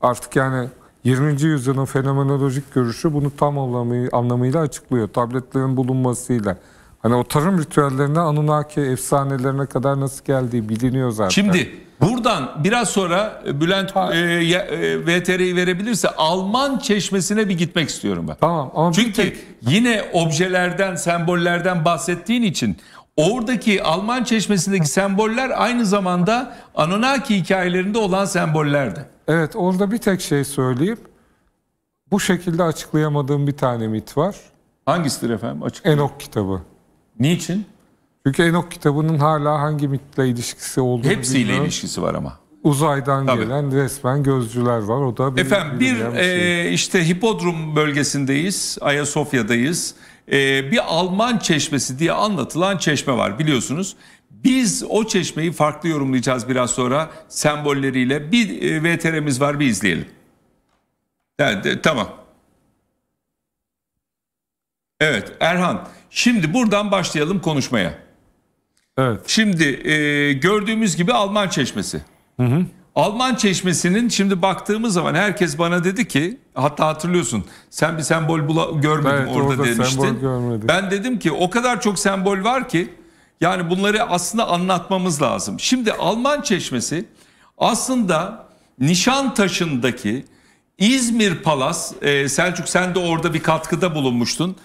Artık yani 20. yüzyılın fenomenolojik görüşü bunu tam anlamı, anlamıyla açıklıyor. Tabletlerin bulunmasıyla. Hani o tarım ritüellerine Anunnaki efsanelerine kadar nasıl geldiği biliniyor zaten. Şimdi buradan biraz sonra Bülent e, e, VTR'yi verebilirse Alman çeşmesine bir gitmek istiyorum ben. Tamam. Ama Çünkü tek... yine objelerden, sembollerden bahsettiğin için Oradaki Alman çeşmesindeki semboller aynı zamanda Anunnaki hikayelerinde olan sembollerdi. Evet orada bir tek şey söyleyeyim. Bu şekilde açıklayamadığım bir tane mit var. Hangisidir efendim? Açıklayın. Enok kitabı. Niçin? Çünkü Enok kitabının hala hangi mitle ilişkisi olduğunu Hepsiyle bilmiyorum. ilişkisi var ama. Uzaydan Tabii. gelen resmen gözcüler var. O da bir, Efendim bir, bir şey. e, işte hipodrom bölgesindeyiz. Ayasofya'dayız e, bir Alman çeşmesi diye anlatılan çeşme var biliyorsunuz. Biz o çeşmeyi farklı yorumlayacağız biraz sonra sembolleriyle. Bir e, VTR'miz var bir izleyelim. Evet, e, tamam. Evet Erhan şimdi buradan başlayalım konuşmaya. Evet. Şimdi e, gördüğümüz gibi Alman çeşmesi. Hı hı. Alman çeşmesinin şimdi baktığımız zaman herkes bana dedi ki Hatta hatırlıyorsun sen bir sembol bula, görmedim evet, orada, orada demiştin. Ben dedim ki o kadar çok sembol var ki yani bunları aslında anlatmamız lazım. Şimdi Alman çeşmesi aslında Nişantaşı'ndaki İzmir Palas, e, Selçuk sen de orada bir katkıda bulunmuştun.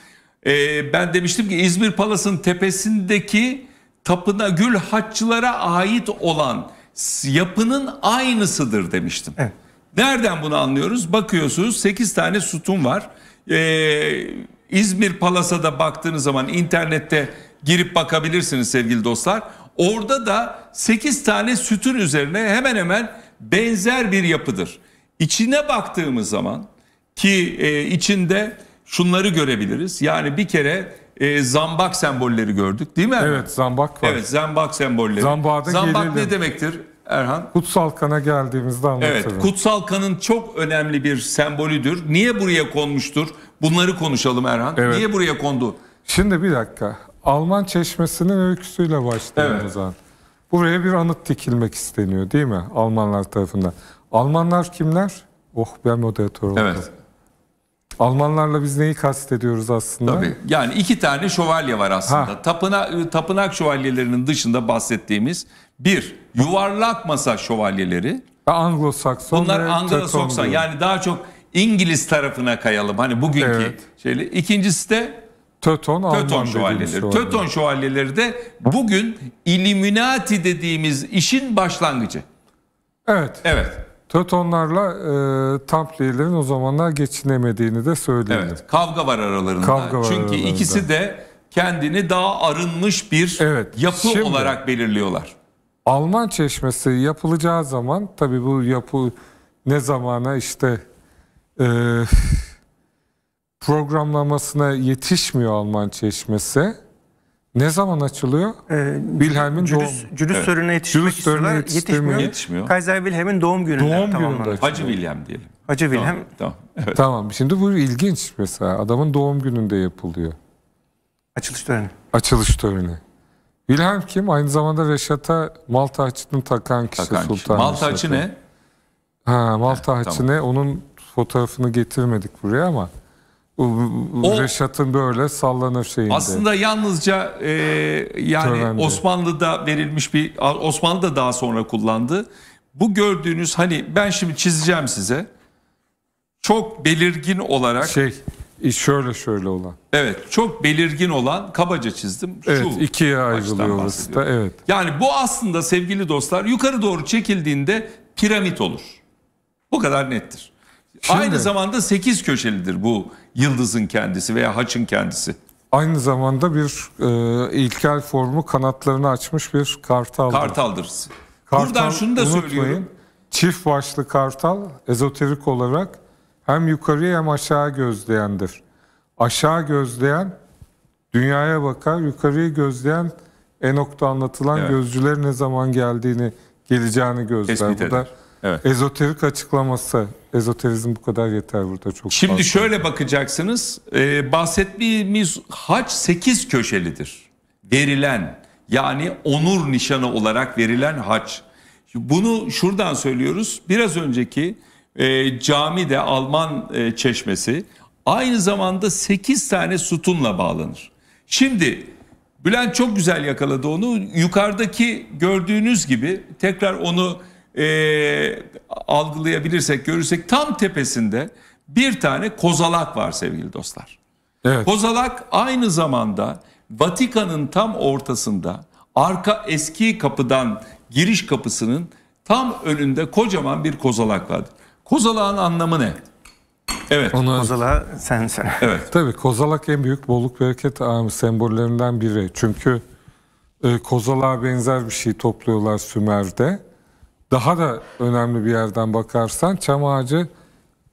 E, ben demiştim ki İzmir Palas'ın tepesindeki tapına gül haççılara ait olan yapının aynısıdır demiştim. Evet. Nereden bunu anlıyoruz? Bakıyorsunuz 8 tane sütun var. Ee, İzmir Palasa'da baktığınız zaman internette girip bakabilirsiniz sevgili dostlar. Orada da 8 tane sütun üzerine hemen hemen benzer bir yapıdır. İçine baktığımız zaman ki e, içinde şunları görebiliriz. Yani bir kere e, zambak sembolleri gördük değil mi? Evet zambak var. Evet zambak sembolleri. zambak gelirdim. ne demektir? Erhan? Kutsal Kan'a geldiğimizde anlatırım. Evet, Kutsal Kan'ın çok önemli bir sembolüdür. Niye buraya konmuştur? Bunları konuşalım Erhan. Evet. Niye buraya kondu? Şimdi bir dakika. Alman çeşmesinin öyküsüyle başlayalım evet. o zaman. Buraya bir anıt dikilmek isteniyor değil mi? Almanlar tarafından. Almanlar kimler? Oh ben moderatör oldum. Evet. Almanlarla biz neyi kastediyoruz aslında? Tabii. Yani iki tane şövalye var aslında. Ha. Tapına, tapınak ıı, şövalyelerinin dışında bahsettiğimiz bir, yuvarlak masa şövalyeleri. Anglo-Sakson. Bunlar Anglo-Sakson. Yani daha çok İngiliz tarafına kayalım. Hani bugünkü evet. şeyle. İkincisi de Töton, Töton şövalyeleri. Töton şövalyeleri de bugün Illuminati dediğimiz işin başlangıcı. Evet. Evet. Tötonlarla e, Templierlerin o zamanlar geçinemediğini de söyleyelim. Evet. Kavga var aralarında. Kavga var Çünkü aralarında. ikisi de kendini daha arınmış bir evet. yapı Şimdi, olarak belirliyorlar. Alman çeşmesi yapılacağı zaman tabi bu yapı ne zamana işte e, programlamasına yetişmiyor Alman çeşmesi. Ne zaman açılıyor? Ee, Wilhelm'in doğum. Cülüs evet. törüne yetişmek istiyorlar. Yetişmiyor. yetişmiyor. Kaiser Wilhelm'in doğum gününde doğum tamamlanıyor. Hacı Wilhelm diyelim. Hacı Wilhelm. Tamam, tamam, evet. tamam. Şimdi bu ilginç mesela. Adamın doğum gününde yapılıyor. Açılış töreni. Açılış töreni. Wilhelm kim? Aynı zamanda Reşat'a mal haçını takan kişi takan Sultan kişi. Malta haçı ne? Ha, Malta haçı tamam. ne? Onun fotoğrafını getirmedik buraya ama o, Reşat'ın böyle sallanır şeyinde. Aslında yalnızca e, yani Törende. Osmanlı'da verilmiş bir Osmanlı da daha sonra kullandı. Bu gördüğünüz hani ben şimdi çizeceğim size. Çok belirgin olarak şey e, şöyle şöyle olan. Evet, çok belirgin olan kabaca çizdim. Evet, Şu ikiye ayrılıyor orası da. Evet. Yani bu aslında sevgili dostlar yukarı doğru çekildiğinde piramit olur. Bu kadar nettir. Şimdi, Aynı zamanda sekiz köşelidir bu yıldızın kendisi veya haçın kendisi. Aynı zamanda bir e, ilkel formu kanatlarını açmış bir kartaldır. Kartaldır. Kartal, Buradan şunu da unutmayın, söylüyorum. Çift başlı kartal ezoterik olarak hem yukarıya hem aşağı gözleyendir. Aşağı gözleyen dünyaya bakar, yukarıyı gözleyen Enok'ta anlatılan evet. gözcülerin ne zaman geldiğini, geleceğini gözler. Tespit Bu da evet. ezoterik açıklaması. Ezoterizm bu kadar yeter burada çok Şimdi fazla. şöyle bakacaksınız, e, bahsettiğimiz haç sekiz köşelidir. Verilen, yani onur nişanı olarak verilen haç. Bunu şuradan söylüyoruz, biraz önceki e, cami de Alman e, çeşmesi aynı zamanda 8 tane sütunla bağlanır. Şimdi Bülent çok güzel yakaladı onu. Yukarıdaki gördüğünüz gibi tekrar onu e, algılayabilirsek, görürsek tam tepesinde bir tane kozalak var sevgili dostlar. Evet. Kozalak aynı zamanda Vatikan'ın tam ortasında arka eski kapıdan giriş kapısının tam önünde kocaman bir kozalak vardır. Kozalağın anlamı ne? Evet. Onu... Kozalağı sen söyle. Evet. Tabii kozalak en büyük bolluk bereket sembollerinden biri. Çünkü e, kozalağa benzer bir şey topluyorlar Sümer'de. Daha da önemli bir yerden bakarsan çam ağacı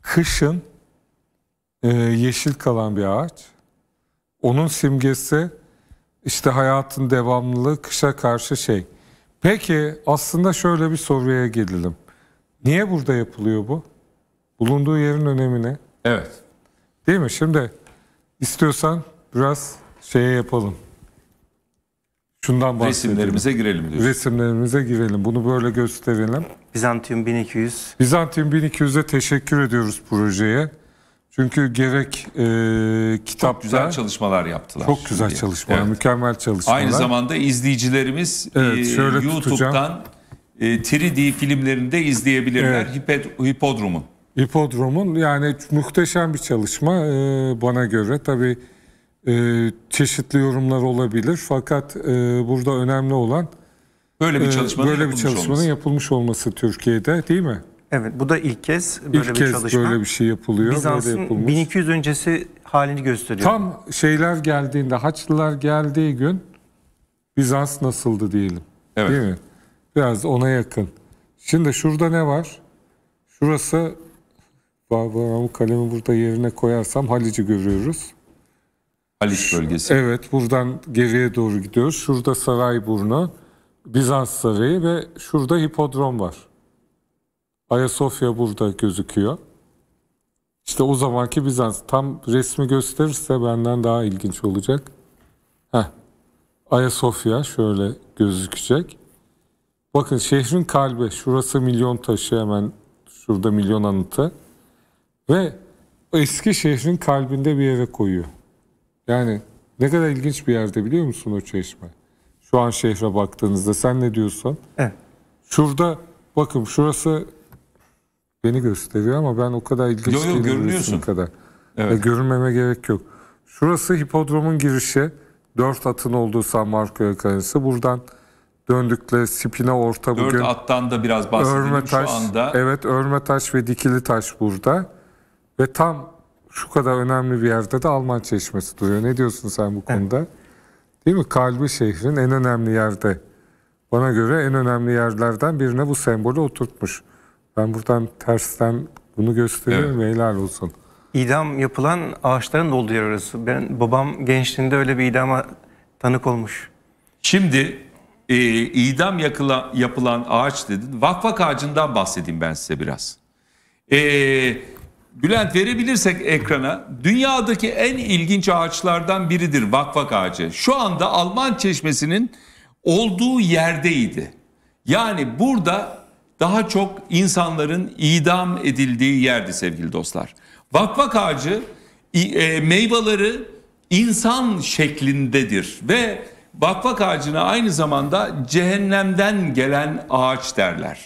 kışın e, yeşil kalan bir ağaç. Onun simgesi işte hayatın devamlılığı kışa karşı şey. Peki aslında şöyle bir soruya gelelim. Niye burada yapılıyor bu? Bulunduğu yerin önemine. Evet. Değil mi? Şimdi istiyorsan biraz şeye yapalım. Şundan bahsedelim. Resimlerimize girelim diyorsun. Resimlerimize girelim. Bunu böyle gösterelim. Bizantium 1200. Bizantium 1200'e teşekkür ediyoruz projeye. Çünkü gerek e, kitapta... Çok güzel çalışmalar yaptılar. Çok güzel çalışmalar, evet. mükemmel çalışmalar. Aynı zamanda izleyicilerimiz evet, e, şöyle e, YouTube'dan... Tutacağım e, 3D filmlerinde izleyebilirler evet. Hiped, hipodromun. Hipodromun yani muhteşem bir çalışma e, bana göre. Tabii e, çeşitli yorumlar olabilir fakat e, burada önemli olan böyle bir e, çalışmanın, e, böyle yapılmış, bir çalışmanın olması. yapılmış olması Türkiye'de değil mi? Evet bu da ilk kez böyle ilk bir kez çalışma. böyle bir şey yapılıyor. Bizans'ın 1200 öncesi halini gösteriyor. Tam şeyler geldiğinde Haçlılar geldiği gün Bizans nasıldı diyelim. Evet. Değil mi? Biraz ona yakın. Şimdi şurada ne var? Şurası bu kalemi burada yerine koyarsam Halic'i görüyoruz. Haliç bölgesi. Evet buradan geriye doğru gidiyoruz. Şurada Sarayburnu, Bizans Sarayı ve şurada hipodrom var. Ayasofya burada gözüküyor. İşte o zamanki Bizans. Tam resmi gösterirse benden daha ilginç olacak. Heh. Ayasofya şöyle gözükecek. Bakın şehrin kalbi, şurası milyon taşı hemen şurada milyon anıtı. Ve eski şehrin kalbinde bir yere koyuyor. Yani ne kadar ilginç bir yerde biliyor musun o çeşme? Şu an şehre baktığınızda sen ne diyorsun? Evet. Şurada bakın şurası beni gösteriyor ama ben o kadar ilginç yok, yok, görünüyorsun. kadar. Evet. E, görünmeme gerek yok. Şurası hipodromun girişi. Dört atın olduğu San Marco yakınısı Buradan Döndükle Spina orta Dört bugün. Dört attan da biraz bahsedelim şu anda. Evet Örmetaş ve dikili taş burada. Ve tam şu kadar önemli bir yerde de Alman çeşmesi duruyor. Ne diyorsun sen bu konuda? Evet. Değil mi? Kalbi şehrin en önemli yerde. Bana göre en önemli yerlerden birine bu sembolü oturtmuş. Ben buradan tersten bunu gösteriyorum. Evet. Helal olsun. İdam yapılan ağaçların olduğu yer orası. Ben babam gençliğinde öyle bir idama tanık olmuş. Şimdi e, idam yakıla, yapılan ağaç dedin. Vakvak ağacından bahsedeyim ben size biraz. E, Bülent verebilirsek ekrana dünyadaki en ilginç ağaçlardan biridir vakvak ağacı. Şu anda Alman çeşmesinin olduğu yerdeydi. Yani burada daha çok insanların idam edildiği yerdi sevgili dostlar. Vakvak ağacı e, meyveleri insan şeklindedir ve Bakvak ağacına aynı zamanda cehennemden gelen ağaç derler.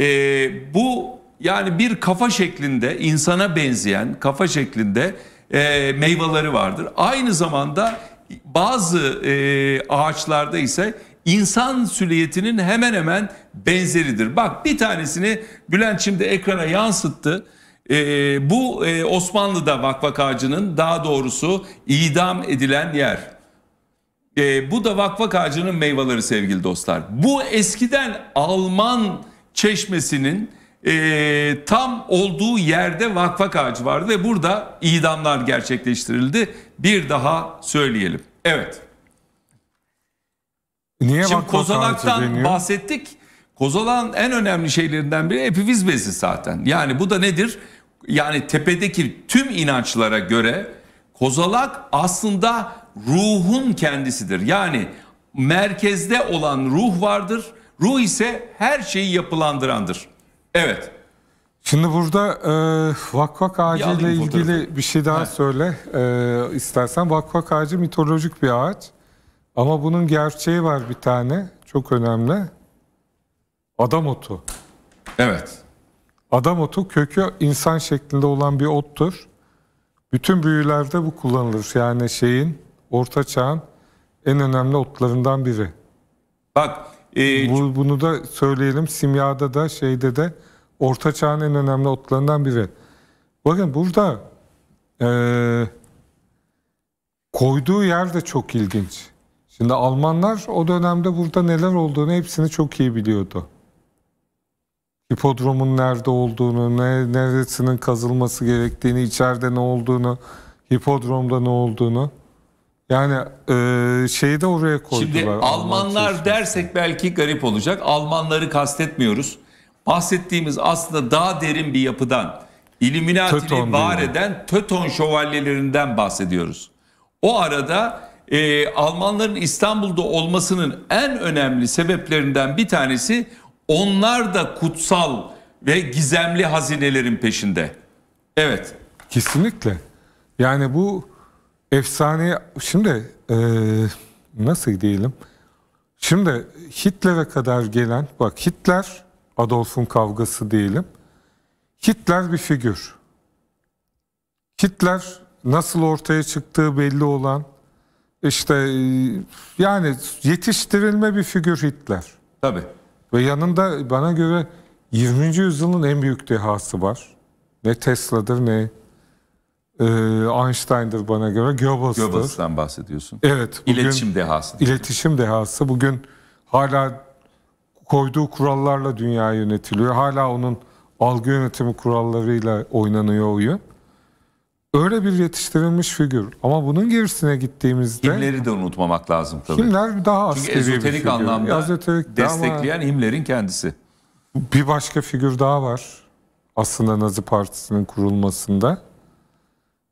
E, bu yani bir kafa şeklinde insana benzeyen kafa şeklinde e, meyveleri vardır. Aynı zamanda bazı e, ağaçlarda ise insan süliyetinin hemen hemen benzeridir. Bak bir tanesini Bülent şimdi ekrana yansıttı. E, bu e, Osmanlı'da vakvak ağacının daha doğrusu idam edilen yer. E, bu da vakvak ağacının meyveleri sevgili dostlar. Bu eskiden Alman çeşmesinin e, tam olduğu yerde vakvak ağacı vardı ve burada idamlar gerçekleştirildi. Bir daha söyleyelim. Evet. Niye Şimdi kozalaktan bahsettik. Kozalağın en önemli şeylerinden biri epiviz bezi zaten. Yani bu da nedir? Yani tepedeki tüm inançlara göre Kozalak aslında ruhun kendisidir. Yani merkezde olan ruh vardır. Ruh ise her şeyi yapılandırandır. Evet. Şimdi burada e, ağacı ile ilgili bir şey daha He. söyle e, istersen. Vakvak ağacı mitolojik bir ağaç. Ama bunun gerçeği var bir tane. Çok önemli. Adam otu. Evet. Adam otu kökü insan şeklinde olan bir ottur. Bütün büyülerde bu kullanılır. Yani şeyin, orta çağın en önemli otlarından biri. Bak. E, bu, bunu da söyleyelim. Simyada da şeyde de orta çağın en önemli otlarından biri. Bakın burada e, koyduğu yer de çok ilginç. Şimdi Almanlar o dönemde burada neler olduğunu hepsini çok iyi biliyordu hipodromun nerede olduğunu, ne, neresinin kazılması gerektiğini, içeride ne olduğunu, hipodromda ne olduğunu. Yani e, şeyi de oraya koydular. Şimdi Almanlar dersek belki garip olacak. Almanları kastetmiyoruz. Bahsettiğimiz aslında daha derin bir yapıdan, İlluminati'ni var eden Töton şövalyelerinden bahsediyoruz. O arada e, Almanların İstanbul'da olmasının en önemli sebeplerinden bir tanesi onlar da kutsal ve gizemli hazinelerin peşinde. Evet. Kesinlikle. Yani bu efsane şimdi e, nasıl diyelim? Şimdi Hitler'e kadar gelen bak Hitler Adolf'un kavgası diyelim. Hitler bir figür. Hitler nasıl ortaya çıktığı belli olan işte e, yani yetiştirilme bir figür Hitler. Tabii. Ve yanında bana göre 20. yüzyılın en büyük dehası var. Ne Tesla'dır ne e, Einstein'dır bana göre Goebbels'tır. Goebbels'tan bahsediyorsun. Evet. Bugün, iletişim dehası. İletişim dehası. Bugün hala koyduğu kurallarla dünya yönetiliyor. Hala onun algı yönetimi kurallarıyla oynanıyor oyun. Öyle bir yetiştirilmiş figür. Ama bunun gerisine gittiğimizde... Himleri de unutmamak lazım tabii. Himler daha askeri Çünkü bir figür. anlamda ezoterik destekleyen ama... Himler'in kendisi. Bir başka figür daha var. Aslında Nazi Partisi'nin kurulmasında.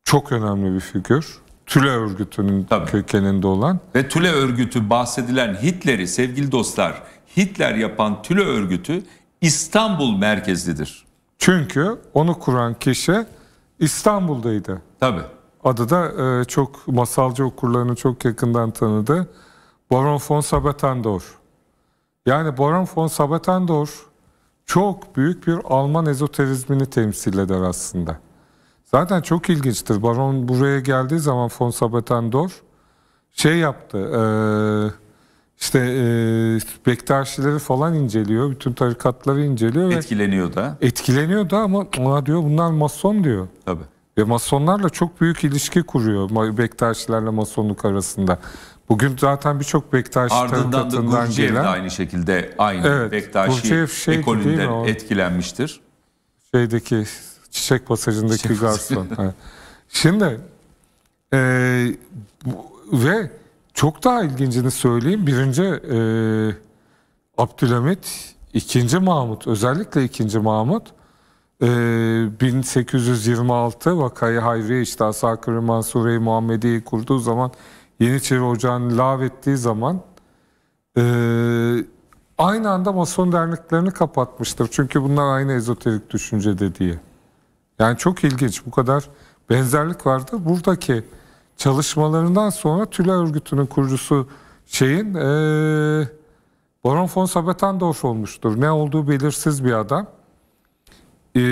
Çok önemli bir figür. Tüle örgütünün Tabii. kökeninde olan. Ve Tüle örgütü bahsedilen Hitler'i sevgili dostlar Hitler yapan Tüle örgütü İstanbul merkezlidir. Çünkü onu kuran kişi İstanbul'daydı. Tabii. Adı da e, çok masalcı okurlarını çok yakından tanıdı. Baron von Sabatendor. Yani Baron von Sabatendor çok büyük bir Alman ezoterizmini temsil eder aslında. Zaten çok ilginçtir. Baron buraya geldiği zaman von Sabatendor şey yaptı. Eee işte e, Bektaşileri falan inceliyor, bütün tarikatları inceliyor. Etkileniyor ve da. Etkileniyor da ama ona diyor bunlar mason diyor. Tabii. Ve masonlarla çok büyük ilişki kuruyor Bektaşilerle masonluk arasında. Bugün zaten birçok Bektaşi Ardından da Gurcev gelen, de aynı şekilde aynı evet, Bektaşi şey ekolünden etkilenmiştir. Şeydeki çiçek pasajındaki çiçek garson. Şimdi e, bu, ve çok daha ilgincini söyleyeyim. Birinci e, Abdülhamit, ikinci Mahmut, özellikle ikinci Mahmut e, 1826 Vakayı Hayriye işte Asakır-ı Mansure-i Muhammediye'yi kurduğu zaman Yeniçeri Ocağı'nı ettiği zaman e, aynı anda Mason derneklerini kapatmıştır. Çünkü bunlar aynı ezoterik düşüncede diye. Yani çok ilginç bu kadar benzerlik vardı. Buradaki çalışmalarından sonra Tülay Örgütü'nün kurucusu şeyin e, Baron von Sabetandoş olmuştur. Ne olduğu belirsiz bir adam. E,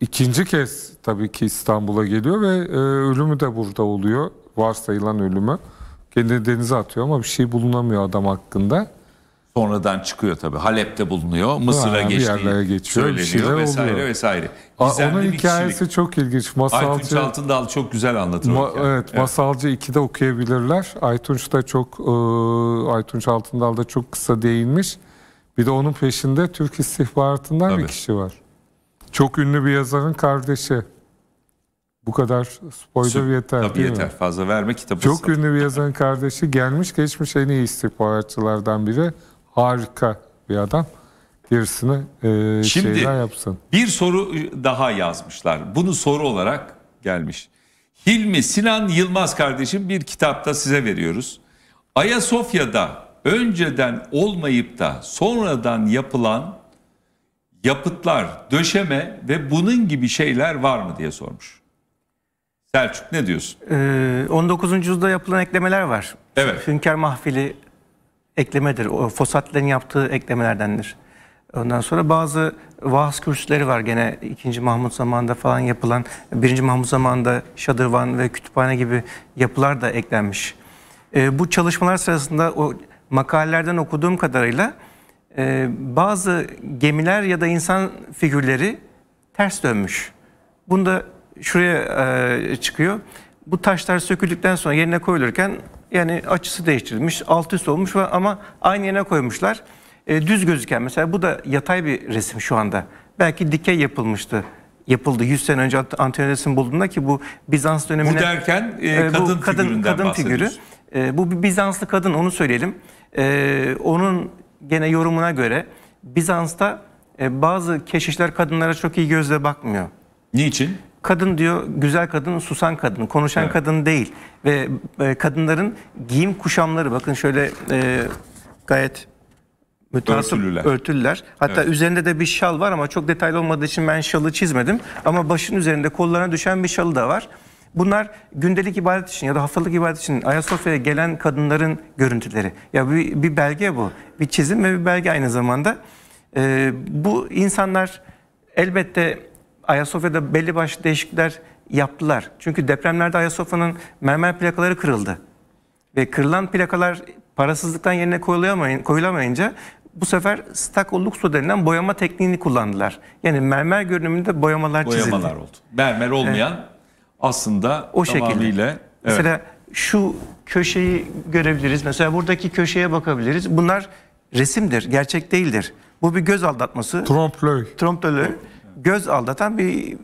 ikinci kez tabii ki İstanbul'a geliyor ve e, ölümü de burada oluyor. Varsayılan ölümü. Kendini denize atıyor ama bir şey bulunamıyor adam hakkında sonradan çıkıyor tabii. Halep'te bulunuyor, Mısır'a geçtiği geçiyor, söyleniyor vesaire oluyor. vesaire. Gizemli Onun hikayesi kişilik. çok ilginç. Masalcı, Aytunç Altındal çok güzel anlatır. Ma, evet, Masalcı 2'de okuyabilirler. Aytunç da çok, e, Aytunç Altındal da çok kısa değinmiş. Bir de onun peşinde Türk istihbaratından tabii. bir kişi var. Çok ünlü bir yazarın kardeşi. Bu kadar spoiler yeter Tabii yeter mi? fazla verme kitabı. Çok ünlü bir yazarın kardeşi gelmiş geçmiş en iyi istihbaratçılardan biri harika bir adam. Gerisini e, Şimdi, şeyler yapsın. Bir soru daha yazmışlar. Bunu soru olarak gelmiş. Hilmi Sinan Yılmaz kardeşim bir kitapta size veriyoruz. Ayasofya'da önceden olmayıp da sonradan yapılan yapıtlar, döşeme ve bunun gibi şeyler var mı diye sormuş. Selçuk ne diyorsun? 19. Ee, yüzyılda yapılan eklemeler var. Evet. Hünkar Mahfili eklemedir. O Fosatlerin yaptığı eklemelerdendir. Ondan sonra bazı vaaz kürsüleri var gene 2. Mahmut zamanında falan yapılan. 1. Mahmut zamanında şadırvan ve kütüphane gibi yapılar da eklenmiş. E, bu çalışmalar sırasında o makalelerden okuduğum kadarıyla e, bazı gemiler ya da insan figürleri ters dönmüş. Bunda şuraya e, çıkıyor. Bu taşlar söküldükten sonra yerine koyulurken yani açısı değiştirilmiş, alt üst olmuş ama aynı yerine koymuşlar. E, düz gözüken mesela bu da yatay bir resim şu anda. Belki dikey yapılmıştı yapıldı. 100 sene önce Antinorosun bulduğunda ki bu Bizans dönemine... Bu derken e, kadın, e, bu, kadın, kadın figürü. E, bu bir Bizanslı kadın onu söyleyelim. E, onun gene yorumuna göre Bizans'ta e, bazı keşişler kadınlara çok iyi gözle bakmıyor. Niçin? kadın diyor güzel kadın susan kadın konuşan evet. kadın değil ve e, kadınların giyim kuşamları bakın şöyle e, gayet mütasip örtülüler. örtülüler. Hatta evet. üzerinde de bir şal var ama çok detaylı olmadığı için ben şalı çizmedim. Ama başın üzerinde kollarına düşen bir şalı da var. Bunlar gündelik ibadet için ya da haftalık ibadet için Ayasofya'ya gelen kadınların görüntüleri. Ya bir, bir belge bu. Bir çizim ve bir belge aynı zamanda. Ee, bu insanlar elbette Ayasofya'da belli başlı değişiklikler yaptılar. Çünkü depremlerde Ayasofya'nın mermer plakaları kırıldı. Ve kırılan plakalar parasızlıktan yerine koyulamayınca bu sefer su denilen boyama tekniğini kullandılar. Yani mermer görünümünde boyamalar, boyamalar çizildi. Boyamalar oldu. Mermer olmayan evet. aslında o tamamıyla... Şekilde. Evet. Mesela şu köşeyi görebiliriz. Mesela buradaki köşeye bakabiliriz. Bunlar resimdir, gerçek değildir. Bu bir göz aldatması. Trompe l'œil. Trompe l'œil göz aldatan bir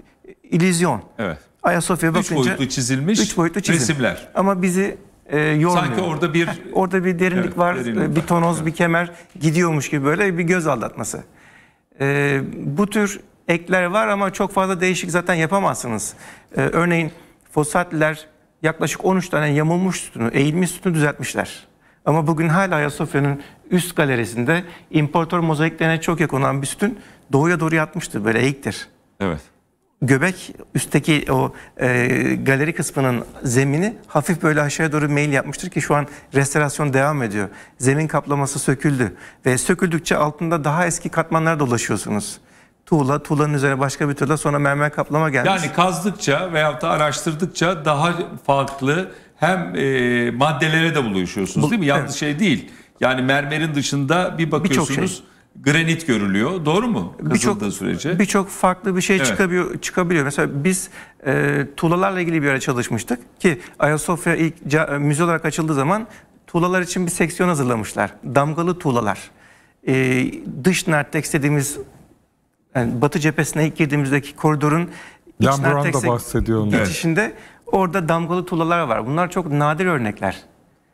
ilizyon. Evet. Ayasofya bakınca... Üç boyutlu çizilmiş, üç boyutlu çizim. resimler. Ama bizi e, yormuyor. Sanki orada bir... Heh, orada bir derinlik evet, var, derinlik e, bir tonoz, var. bir kemer gidiyormuş gibi böyle bir göz aldatması. E, bu tür ekler var ama çok fazla değişik zaten yapamazsınız. E, örneğin fosatliler yaklaşık 13 tane yamulmuş sütunu, eğilmiş sütunu düzeltmişler. Ama bugün hala Ayasofya'nın üst galerisinde imparator mozaiklerine çok yakın olan bir sütun doğuya doğru yatmıştır. Böyle eğiktir. Evet. Göbek üstteki o e, galeri kısmının zemini hafif böyle aşağıya doğru meyil yapmıştır ki şu an restorasyon devam ediyor. Zemin kaplaması söküldü ve söküldükçe altında daha eski katmanlara dolaşıyorsunuz tuğla, tuğlanın üzerine başka bir tuğla sonra mermer kaplama gelmiş. Yani kazdıkça veyahut da araştırdıkça daha farklı hem e, maddelere de buluşuyorsunuz değil mi? Yanlış evet. şey değil. Yani mermerin dışında bir şey. bakıyorsunuz. Bir granit görülüyor. Doğru mu? Kazıldığı birçok, sürece. Birçok farklı bir şey evet. çıkabiliyor, çıkabiliyor. Mesela biz e, tuğlalarla ilgili bir ara çalışmıştık ki Ayasofya ilk e, müze olarak açıldığı zaman tuğlalar için bir seksiyon hazırlamışlar. Damgalı tuğlalar. E, dış narteks istediğimiz yani batı cephesine ilk girdiğimizdeki koridorun iç narteks'e geçişinde evet. orada damgalı tuğlalar var. Bunlar çok nadir örnekler.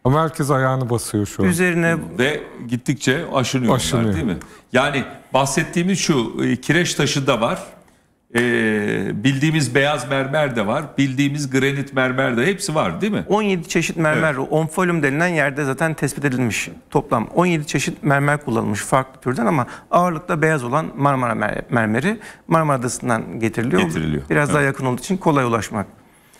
Ama herkes ayağını basıyor şu an. Üzerine ve gittikçe aşınıyorlar, aşınıyor. değil mi? Yani bahsettiğimiz şu e, kireç taşı da var. Ee, bildiğimiz beyaz mermer de var. Bildiğimiz granit mermer de hepsi var değil mi? 17 çeşit mermer. Evet. Onfolium denilen yerde zaten tespit edilmiş. Toplam 17 çeşit mermer kullanılmış farklı türden ama ağırlıkta beyaz olan Marmara mermeri Marmara Adası'ndan getiriliyor. getiriliyor. Biraz evet. daha yakın olduğu için kolay ulaşmak.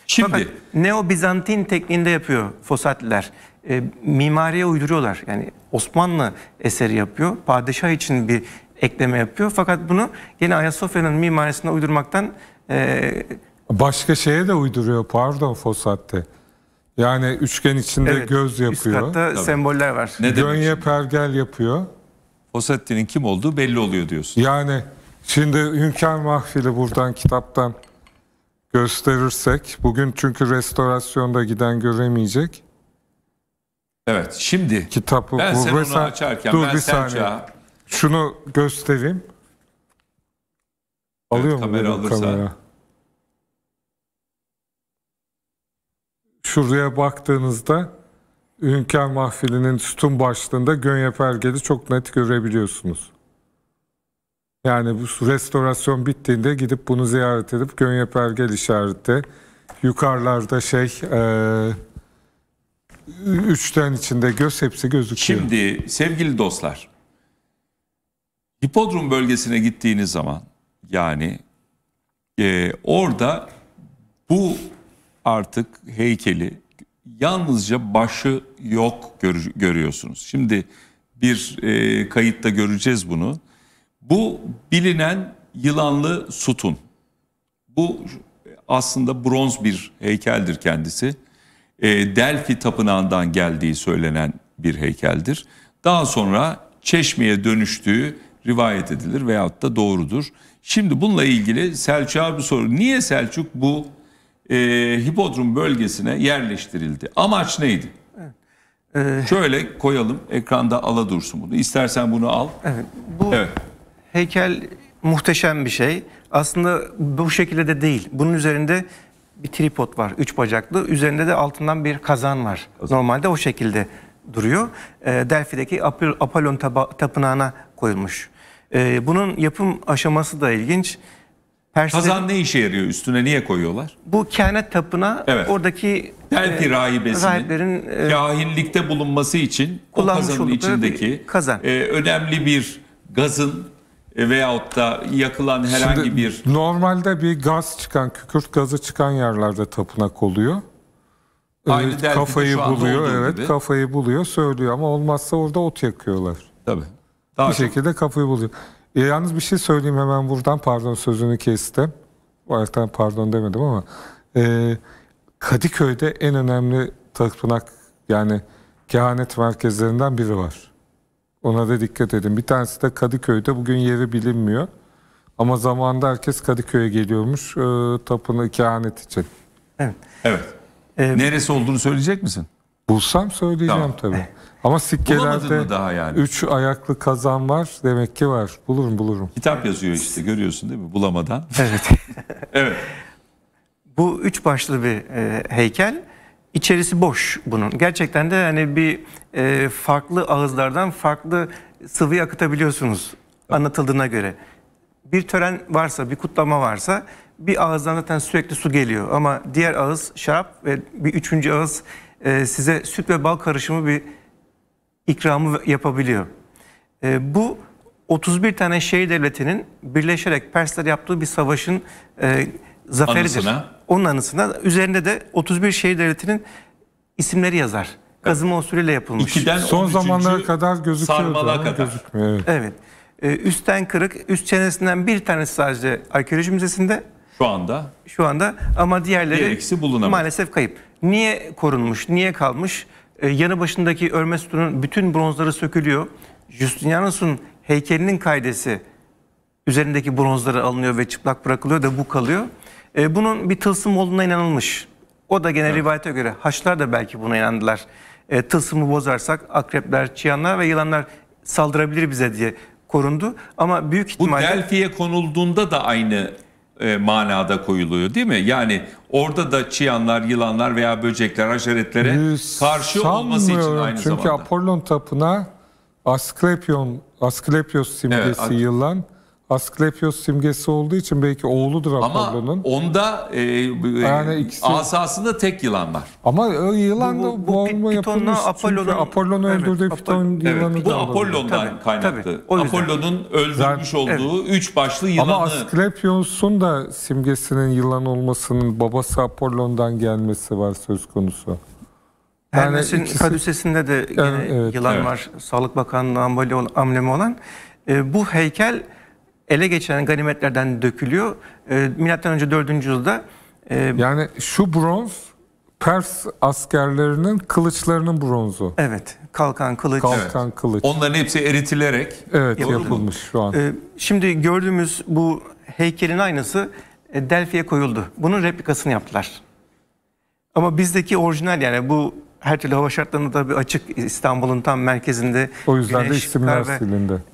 Şimdi Fakat Neo Bizantin tekniğinde yapıyor fosatliler e, mimariye uyduruyorlar. Yani Osmanlı eseri yapıyor. Padişah için bir ekleme yapıyor. Fakat bunu yine Ayasofya'nın mimarisine uydurmaktan e, Başka şeye de uyduruyor pardon Fosat'te. Yani üçgen içinde evet, göz yapıyor. Üst katta Tabii. semboller var. Ne Gönye pergel yapıyor. Fosatti'nin kim olduğu belli oluyor diyorsun. Yani şimdi Hünkar Mahfili buradan kitaptan gösterirsek bugün çünkü restorasyonda giden göremeyecek. Evet şimdi. Kitap ben sen onu açarken dur ben bir saniye. Çağ... Şunu göstereyim. Alıyor evet, mu kamera alırsa. Kamera? Şuraya baktığınızda Hünkar Mahfili'nin sütun başlığında Gönye Pergel'i çok net görebiliyorsunuz. Yani bu restorasyon bittiğinde gidip bunu ziyaret edip Gönye Pergel işareti yukarılarda şey... Ee, üçten içinde göz hepsi gözüküyor. Şimdi sevgili dostlar hipodrom bölgesine gittiğiniz zaman yani e, orada bu artık heykeli yalnızca başı yok gör, görüyorsunuz. Şimdi bir e, kayıtta göreceğiz bunu. Bu bilinen yılanlı sütun. Bu aslında bronz bir heykeldir kendisi e, Delphi Tapınağı'ndan geldiği söylenen bir heykeldir. Daha sonra Çeşme'ye dönüştüğü rivayet edilir veyahut da doğrudur. Şimdi bununla ilgili Selçuk'a bir soru. Niye Selçuk bu e, hipodrom bölgesine yerleştirildi? Amaç neydi? Evet. Ee, Şöyle koyalım ekranda ala dursun bunu. İstersen bunu al. Evet, bu evet. heykel muhteşem bir şey. Aslında bu şekilde de değil. Bunun üzerinde bir tripod var. Üç bacaklı. Üzerinde de altından bir kazan var. Normalde o şekilde duruyor. Ee, Delphi'deki Apollon tapınağına koyulmuş. Ee, bunun yapım aşaması da ilginç. Perslerin, Kazan ne işe yarıyor? Üstüne niye koyuyorlar? Bu kehanet tapına evet. oradaki Delphi e, rahibesinin e, kahinlikte bulunması için o kazanın içindeki kazan. E, önemli bir gazın e, veyahut da yakılan herhangi Şimdi, bir... Normalde bir gaz çıkan, kükürt gazı çıkan yerlerde tapınak oluyor. Ee, Aynı evet, kafayı buluyor, evet gibi. kafayı buluyor, söylüyor ama olmazsa orada ot yakıyorlar. Tabii. Daha bir çok... şekilde kafayı buluyor. E, yalnız bir şey söyleyeyim hemen buradan, pardon sözünü kestim. Zaten pardon demedim ama e, Kadıköy'de en önemli tapınak yani kehanet merkezlerinden biri var. Ona da dikkat edin. Bir tanesi de Kadıköy'de bugün yeri bilinmiyor. Ama zamanda herkes Kadıköy'e geliyormuş e, tapını kehanet için. Evet. Evet. Ee, Neresi olduğunu söyleyecek misin? Bulsam söyleyeceğim tamam. tabii. Ama sikkelerde daha yani? üç ayaklı kazan var demek ki var. Bulurum bulurum. Kitap yazıyor işte görüyorsun değil mi bulamadan. Evet. evet. Bu üç başlı bir e, heykel. İçerisi boş bunun. Gerçekten de hani bir e, farklı ağızlardan farklı sıvıyı akıtabiliyorsunuz anlatıldığına göre. Bir tören varsa, bir kutlama varsa bir ağızdan zaten sürekli su geliyor ama diğer ağız şarap ve bir üçüncü ağız e, size süt ve bal karışımı bir ikramı yapabiliyor. E, bu 31 tane şehir devletinin birleşerek Persler yaptığı bir savaşın e, zaferidir. Anısına. Onun anısına üzerinde de 31 şehir devletinin isimleri yazar. Kazıma usulüyle yapılmış. Son zamanlara kadar gözüküyordu. Sarmala kadar. Gözükmüyor. Evet. Ee, üstten kırık, üst çenesinden bir tanesi sadece arkeoloji müzesinde. Şu anda. Şu anda ama diğerleri diğer ikisi maalesef kayıp. Niye korunmuş, niye kalmış? Ee, yanı başındaki örme sütunun bütün bronzları sökülüyor. Justinianus'un heykelinin kaydesi üzerindeki bronzları alınıyor ve çıplak bırakılıyor da bu kalıyor. Ee, bunun bir tılsım olduğuna inanılmış. O da genel evet. rivayete göre Haçlar da belki buna inandılar e, tılsımı bozarsak akrepler, çıyanlar ve yılanlar saldırabilir bize diye korundu. Ama büyük ihtimalle... Bu Delphi'ye konulduğunda da aynı e, manada koyuluyor değil mi? Yani orada da çiyanlar, yılanlar veya böcekler, haşeretlere ee, karşı olması için aynı çünkü zamanda. Çünkü Apollon tapına Asklepion, Asklepios simgesi evet, yılan... Asklepios simgesi olduğu için belki oğludur Apollon'un. Ama onda e, e, yani ikisi... asasında tek yılan var. Ama yılan bu, bu, bu, boğulma yapılmış. Apollon'u Apollon öldürdüğü evet, Piton evet, yılanı Bu Apollon'dan kaynaklı. Apollon'un öldürmüş olduğu evet. üç başlı yılanı. Ama Asklepios'un da simgesinin yılan olmasının babası Apollon'dan gelmesi var söz konusu. Hermes'in yani ikisi... Kadüsesi'nde de yine evet, yılan evet. var. Sağlık Bakanlığı amblemi olan. E, bu heykel ele geçen ganimetlerden dökülüyor. E, Milattan önce 4. yüzyılda e, yani şu bronz Pers askerlerinin kılıçlarının bronzu. Evet, kalkan kılıç. Kalkan evet. kılıç. Onların hepsi eritilerek evet yapılmış, şu an. E, şimdi gördüğümüz bu heykelin aynısı e, Delphi'ye koyuldu. Bunun replikasını yaptılar. Ama bizdeki orijinal yani bu her türlü hava şartlarına da bir açık İstanbul'un tam merkezinde. O yüzden de isimler ve,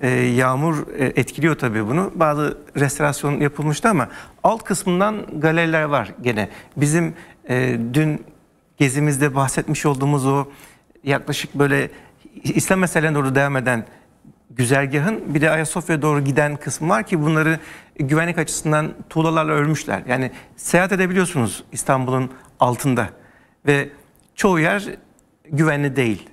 E, yağmur e, etkiliyor tabii bunu. Bazı restorasyon yapılmıştı ama alt kısmından galeriler var gene. Bizim e, dün gezimizde bahsetmiş olduğumuz o yaklaşık böyle İslam meselelerine doğru devam eden güzergahın bir de Ayasofya'ya doğru giden kısmı var ki bunları güvenlik açısından tuğlalarla örmüşler. Yani seyahat edebiliyorsunuz İstanbul'un altında ve çoğu yer güvenli değil.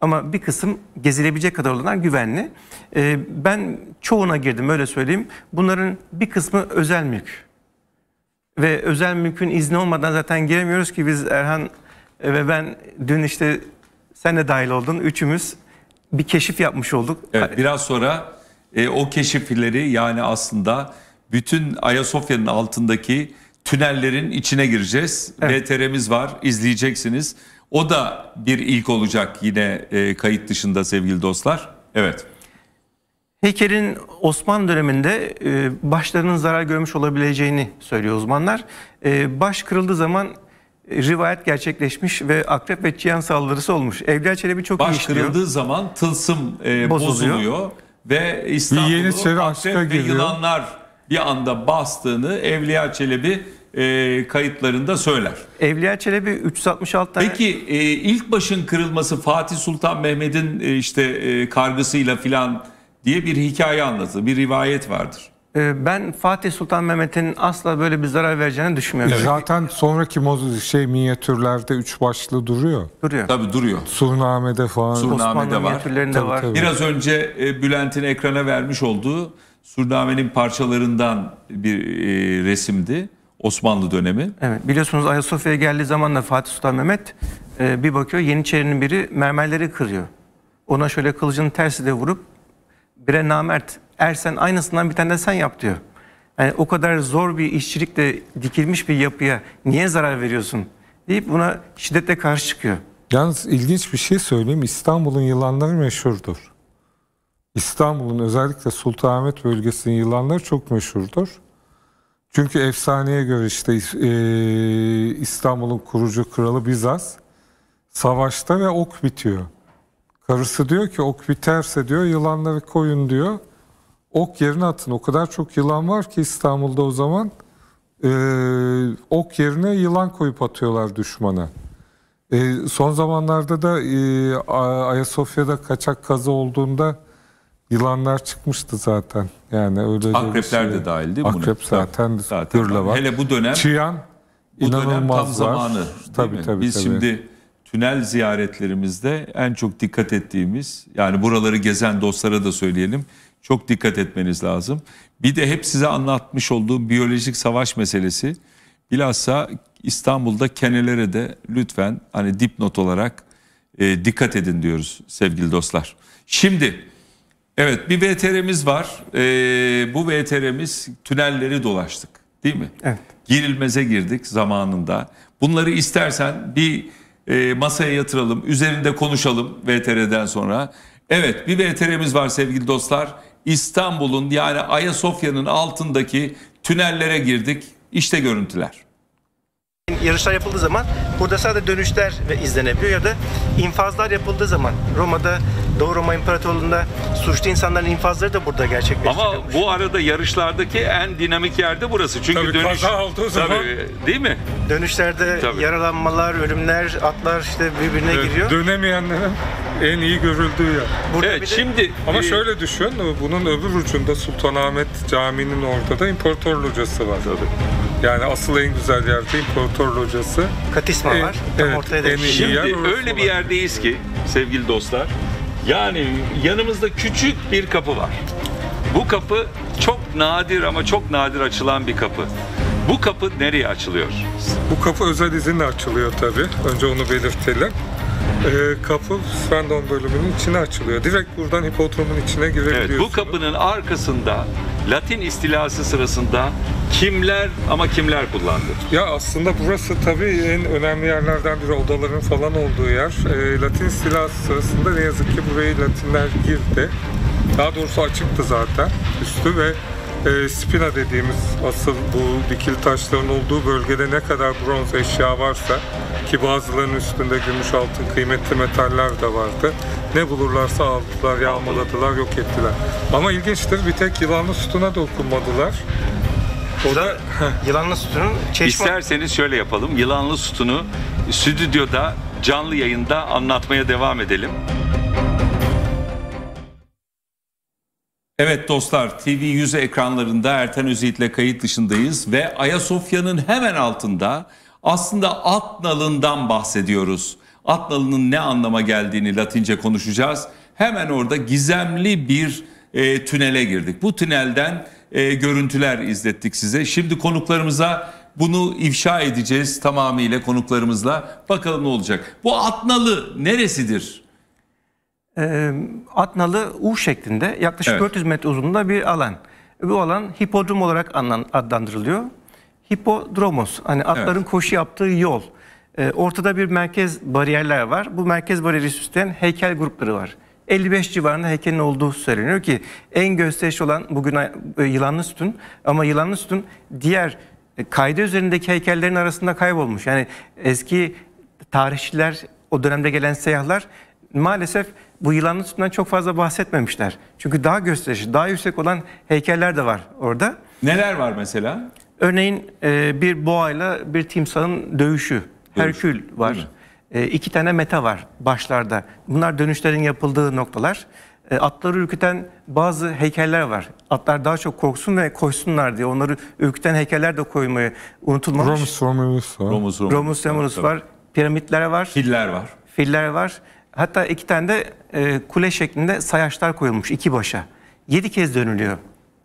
Ama bir kısım gezilebilecek kadar olanlar güvenli. Ee, ben çoğuna girdim öyle söyleyeyim. Bunların bir kısmı özel mülk. Ve özel mülkün izni olmadan zaten giremiyoruz ki biz Erhan ve ben dün işte sen de dahil oldun. Üçümüz bir keşif yapmış olduk. Evet, biraz sonra e, o keşifleri yani aslında bütün Ayasofya'nın altındaki tünellerin içine gireceğiz. Evet. VTR'miz var izleyeceksiniz. O da bir ilk olacak yine e, kayıt dışında sevgili dostlar. Evet. Heykelin Osmanlı döneminde e, başlarının zarar görmüş olabileceğini söylüyor uzmanlar. E, baş kırıldığı zaman e, rivayet gerçekleşmiş ve akrep ve çiyan saldırısı olmuş. Evliya Çelebi çok Baş iyi işliyor. kırıldığı zaman tılsım e, bozuluyor. bozuluyor ve İstanbul'u akrep ve geliyor. yılanlar bir anda bastığını Evliya Çelebi e, kayıtlarında söyler. Evliya Çelebi 366 tane... Peki e, ilk başın kırılması Fatih Sultan Mehmet'in e, işte e, kargısıyla filan diye bir hikaye anlatır, bir rivayet vardır. E, ben Fatih Sultan Mehmet'in asla böyle bir zarar vereceğini düşünmüyorum. E, zaten sonraki Mozu şey minyatürlerde üç başlı duruyor. Duruyor. Tabii duruyor. Surname'de falan. Surname'de Osmanlı var. Tabii, var. Tabii. Biraz önce e, Bülent'in ekrana vermiş olduğu Surname'nin parçalarından bir resimdi. Osmanlı dönemi. Evet biliyorsunuz Ayasofya'ya geldiği zaman da Fatih Sultan Mehmet e, bir bakıyor Yeniçerinin biri mermerleri kırıyor. Ona şöyle kılıcının tersi de vurup bire namert Ersen aynısından bir tane de sen yap diyor. Yani o kadar zor bir işçilikle dikilmiş bir yapıya niye zarar veriyorsun deyip buna şiddetle karşı çıkıyor. Yalnız ilginç bir şey söyleyeyim. İstanbul'un yılanları meşhurdur. İstanbul'un özellikle Sultanahmet bölgesinin yılanları çok meşhurdur. Çünkü efsaneye göre işte e, İstanbul'un kurucu kralı Bizas savaşta ve ok bitiyor. Karısı diyor ki ok biterse diyor yılanları koyun diyor. Ok yerine atın. O kadar çok yılan var ki İstanbul'da o zaman e, ok yerine yılan koyup atıyorlar düşmana. E, son zamanlarda da e, Ayasofya'da kaçak kazı olduğunda Yılanlar çıkmıştı zaten. Yani öyle Akrepler şey. de dahildi. Akrep buna. zaten, zaten gürle var. Hele bu dönem Çiyan bu dönem tam var. zamanı. Tabii, mi? tabii, Biz tabii. şimdi tünel ziyaretlerimizde en çok dikkat ettiğimiz yani buraları gezen dostlara da söyleyelim. Çok dikkat etmeniz lazım. Bir de hep size anlatmış olduğum biyolojik savaş meselesi. Bilhassa İstanbul'da kenelere de lütfen hani dipnot olarak e, dikkat edin diyoruz sevgili dostlar. Şimdi Evet bir VTR'miz var. Ee, bu VTR'miz tünelleri dolaştık değil mi? Evet. Girilmeze girdik zamanında. Bunları istersen bir e, masaya yatıralım. Üzerinde konuşalım VTR'den sonra. Evet bir VTR'miz var sevgili dostlar. İstanbul'un yani Ayasofya'nın altındaki tünellere girdik. İşte görüntüler yarışlar yapıldığı zaman burada sadece dönüşler ve izlenebiliyor ya da infazlar yapıldığı zaman Roma'da Doğu Roma İmparatorluğu'nda suçlu insanların infazları da burada gerçekleşti. Ama bu arada yarışlardaki en dinamik yerde burası. Çünkü tabii, dönüş kaza olduğu zaman tabii, değil mi? Dönüşlerde tabii. yaralanmalar, ölümler, atlar işte birbirine Dön, giriyor. Dönemeyenlerin en iyi görüldüğü yer. Burada evet, de... şimdi ama e... şöyle düşün, bunun öbür ucunda Sultanahmet Camii'nin ortada da imparatorlucası var. Tabii. Yani asıl en güzel yer değil, Kotor Locası. Katisma e, var. Tam evet, ortaya da Şimdi yer öyle bir yerdeyiz ki sevgili dostlar. Yani yanımızda küçük bir kapı var. Bu kapı çok nadir ama çok nadir açılan bir kapı. Bu kapı nereye açılıyor? Bu kapı özel izinle açılıyor tabii. Önce onu belirtelim. Ee, kapı Svendon bölümünün içine açılıyor. Direkt buradan hipodromun içine girebiliyorsunuz. Evet, bu kapının arkasında Latin istilası sırasında Kimler ama kimler kullandı? Ya aslında burası tabii en önemli yerlerden biri odaların falan olduğu yer. E, Latin istilası sırasında ne yazık ki burayı Latinler girdi. Daha doğrusu açıktı zaten üstü ve e, Spina dediğimiz asıl bu dikil taşların olduğu bölgede ne kadar bronz eşya varsa ki bazılarının üstünde gümüş altın kıymetli metaller de vardı. Ne bulurlarsa aldılar, yağmaladılar, yok ettiler. Ama ilginçtir bir tek yılanlı sütuna dokunmadılar. O yılanlı sütünün çeşme... İsterseniz şöyle yapalım. Yılanlı sütunu stüdyoda canlı yayında anlatmaya devam edelim. Evet dostlar TV 100 ekranlarında Erten Özyiğit'le kayıt dışındayız ve Ayasofya'nın hemen altında aslında at nalından bahsediyoruz. At nalının ne anlama geldiğini Latince konuşacağız. Hemen orada gizemli bir e, tünele girdik. Bu tünelden e, görüntüler izlettik size. Şimdi konuklarımıza bunu ifşa edeceğiz tamamıyla konuklarımızla. Bakalım ne olacak. Bu Atnalı neresidir? Ee, Atnalı U şeklinde yaklaşık evet. 400 metre uzunluğunda bir alan. Bu alan hipodrom olarak adlandırılıyor. Hipodromos hani atların evet. koşu yaptığı yol. Ee, ortada bir merkez bariyerler var. Bu merkez bariyeri süsleyen heykel grupları var. 55 civarında hekenin olduğu söyleniyor ki en gösteriş olan bugün e, yılanlı sütun ama yılanlı sütun diğer e, kaydı üzerindeki heykellerin arasında kaybolmuş. Yani eski tarihçiler o dönemde gelen seyyahlar maalesef bu yılanlı sütundan çok fazla bahsetmemişler. Çünkü daha gösterişli, daha yüksek olan heykeller de var orada. Neler var mesela? Örneğin e, bir boğayla bir timsahın dövüşü. Dövüş. Herkül var e, iki tane meta var başlarda. Bunlar dönüşlerin yapıldığı noktalar. E, atları ürküten bazı heykeller var. Atlar daha çok korksun ve koşsunlar diye onları ürküten heykeller de koymayı unutulmamış. Romus Romulus var. Romus Romulus, Romus, Romulus var. Piramitler var. Filler var. Filler var. Hatta iki tane de e, kule şeklinde sayaçlar koyulmuş iki başa. Yedi kez dönülüyor.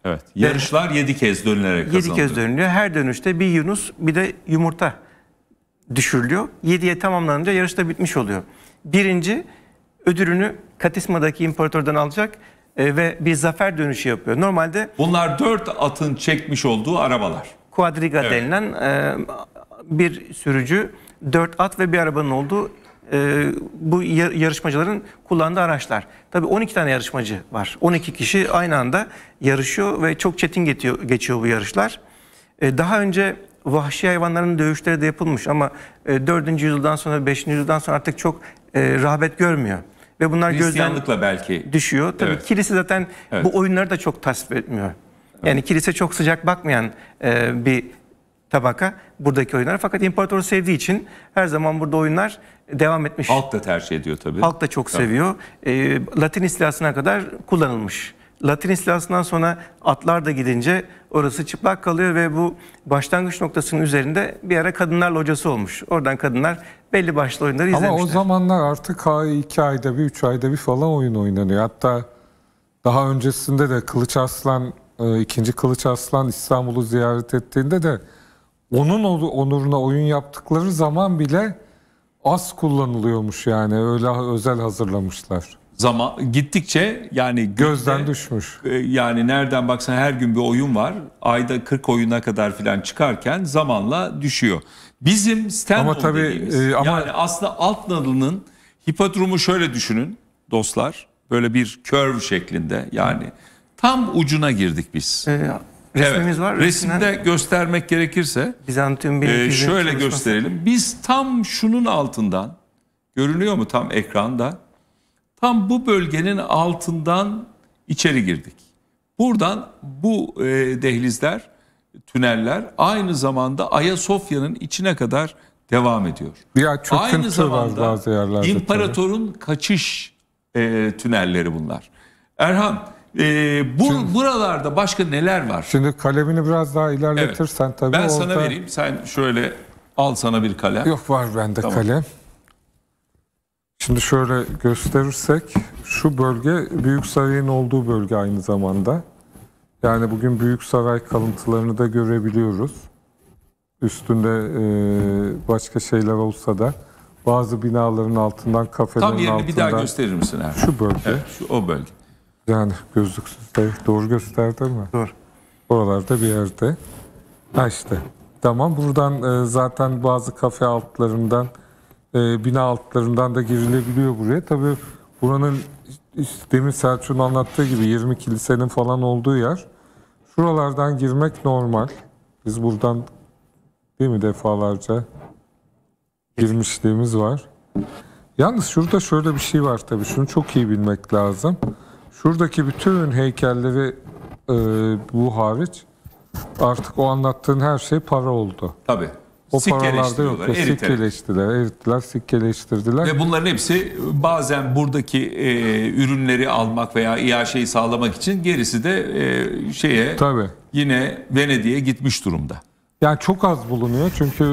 Evet. Yarışlar yedi kez dönülerek kazanılıyor. 7 kez dönülüyor. Her dönüşte bir yunus bir de yumurta düşürülüyor. 7'ye tamamlanınca yarış da bitmiş oluyor. Birinci ödülünü Katisma'daki imparatordan alacak e, ve bir zafer dönüşü yapıyor. Normalde bunlar dört atın çekmiş olduğu arabalar. Quadriga evet. denilen e, bir sürücü, dört at ve bir arabanın olduğu e, bu yarışmacıların kullandığı araçlar. Tabii 12 tane yarışmacı var. 12 kişi aynı anda yarışıyor ve çok çetin geçiyor, geçiyor bu yarışlar. E, daha önce vahşi hayvanların dövüşleri de yapılmış ama e, 4. yüzyıldan sonra 5. yüzyıldan sonra artık çok e, rağbet görmüyor. Ve bunlar gözden belki düşüyor. Tabii evet. kilise zaten evet. bu oyunları da çok tasvip etmiyor. Yani evet. kilise çok sıcak bakmayan e, bir tabaka buradaki oyunlara. Fakat imparatoru sevdiği için her zaman burada oyunlar devam etmiş. Halk da tercih ediyor tabii. Halk da çok tabii. seviyor. E, Latin istilasına kadar kullanılmış. Latin istilasından sonra atlar da gidince orası çıplak kalıyor ve bu başlangıç noktasının üzerinde bir ara kadınlar locası olmuş. Oradan kadınlar belli başlı oyunları Ama izlemişler. Ama o zamanlar artık iki ayda bir, üç ayda bir falan oyun oynanıyor. Hatta daha öncesinde de Kılıç Aslan, e, ikinci Kılıç Aslan İstanbul'u ziyaret ettiğinde de onun onuruna oyun yaptıkları zaman bile az kullanılıyormuş yani öyle özel hazırlamışlar zaman gittikçe yani gözden gittikçe, düşmüş. E, yani nereden baksan her gün bir oyun var. Ayda 40 oyuna kadar filan çıkarken zamanla düşüyor. Bizim stand ama tabii, e, ama... yani aslında alt nalının hipodromu şöyle düşünün dostlar. Böyle bir curve şeklinde yani tam ucuna girdik biz. Ee, resmimiz evet. var. Resimde resmen... göstermek gerekirse Bizantium e, şöyle gösterelim. Biz tam şunun altından görünüyor mu tam ekranda? Tam bu bölgenin altından içeri girdik. Buradan bu e, dehlizler, tüneller aynı zamanda Ayasofya'nın içine kadar devam ediyor. Ya çöküntü aynı zamanda var bazı yerlerde. İmparatorun tabii. kaçış e, tünelleri bunlar. Erhan, e, bu şimdi, buralarda başka neler var? Şimdi kalemini biraz daha ilerletirsen evet. tabii. Ben orada... sana vereyim. Sen şöyle al sana bir kalem. Yok var bende tamam. kalem. Şimdi şöyle gösterirsek şu bölge büyük sarayın olduğu bölge aynı zamanda. Yani bugün büyük saray kalıntılarını da görebiliyoruz. Üstünde e, başka şeyler olsa da bazı binaların altından kafelerin altından. Tam yerini altından, bir daha gösterir misin abi? Şu bölge. Evet, şu o bölge. Yani gözlüksüz de şey, doğru gösterdi mi? Doğru. Oralarda bir yerde. Ha işte. Tamam buradan e, zaten bazı kafe altlarından e, bina altlarından da girilebiliyor buraya. Tabii buranın işte demin Selçuk'un anlattığı gibi 20 kilisenin falan olduğu yer. Şuralardan girmek normal. Biz buradan değil mi defalarca girmişliğimiz var. Yalnız şurada şöyle bir şey var tabii. Şunu çok iyi bilmek lazım. Şuradaki bütün heykelleri e, bu hariç artık o anlattığın her şey para oldu. Tabii. O paralarda yok. Sikkeleştiler, erittiler, sikkeleştirdiler. Ve bunların hepsi bazen buradaki e, ürünleri almak veya iaşeyi sağlamak için gerisi de e, şeye Tabii. yine Venedik'e gitmiş durumda. Yani çok az bulunuyor çünkü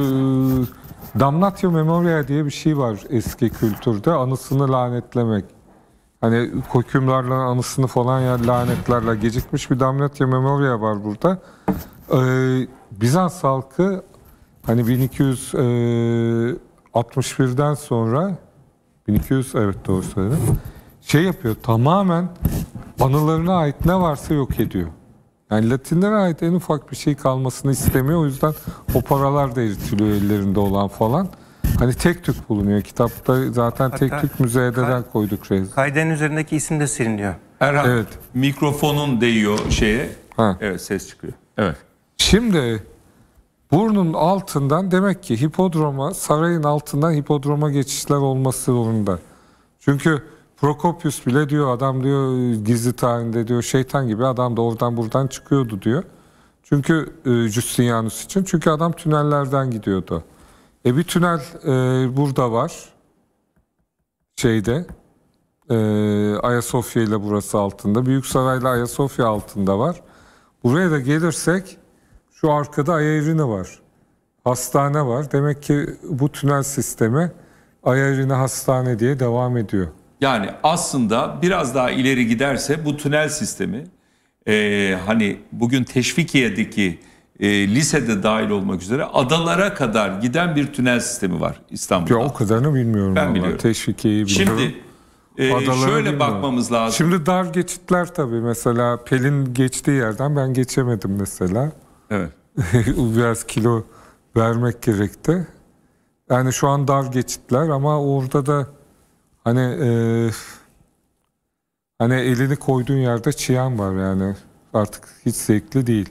e, damnatio memoria diye bir şey var eski kültürde anısını lanetlemek. Hani kokümlerle anısını falan ya lanetlerle gecikmiş bir damnatio memoria var burada. Ee, Bizans halkı Hani 1261'den e, sonra 1200 evet doğru söyledim. Şey yapıyor tamamen anılarına ait ne varsa yok ediyor. Yani Latinlere ait en ufak bir şey kalmasını istemiyor. O yüzden o paralar da eritiliyor ellerinde olan falan. Hani tek tük bulunuyor. Kitapta zaten tek tük müzeye de koyduk. Reis. Kaydenin üzerindeki isim de siliniyor. Erhan, evet. mikrofonun değiyor şeye. Ha. Evet ses çıkıyor. Evet. Şimdi Burnun altından demek ki hipodroma, sarayın altından hipodroma geçişler olması zorunda. Çünkü Prokopius bile diyor adam diyor gizli tarihinde diyor şeytan gibi adam da oradan buradan çıkıyordu diyor. Çünkü e, Justinianus için. Çünkü adam tünellerden gidiyordu. E bir tünel e, burada var. Şeyde e, Ayasofya ile burası altında. Büyük Saray ile Ayasofya altında var. Buraya da gelirsek şu arkada Ayarina var. Hastane var. Demek ki bu tünel sistemi Ayarina Hastane diye devam ediyor. Yani aslında biraz daha ileri giderse bu tünel sistemi e, hani bugün Teşvikiye'deki e, lisede dahil olmak üzere adalara kadar giden bir tünel sistemi var İstanbul'da. Ya o kadarını bilmiyorum. Ben biliyorum. Teşvikiye'yi biliyorum. Şimdi e, şöyle bilmiyorum. bakmamız lazım. Şimdi dar geçitler tabii mesela Pelin geçtiği yerden ben geçemedim mesela. Evet. Biraz kilo vermek gerekti. Yani şu an dar geçitler ama orada da hani e, hani elini koyduğun yerde çiyan var yani artık hiç zevkli değil.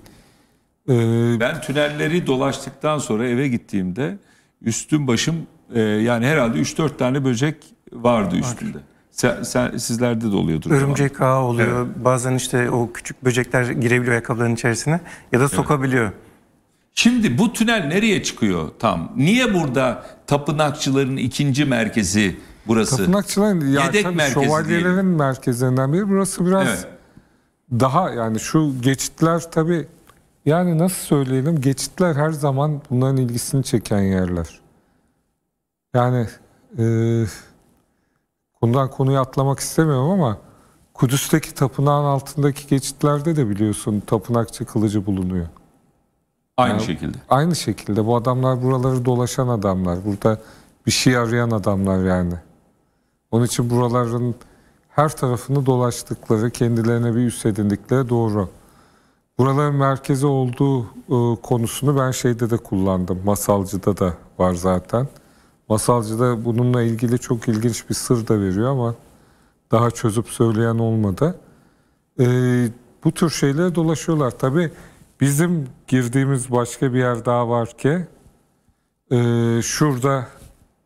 Ee, ben tünelleri dolaştıktan sonra eve gittiğimde üstüm başım e, yani herhalde 3-4 tane böcek vardı üstünde. Var. Sen, sen, sizlerde de oluyordur. Örümcek ağı oluyor. Evet. Bazen işte o küçük böcekler girebiliyor ayakkabıların içerisine ya da sokabiliyor. Evet. Şimdi bu tünel nereye çıkıyor tam? Niye burada tapınakçıların ikinci merkezi burası? Tapınakçıların ya Yedek merkezi şövalyelerin diyelim. merkezlerinden biri. Burası biraz evet. daha yani şu geçitler tabii yani nasıl söyleyelim geçitler her zaman bunların ilgisini çeken yerler. Yani... E, konudan konuya atlamak istemiyorum ama Kudüs'teki tapınağın altındaki geçitlerde de biliyorsun tapınakçı kılıcı bulunuyor. Aynı yani, şekilde. Aynı şekilde. Bu adamlar buraları dolaşan adamlar. Burada bir şey arayan adamlar yani. Onun için buraların her tarafını dolaştıkları, kendilerine bir üst edindikleri doğru. Buraların merkezi olduğu e, konusunu ben şeyde de kullandım. Masalcı'da da var zaten. Masalcı da bununla ilgili çok ilginç bir sır da veriyor ama daha çözüp söyleyen olmadı. Ee, bu tür şeyler dolaşıyorlar. Tabii bizim girdiğimiz başka bir yer daha var ki e, şurada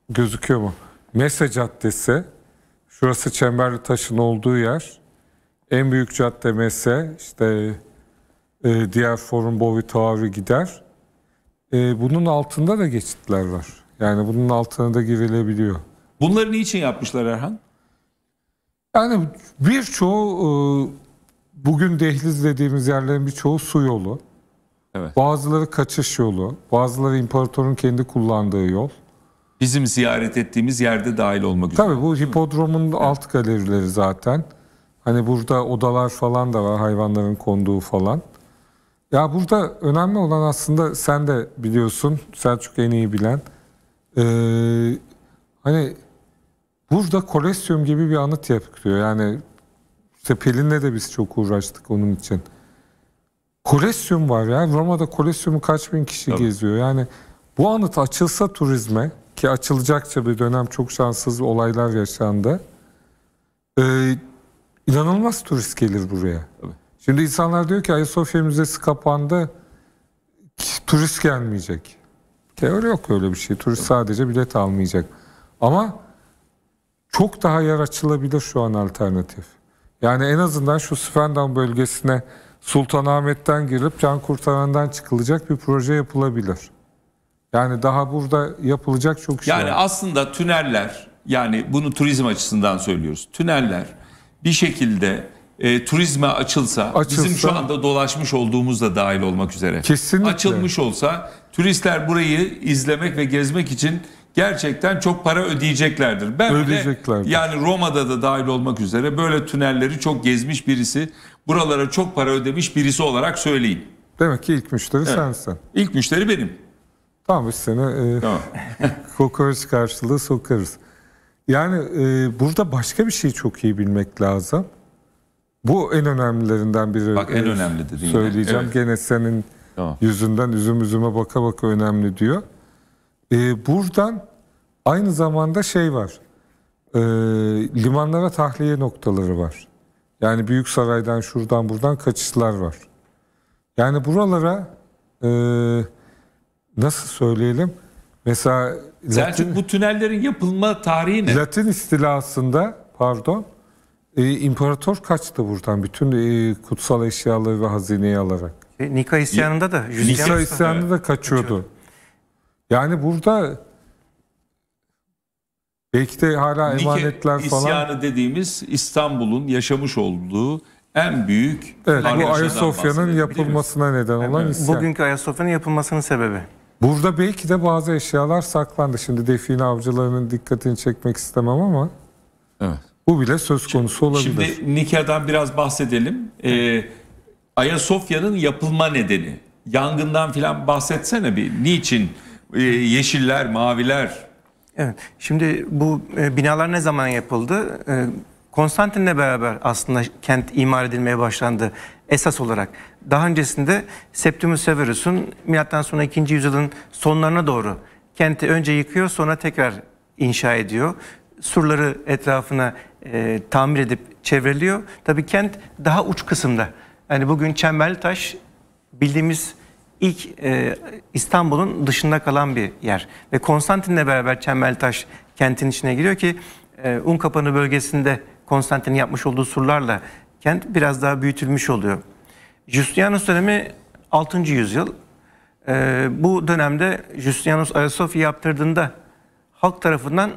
gözüküyor mu? Mesa Caddesi. Şurası Çemberli Taş'ın olduğu yer. En büyük cadde Mese. İşte e, diğer forum Bovi Tavarı gider. E, bunun altında da geçitler var. Yani bunun altına da girilebiliyor. Bunları niçin yapmışlar Erhan? Yani birçoğu e, bugün dehliz dediğimiz yerlerin birçoğu su yolu. Evet. Bazıları kaçış yolu, bazıları imparatorun kendi kullandığı yol. Bizim ziyaret ettiğimiz yerde dahil olmak üzere. Tabii bu hipodromun evet. alt galerileri zaten. Hani burada odalar falan da var, hayvanların konduğu falan. Ya burada önemli olan aslında sen de biliyorsun, Selçuk en iyi bilen e, hani burada kolestyum gibi bir anıt yapıyor. Yani işte Pelin'le de biz çok uğraştık onun için. Kolestyum var ya. Roma'da kolestyumu kaç bin kişi Tabii. geziyor. Yani bu anıt açılsa turizme ki açılacakça bir dönem çok şanssız olaylar yaşandı. Ee, inanılmaz turist gelir buraya. Tabii. Şimdi insanlar diyor ki Ayasofya Müzesi kapandı. Turist gelmeyecek. Teori yok öyle bir şey. Turist sadece bilet almayacak. Ama çok daha yer açılabilir şu an alternatif. Yani en azından şu Svendan bölgesine Sultanahmet'ten girip can kurtarandan çıkılacak bir proje yapılabilir. Yani daha burada yapılacak çok şey. Yani var. aslında tüneller yani bunu turizm açısından söylüyoruz. Tüneller bir şekilde e, turizme açılsa, açılsa, bizim şu anda dolaşmış olduğumuz da dahil olmak üzere kesinlikle. açılmış olsa turistler burayı izlemek ve gezmek için gerçekten çok para ödeyeceklerdir. Ben ödeyeceklerdir. Bile, yani Roma'da da dahil olmak üzere böyle tünelleri çok gezmiş birisi, buralara çok para ödemiş birisi olarak söyleyeyim. Demek ki ilk müşteri evet. sensin. İlk müşteri benim. Tamam biz seni e, kokoreç karşılığı sokarız. Yani e, burada başka bir şey çok iyi bilmek lazım. Bu en önemlilerinden biri. Bak en önemli dedin. Söyleyeceğim evet. gene senin tamam. yüzünden üzüm üzüme baka baka önemli diyor. Ee, buradan aynı zamanda şey var. E, limanlara tahliye noktaları var. Yani büyük saraydan şuradan buradan kaçışlar var. Yani buralara e, nasıl söyleyelim? Mesela Selçuk Latin, bu tünellerin yapılma tarihi ne? Latin istilasında pardon e, imparator kaçtı buradan bütün e, kutsal eşyaları ve hazineyi alarak. E, Nika isyanında da. Nika isyanında da kaçıyordu. Yani burada belki de hala Nike emanetler isyanı falan. isyanı dediğimiz İstanbul'un yaşamış olduğu en büyük Evet bu Ayasofya'nın yapılmasına neden olan evet. isyan. Bugünkü Ayasofya'nın yapılmasının sebebi. Burada belki de bazı eşyalar saklandı. Şimdi define avcılarının dikkatini çekmek istemem ama. Evet. Bu bile söz konusu olabilir. Şimdi Nikya'dan biraz bahsedelim. Ee, Ayasofya'nın yapılma nedeni. Yangından filan bahsetsene bir. Niçin ee, yeşiller, maviler? Evet. Şimdi bu e, binalar ne zaman yapıldı? E, Konstantin'le beraber aslında kent imar edilmeye başlandı esas olarak. Daha öncesinde Septimus Severus'un milattan sonra 2. yüzyılın sonlarına doğru kenti önce yıkıyor sonra tekrar inşa ediyor. Surları etrafına e, tamir edip çevreliyor. Tabii kent daha uç kısımda. Yani bugün Çemberlitaş bildiğimiz ilk e, İstanbul'un dışında kalan bir yer. Ve Konstantin'le beraber Çemberlitaş kentin içine giriyor ki e, Unkapanı bölgesinde Konstantin'in yapmış olduğu surlarla kent biraz daha büyütülmüş oluyor. Justinianus dönemi 6. yüzyıl. E, bu dönemde Justinianus Ayasofya yaptırdığında halk tarafından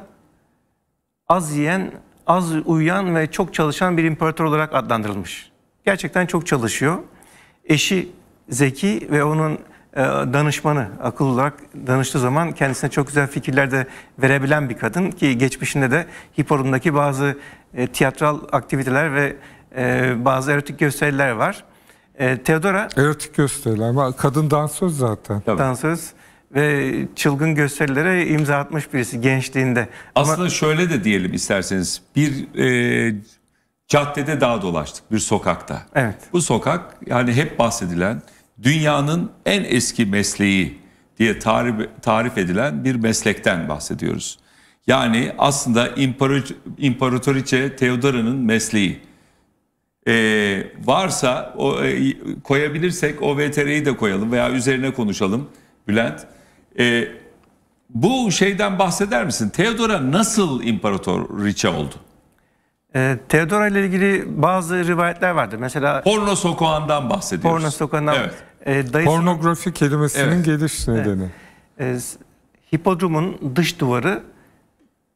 az yiyen az uyuyan ve çok çalışan bir imparator olarak adlandırılmış. Gerçekten çok çalışıyor. Eşi zeki ve onun e, danışmanı akıl olarak danıştığı zaman kendisine çok güzel fikirler de verebilen bir kadın ki geçmişinde de Hiporun'daki bazı e, tiyatral aktiviteler ve e, bazı erotik gösteriler var. Teodora erotik gösteriler ama Kadın dansöz zaten. Tabii. Dansöz ve çılgın gösterilere imza atmış birisi gençliğinde. Aslında Ama... şöyle de diyelim isterseniz bir e, caddede daha dolaştık bir sokakta. Evet. Bu sokak yani hep bahsedilen dünyanın en eski mesleği diye tarif, tarif edilen bir meslekten bahsediyoruz. Yani aslında İmparator, İmparatoriçe Theodora'nın mesleği. Ee, varsa o, e, koyabilirsek OVTR'yi de koyalım veya üzerine konuşalım. Bülent. E, bu şeyden bahseder misin? Teodora nasıl imparatoriçe oldu? E, Theodora ile ilgili bazı rivayetler vardı. Mesela Porno sokağından bahsediyoruz. Porno sokağından. Evet. E, dayısı, Pornografi kelimesinin evet. geliş nedeni. Evet. E, hipodromun dış duvarı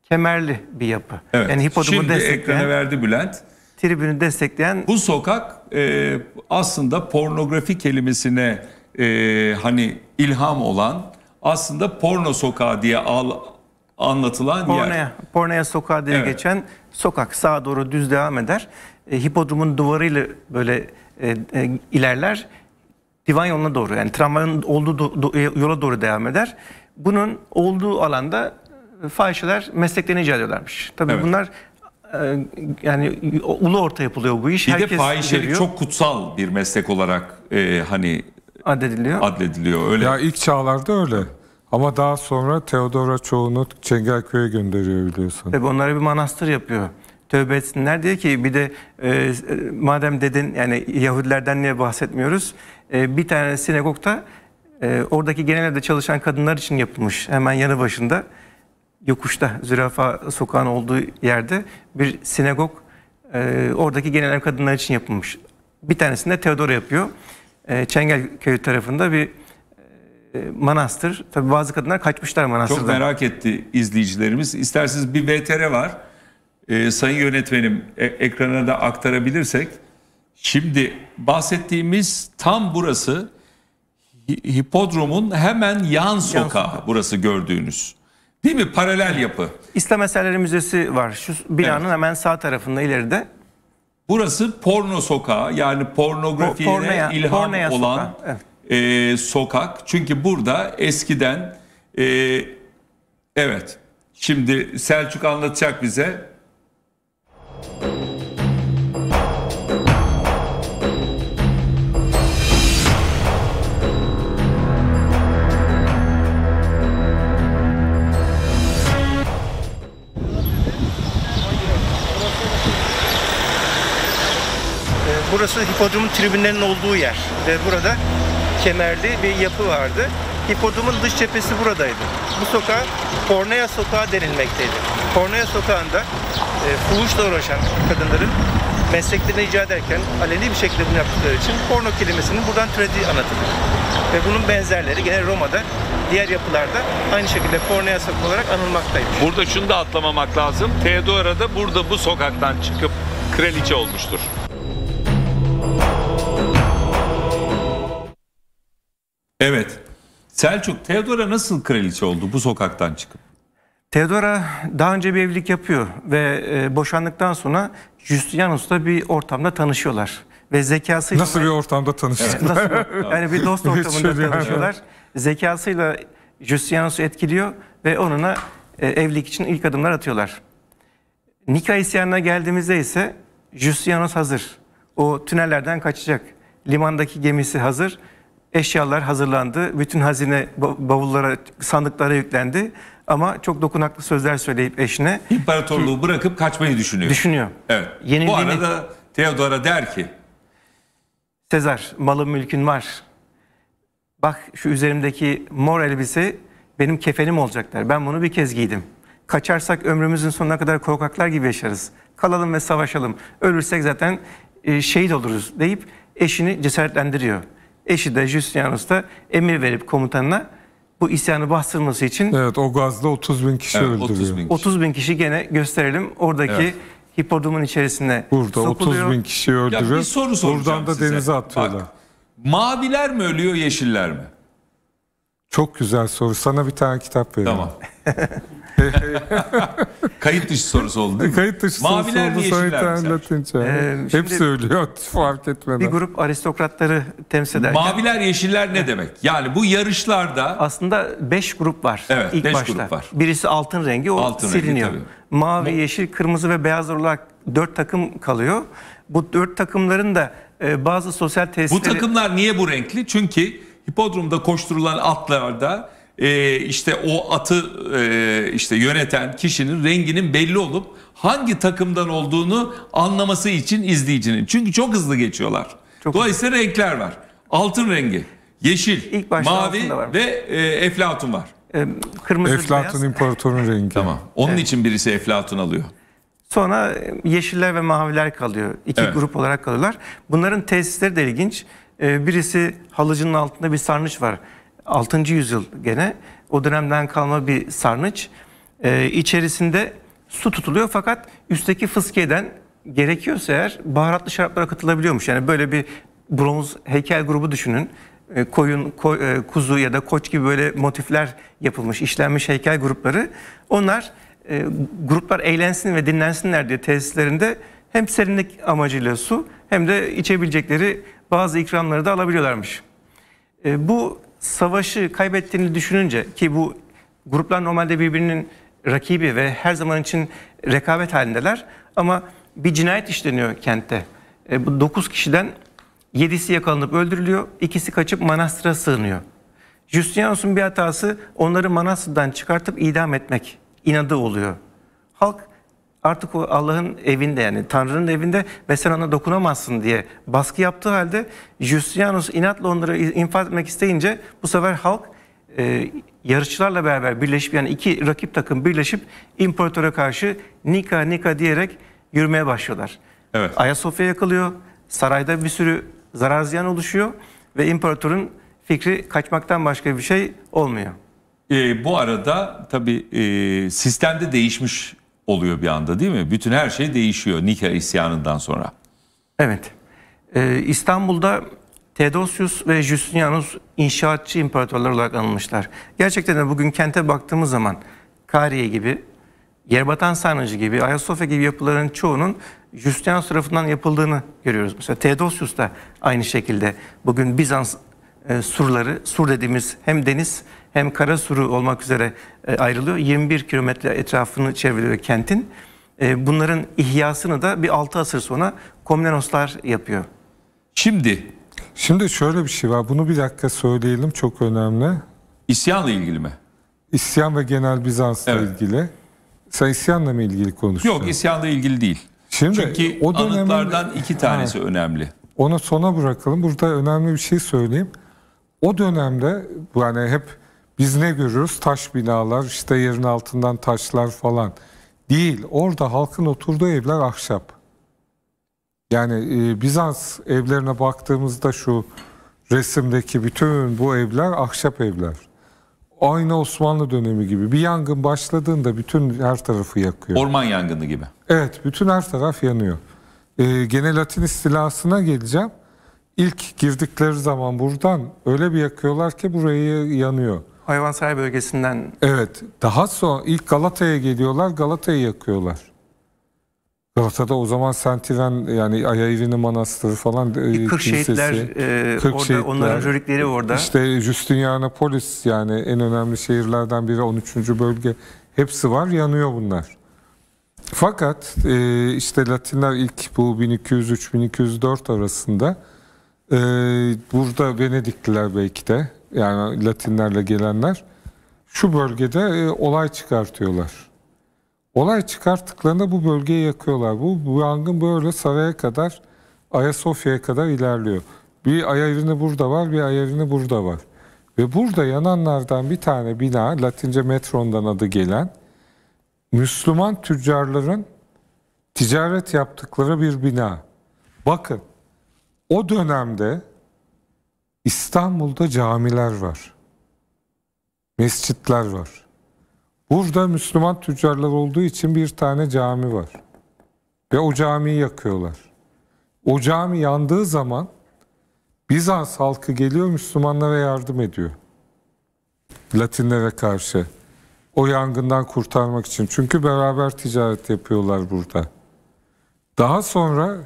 kemerli bir yapı. Evet. Yani hipodromu Şimdi ekrana verdi Bülent. Tribünü destekleyen... Bu sokak e, aslında pornografi kelimesine e, hani ilham olan aslında porno sokağı diye anlatılan Porno yer. Pornaya sokağı diye evet. geçen sokak sağa doğru düz devam eder. E, hipodromun duvarıyla böyle e, e, ilerler. Divan yoluna doğru yani tramvayın olduğu do, do, e, yola doğru devam eder. Bunun olduğu alanda e, fahişeler mesleklerini icra ediyorlarmış. Tabii evet. bunlar e, yani ulu orta yapılıyor bu iş. Bir Herkes de fahişelik görüyor. çok kutsal bir meslek olarak e, hani adediliyor. Adediliyor. öyle. Ya ilk çağlarda öyle. Ama daha sonra Teodora çoğunu Çengelköy'e gönderiyor biliyorsun. Tabii onlara bir manastır yapıyor. Tövbe etsinler diye ki bir de e, madem dedin yani Yahudilerden niye bahsetmiyoruz? E, bir tane sinagogda e, oradaki genelde çalışan kadınlar için yapılmış hemen yanı başında yokuşta zürafa sokağın olduğu yerde bir sinagog e, oradaki genelde kadınlar için yapılmış. Bir tanesinde Teodora yapıyor. Ee, Çengelköy tarafında bir e, manastır. Tabii bazı kadınlar kaçmışlar manastırdan. Çok merak etti izleyicilerimiz. İsterseniz bir VTR var. Ee, sayın yönetmenim e, ekrana da aktarabilirsek. Şimdi bahsettiğimiz tam burası hipodromun hemen yan sokağı, yan sokağı. burası gördüğünüz. Değil mi? Paralel yapı. İslam Eserleri Müzesi var. Şu binanın evet. hemen sağ tarafında ileride Burası porno sokağı yani pornografiye pornaya, ilham pornaya olan sokağı. Evet. E, sokak. Çünkü burada eskiden e, evet şimdi Selçuk anlatacak bize burası hipodromun tribünlerinin olduğu yer. Ve burada kemerli bir yapı vardı. Hipodromun dış cephesi buradaydı. Bu sokağa Kornea Sokağı denilmekteydi. Kornea Sokağı'nda e, fuhuşla uğraşan kadınların mesleklerini icat ederken aleni bir şekilde bunu yaptıkları için porno kelimesinin buradan türediği anlatılır. Ve bunun benzerleri genel Roma'da diğer yapılarda aynı şekilde porno Sokağı olarak anılmaktaymış. Burada şunu da atlamamak lazım. Theodora da burada bu sokaktan çıkıp kraliçe olmuştur. Evet. Selçuk, Teodora nasıl kraliçe oldu bu sokaktan çıkıp? Teodora daha önce bir evlilik yapıyor ve e, boşandıktan sonra Justinianus'la bir ortamda tanışıyorlar ve zekasıyla nasıl bir ortamda tanışıyorlar? yani bir dost ortamında şey tanışıyorlar. Zekasıyla Justinianus'u etkiliyor ve onunla e, evlilik için ilk adımlar atıyorlar. Nika isyanına geldiğimizde ise Justinianus hazır. O tünellerden kaçacak. Limandaki gemisi hazır Eşyalar hazırlandı. Bütün hazine bavullara, sandıklara yüklendi. Ama çok dokunaklı sözler söyleyip eşine... İmparatorluğu ki, bırakıp kaçmayı düşünüyor. Düşünüyor. Evet. Yenildiğini... Bu arada Theodora der ki... Sezar, malım mülkün var. Bak şu üzerimdeki mor elbise benim kefenim olacaklar. Ben bunu bir kez giydim. Kaçarsak ömrümüzün sonuna kadar korkaklar gibi yaşarız. Kalalım ve savaşalım. Ölürsek zaten e, şehit oluruz deyip eşini cesaretlendiriyor. Eşi de Justinianus da emir verip komutanına bu isyanı bastırması için Evet o gazda 30 bin kişi evet, öldürüyor. 30 bin kişi. 30 bin kişi gene gösterelim oradaki evet. hipodromun içerisine Burada sokuluyor. 30 bin kişi öldürüyor. Ya bir soru soracağım Buradan da size. denize atıyorlar. maviler mi ölüyor yeşiller mi? Çok güzel soru. Sana bir tane kitap veriyorum. Tamam. Kayıt dışı sorusu oldu değil mi? Kayıt dışı Maviler sorusu oldu. Yeşiller Latince. Ee, şimdi Hepsi ölüyor fark etmeden. Bir grup aristokratları temsil ederken. Maviler yeşiller ne demek? Yani bu yarışlarda... Aslında beş grup var evet, ilk beş başta. Grup var. Birisi altın rengi o altın siliniyor. Rengi, tabii. Mavi, yeşil, kırmızı ve beyaz olarak dört takım kalıyor. Bu dört takımların da e, bazı sosyal tesisleri... Bu takımlar niye bu renkli? Çünkü hipodromda koşturulan atlarda e, işte o atı e, işte yöneten kişinin renginin belli olup hangi takımdan olduğunu anlaması için izleyicinin. Çünkü çok hızlı geçiyorlar. Çok Dolayısıyla hızlı. renkler var. Altın rengi, yeşil, İlk mavi ve e, eflatun var. E, kırmızı eflatun beyaz. imparatorun rengi. Tamam. Onun evet. için birisi eflatun alıyor. Sonra yeşiller ve maviler kalıyor. İki evet. grup olarak kalıyorlar. Bunların tesisleri de ilginç. E, birisi halıcının altında bir sarnıç var. 6. yüzyıl gene o dönemden kalma bir sarnıç. E, içerisinde su tutuluyor fakat üstteki fıskiyeden gerekiyorsa eğer baharatlı şaraplara katılabiliyormuş. Yani böyle bir bronz heykel grubu düşünün. E, koyun, ko, e, kuzu ya da koç gibi böyle motifler yapılmış, işlenmiş heykel grupları. Onlar e, gruplar eğlensin ve dinlensinler diye tesislerinde hem serinlik amacıyla su hem de içebilecekleri bazı ikramları da alabiliyorlarmış. E, bu savaşı kaybettiğini düşününce ki bu gruplar normalde birbirinin rakibi ve her zaman için rekabet halindeler ama bir cinayet işleniyor kentte. E, bu 9 kişiden 7'si yakalanıp öldürülüyor, ikisi kaçıp manastıra sığınıyor. Justinianus'un bir hatası onları manastırdan çıkartıp idam etmek inadı oluyor. Halk artık o Allah'ın evinde yani Tanrı'nın evinde ve sen ona dokunamazsın diye baskı yaptığı halde Justinianus inatla onları infaz etmek isteyince bu sefer halk e, yarışçılarla beraber birleşip yani iki rakip takım birleşip imparatora karşı Nika Nika diyerek yürümeye başlıyorlar. Evet. Ayasofya yakılıyor, sarayda bir sürü zarar ziyan oluşuyor ve imparatorun fikri kaçmaktan başka bir şey olmuyor. E, bu arada tabii e, sistemde değişmiş oluyor bir anda değil mi? Bütün her şey değişiyor Nikea isyanından sonra. Evet. Ee, İstanbul'da Theodosius ve Justinianus inşaatçı imparatorlar olarak anılmışlar. Gerçekten de bugün kente baktığımız zaman Kariye gibi, Yerbatan Sarnıcı gibi, Ayasofya gibi yapıların çoğunun Justinianus tarafından yapıldığını görüyoruz. Mesela Theodosius da aynı şekilde bugün Bizans e, surları, sur dediğimiz hem deniz hem Karasuru olmak üzere e, ayrılıyor. 21 kilometre etrafını çevreliyor kentin. E, bunların ihyasını da bir 6 asır sonra Komnenoslar yapıyor. Şimdi? Şimdi şöyle bir şey var. Bunu bir dakika söyleyelim. Çok önemli. İsyanla ilgili mi? İsyan ve genel Bizans'la evet. ilgili. Sen isyanla mı ilgili konuşuyorsun? Yok isyanla ilgili değil. Şimdi, Çünkü o dönemin... anıtlardan iki tanesi ha. önemli. Onu sona bırakalım. Burada önemli bir şey söyleyeyim. O dönemde yani hep biz ne görüyoruz? Taş binalar, işte yerin altından taşlar falan. Değil. Orada halkın oturduğu evler ahşap. Yani e, Bizans evlerine baktığımızda şu resimdeki bütün bu evler ahşap evler. Aynı Osmanlı dönemi gibi. Bir yangın başladığında bütün her tarafı yakıyor. Orman yangını gibi. Evet, bütün her taraf yanıyor. E, gene Latin istilasına geleceğim. İlk girdikleri zaman buradan öyle bir yakıyorlar ki burayı yanıyor. Hayvansaray bölgesinden. Evet. Daha sonra ilk Galata'ya geliyorlar. Galata'yı yakıyorlar. Galata'da o zaman Sentiren yani Ayayirini Manastırı falan e, e, Kırk şehitler e, 40 orada şehitler. onların jörikleri orada. İşte Justinianopolis yani en önemli şehirlerden biri 13. bölge hepsi var yanıyor bunlar. Fakat e, işte Latinler ilk bu 1203-1204 arasında e, burada Venedikliler belki de yani Latinlerle gelenler şu bölgede e, olay çıkartıyorlar. Olay çıkarttıklarında bu bölgeyi yakıyorlar. Bu, bu yangın böyle saraya kadar Ayasofya'ya kadar ilerliyor. Bir ayarını burada var, bir ayarını burada var. Ve burada yananlardan bir tane bina, Latince metrondan adı gelen, Müslüman tüccarların ticaret yaptıkları bir bina. Bakın, o dönemde İstanbul'da camiler var. Mescitler var. Burada Müslüman tüccarlar olduğu için bir tane cami var. Ve o camiyi yakıyorlar. O cami yandığı zaman Bizans halkı geliyor Müslümanlara yardım ediyor. Latinlere karşı. O yangından kurtarmak için. Çünkü beraber ticaret yapıyorlar burada. Daha sonra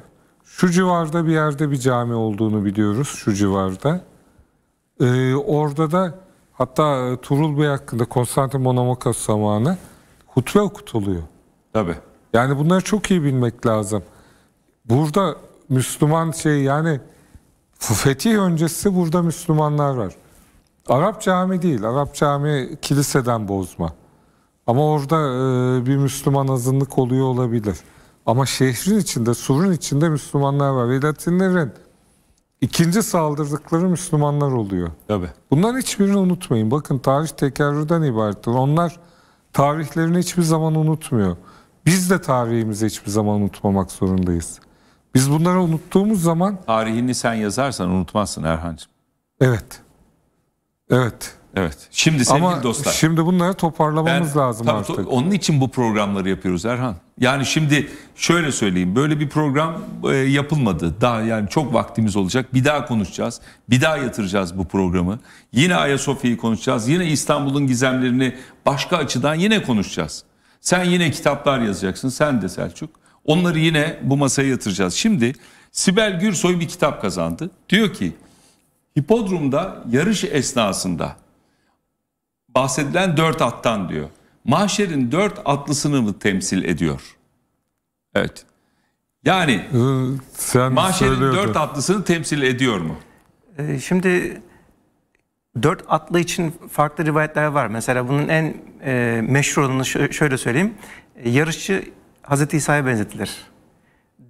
şu civarda bir yerde bir cami olduğunu biliyoruz. Şu civarda. Ee, orada da hatta e, Turul Bey hakkında Konstantin Monomakas zamanı hutbe okutuluyor. Tabii. Yani bunları çok iyi bilmek lazım. Burada Müslüman şey yani fetih öncesi burada Müslümanlar var. Arap cami değil. Arap cami kiliseden bozma. Ama orada e, bir Müslüman azınlık oluyor olabilir. Ama şehrin içinde, surun içinde Müslümanlar var. Ve Latinlerin ikinci saldırdıkları Müslümanlar oluyor. Tabii. Bunların hiçbirini unutmayın. Bakın tarih tekerrürden ibarettir. Onlar tarihlerini hiçbir zaman unutmuyor. Biz de tarihimizi hiçbir zaman unutmamak zorundayız. Biz bunları unuttuğumuz zaman... Tarihini sen yazarsan unutmazsın Erhan'cığım. Evet. Evet. Evet. Şimdi sevgili Ama dostlar. Şimdi bunları toparlamamız ben, lazım tabii, artık. Onun için bu programları yapıyoruz Erhan. Yani şimdi şöyle söyleyeyim. Böyle bir program e, yapılmadı. Daha yani çok vaktimiz olacak. Bir daha konuşacağız. Bir daha yatıracağız bu programı. Yine Ayasofya'yı konuşacağız. Yine İstanbul'un gizemlerini başka açıdan yine konuşacağız. Sen yine kitaplar yazacaksın. Sen de Selçuk. Onları yine bu masaya yatıracağız. Şimdi Sibel Gürsoy bir kitap kazandı. Diyor ki Hipodrom'da yarış esnasında bahsedilen dört attan diyor. Mahşerin dört atlısını mı temsil ediyor? Evet. Yani ee, Sen mahşerin dört atlısını temsil ediyor mu? Ee, şimdi dört atlı için farklı rivayetler var. Mesela bunun en e, meşhur olanı şöyle söyleyeyim. Yarışçı Hazreti İsa'ya benzetilir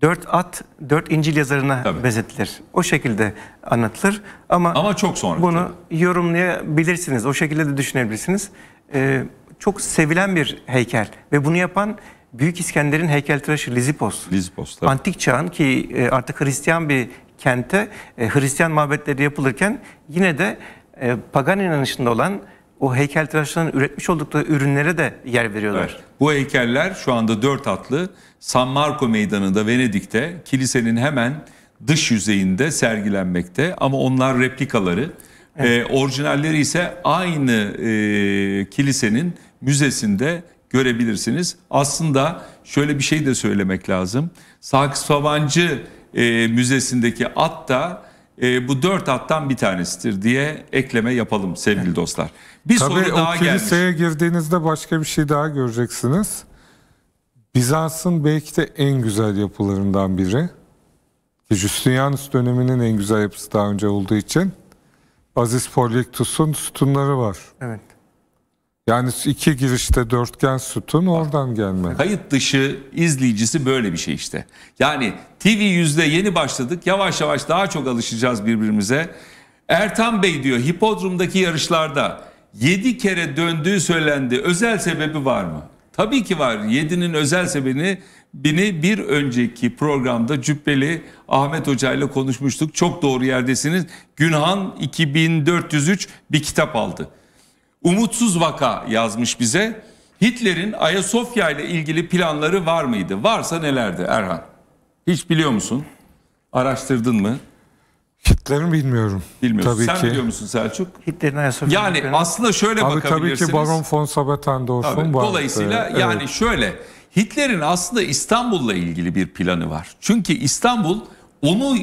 dört at, dört İncil yazarına Tabii. bezetilir. O şekilde anlatılır. Ama, Ama çok sonra. Bunu tabii. yorumlayabilirsiniz. O şekilde de düşünebilirsiniz. Ee, çok sevilen bir heykel ve bunu yapan Büyük İskender'in heykeltıraşı Lizipos. Lizipos tabii. Antik çağın ki e, artık Hristiyan bir kente e, Hristiyan mabetleri yapılırken yine de e, pagan inanışında olan o heykeltıraşların üretmiş oldukları ürünlere de yer veriyorlar. Evet. Bu heykeller şu anda dört atlı San Marco Meydanı'nda Venedik'te kilisenin hemen dış yüzeyinde sergilenmekte ama onlar replikaları. Evet. E, orijinalleri ise aynı e, kilisenin müzesinde görebilirsiniz. Aslında şöyle bir şey de söylemek lazım. Sakız Sabancı e, Müzesi'ndeki at da e, bu dört attan bir tanesidir diye ekleme yapalım sevgili dostlar. Bir Tabii soru daha o kiliseye gelmiş. girdiğinizde başka bir şey daha göreceksiniz. Bizans'ın belki de en güzel yapılarından biri. Justinianus döneminin en güzel yapısı daha önce olduğu için Aziz Polyktus'un sütunları var. Evet. Yani iki girişte dörtgen sütun oradan gelme. Kayıt dışı izleyicisi böyle bir şey işte. Yani TV yüzde yeni başladık. Yavaş yavaş daha çok alışacağız birbirimize. Ertan Bey diyor hipodromdaki yarışlarda 7 kere döndüğü söylendi. Özel sebebi var mı? Tabii ki var. Yedinin özel sebebini beni bir önceki programda Cübbeli Ahmet Hoca ile konuşmuştuk. Çok doğru yerdesiniz. Günhan 2403 bir kitap aldı. Umutsuz Vaka yazmış bize. Hitler'in Ayasofya ile ilgili planları var mıydı? Varsa nelerdi Erhan? Hiç biliyor musun? Araştırdın mı? Hitler'in bilmiyorum. Bilmiyorsun. Tabii Sen ki. biliyor musun Selçuk? Hitler'in Ayasofya. Yani bilmiyorum. aslında şöyle Abi, bakabilirsiniz. Tabii ki Baron von Sabatendorf'un bu. Dolayısıyla evet. yani şöyle Hitler'in aslında İstanbul'la ilgili bir planı var. Çünkü İstanbul onu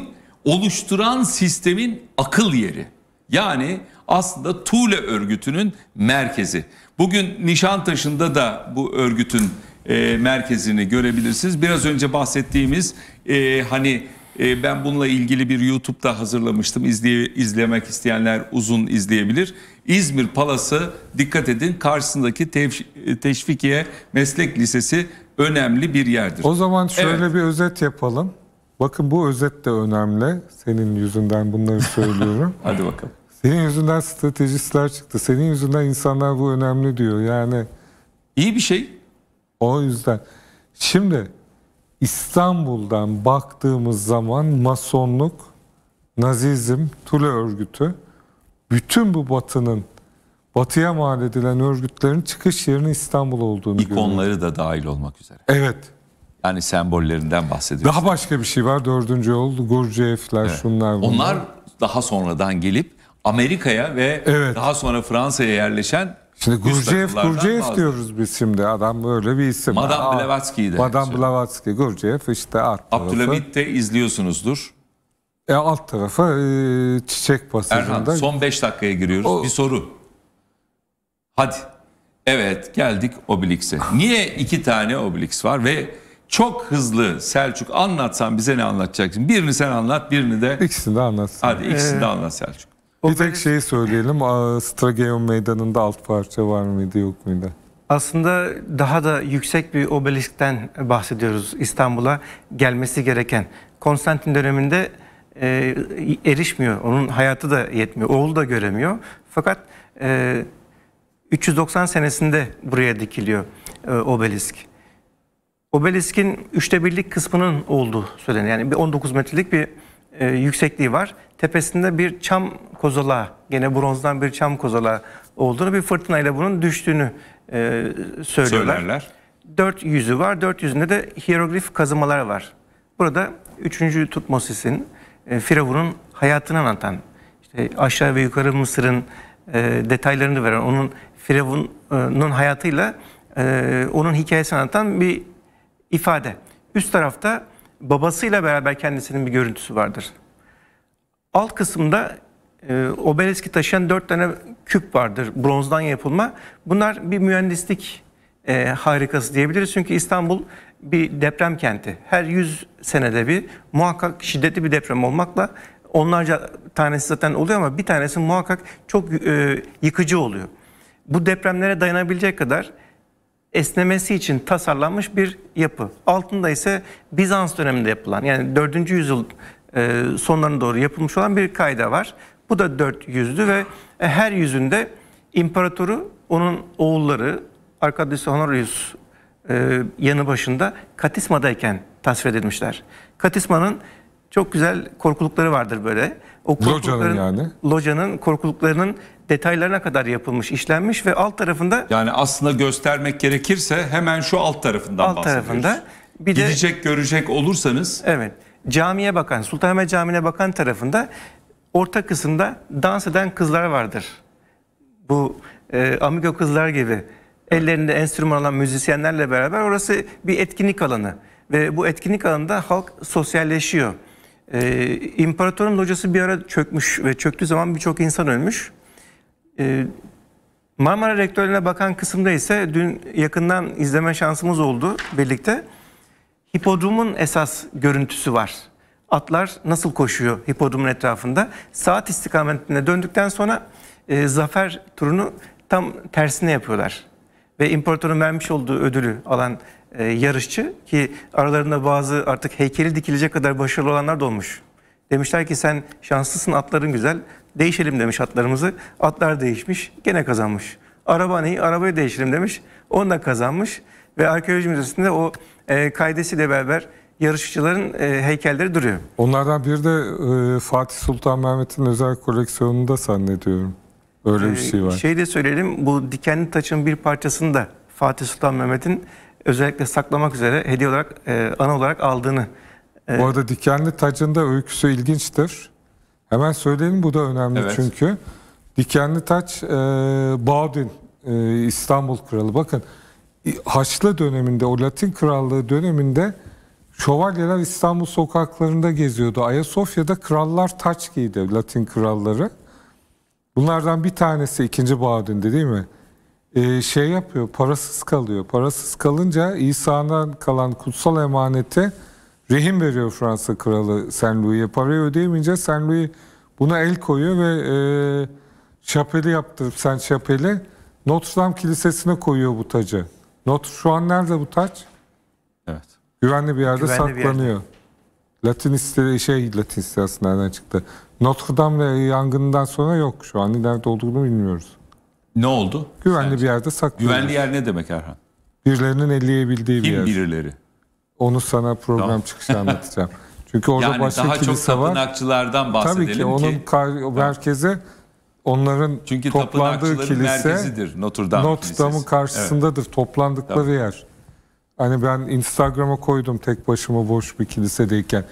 oluşturan sistemin akıl yeri. Yani aslında Tule örgütünün merkezi. Bugün Nişantaşı'nda da bu örgütün e, merkezini görebilirsiniz. Biraz önce bahsettiğimiz e, hani ee, ben bununla ilgili bir YouTube'da hazırlamıştım. İzleye, izlemek isteyenler uzun izleyebilir. İzmir Palası dikkat edin karşısındaki teş, Teşvikiye Meslek Lisesi önemli bir yerdir. O zaman şöyle evet. bir özet yapalım. Bakın bu özet de önemli. Senin yüzünden bunları söylüyorum. Hadi bakalım. Senin yüzünden stratejistler çıktı. Senin yüzünden insanlar bu önemli diyor. Yani iyi bir şey. O yüzden. Şimdi İstanbul'dan baktığımız zaman masonluk, nazizm, Tule örgütü bütün bu batının batıya mal edilen örgütlerin çıkış yerinin İstanbul olduğunu İkonları görüyoruz. İkonları da dahil olmak üzere. Evet. Yani sembollerinden bahsediyoruz. Daha başka bir şey var. Dördüncü yol Gurciyevler evet. şunlar bunlar. Onlar daha sonradan gelip Amerika'ya ve evet. daha sonra Fransa'ya yerleşen Şimdi Gurjev, Gurjev diyoruz biz şimdi. Adam böyle bir isim. Madame Blavatsky'ydi. Madame şey- Blavatsky, Gurjev işte alt tarafı. de izliyorsunuzdur. E alt tarafa e, çiçek pasajında. Erhan son 5 dakikaya giriyoruz. O... Bir soru. Hadi. Evet geldik Obelix'e. Niye iki tane Obelix var ve çok hızlı Selçuk anlatsan bize ne anlatacaksın? Birini sen anlat birini de. İkisini de anlat. Hadi ikisini ee... de anlat Selçuk bir tek şeyi söyleyelim. Strageion Meydanı'nda alt parça var mıydı yok muydu? Aslında daha da yüksek bir obeliskten bahsediyoruz İstanbul'a gelmesi gereken. Konstantin döneminde e, erişmiyor. Onun hayatı da yetmiyor. Oğlu da göremiyor. Fakat e, 390 senesinde buraya dikiliyor e, obelisk. Obeliskin üçte birlik kısmının olduğu söyleniyor. Yani bir 19 metrelik bir e, yüksekliği var. Tepesinde bir çam kozala, gene bronzdan bir çam kozala olduğunu, bir fırtınayla bunun düştüğünü e, söylüyorlar. Söylerler. Dört yüzü var, dört yüzünde de hieroglif kazımalar var. Burada üçüncü Tutmosis'in, e, Firavun'un hayatını anlatan, işte aşağı ve yukarı Mısır'ın e, detaylarını veren, onun Firavun'un hayatıyla e, onun hikayesini anlatan bir ifade. Üst tarafta babasıyla beraber kendisinin bir görüntüsü vardır. Alt kısımda e, obeliski taşıyan dört tane küp vardır bronzdan yapılma. Bunlar bir mühendislik e, harikası diyebiliriz. Çünkü İstanbul bir deprem kenti. Her 100 senede bir muhakkak şiddetli bir deprem olmakla onlarca tanesi zaten oluyor ama bir tanesi muhakkak çok e, yıkıcı oluyor. Bu depremlere dayanabilecek kadar esnemesi için tasarlanmış bir yapı. Altında ise Bizans döneminde yapılan yani 4. yüzyıl e, sonlarına doğru yapılmış olan bir kayda var. Bu da dört yüzdü ve e, her yüzünde imparatoru, onun oğulları, Arkadius Honorius e, yanı başında Katisma'dayken tasvir edilmişler. Katisma'nın çok güzel korkulukları vardır böyle. O locanın yani. Locanın korkuluklarının detaylarına kadar yapılmış, işlenmiş ve alt tarafında... Yani aslında göstermek gerekirse hemen şu alt tarafından alt tarafında. Bir Gidecek, görecek olursanız... Evet. Camiye bakan, Sultanahmet Camii'ne bakan tarafında orta kısımda dans eden kızlar vardır. Bu e, amigo kızlar gibi ellerinde enstrüman alan müzisyenlerle beraber orası bir etkinlik alanı. Ve bu etkinlik alanında halk sosyalleşiyor. Ee, imparatorun locası bir ara çökmüş ve çöktüğü zaman birçok insan ölmüş. Ee, Marmara Rektörlüğü'ne bakan kısımda ise dün yakından izleme şansımız oldu birlikte. Hipodromun esas görüntüsü var atlar nasıl koşuyor hipodromun etrafında. Saat istikametine döndükten sonra e, zafer turunu tam tersine yapıyorlar. Ve imparatorun vermiş olduğu ödülü alan e, yarışçı ki aralarında bazı artık heykeli dikilecek kadar başarılı olanlar da olmuş. Demişler ki sen şanslısın atların güzel değişelim demiş atlarımızı. Atlar değişmiş gene kazanmış. Araba neyi? Arabayı değişelim demiş. Onu da kazanmış. Ve arkeoloji müzesinde o e, kaydesiyle beraber yarışçıların e, heykelleri duruyor. Onlardan bir de e, Fatih Sultan Mehmet'in özel koleksiyonunda zannediyorum. Öyle bir e, şey var. Şey de söyleyelim bu dikenli taçın bir parçasını da Fatih Sultan Mehmet'in özellikle saklamak üzere hediye olarak e, ana olarak aldığını. E, bu arada dikenli tacın da öyküsü ilginçtir. Hemen söyleyelim bu da önemli evet. çünkü. Dikenli taç e, Baudin e, İstanbul kralı bakın Haçlı döneminde o Latin krallığı döneminde Şövalyeler İstanbul sokaklarında geziyordu. Ayasofya'da krallar taç giydi, Latin kralları. Bunlardan bir tanesi 2. Bahadır değil mi? Ee, şey yapıyor, parasız kalıyor. Parasız kalınca İsa'dan kalan kutsal emaneti rehin veriyor Fransa kralı Saint Louis'e. Parayı ödeyemeyince Saint Louis buna el koyuyor ve e, şapeli yaptırıp Saint Şapeli Notre Dame Kilisesi'ne koyuyor bu tacı. Notre şu an nerede bu taç? Evet. Güvenli bir yerde Güvenli saklanıyor. Latin istediği şey Latin istilası nereden çıktı? Notre Dame yangından sonra yok şu an nerede olduğunu bilmiyoruz. Ne oldu? Güvenli Sence? bir yerde saklanıyor. Güvenli yer ne demek Erhan? Birilerinin elleyebildiği Kim bir yer. Kim birileri? Onu sana program tamam. çıkışı anlatacağım. Çünkü orada yani başka daha kilise çok tapınakçılardan var. bahsedelim Tabii ki onun ki, kar- merkezi onların Çünkü toplandığı kilise Notre Dame Notre Dame'ın karşısındadır evet. toplandıkları Tabii. yer. Hani ben Instagram'a koydum tek başıma boş bir kilisedeyken.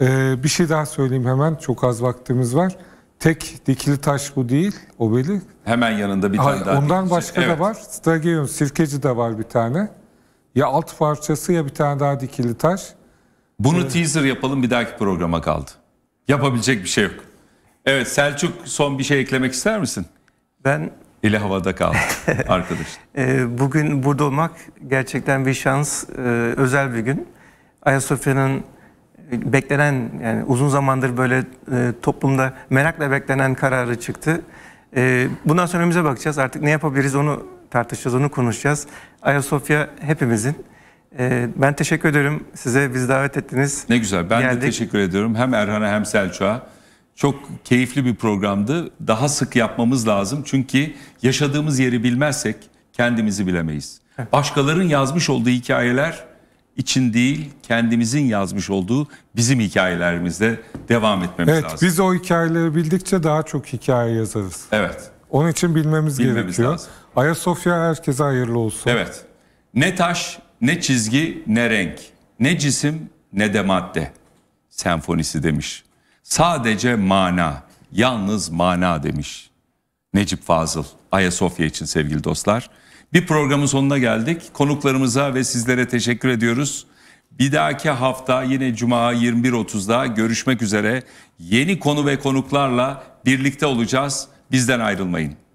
Ee, bir şey daha söyleyeyim hemen. Çok az vaktimiz var. Tek dikili taş bu değil. O beli. Hemen yanında bir tane Hayır, daha. Ondan şey, başka evet. da var. Stagion, Sirkeci de var bir tane. Ya alt parçası ya bir tane daha dikili taş. Bunu ee, teaser yapalım bir dahaki programa kaldı. Yapabilecek bir şey yok. Evet Selçuk son bir şey eklemek ister misin? Ben ile havada kaldı arkadaş. Ee, bugün burada olmak gerçekten bir şans, ee, özel bir gün. Ayasofya'nın e, beklenen, yani uzun zamandır böyle e, toplumda merakla beklenen kararı çıktı. Ee, bundan sonra önümüze bakacağız. Artık ne yapabiliriz onu tartışacağız, onu konuşacağız. Ayasofya hepimizin. Ben teşekkür ederim size, bizi davet ettiniz. Ne güzel, ben Geldik. de teşekkür ediyorum. Hem Erhan'a hem Selçuk'a. Çok keyifli bir programdı. Daha sık yapmamız lazım. Çünkü yaşadığımız yeri bilmezsek kendimizi bilemeyiz. Başkaların yazmış olduğu hikayeler için değil, kendimizin yazmış olduğu bizim hikayelerimizde devam etmemiz evet, lazım. Evet, biz o hikayeleri bildikçe daha çok hikaye yazarız. Evet. Onun için bilmemiz, bilmemiz gerekiyor. Lazım. Ayasofya herkese hayırlı olsun. Evet. Ne taş, ne çizgi, ne renk, ne cisim, ne de madde senfonisi demiş Sadece mana, yalnız mana demiş Necip Fazıl Ayasofya için sevgili dostlar. Bir programın sonuna geldik. Konuklarımıza ve sizlere teşekkür ediyoruz. Bir dahaki hafta yine Cuma 21.30'da görüşmek üzere. Yeni konu ve konuklarla birlikte olacağız. Bizden ayrılmayın.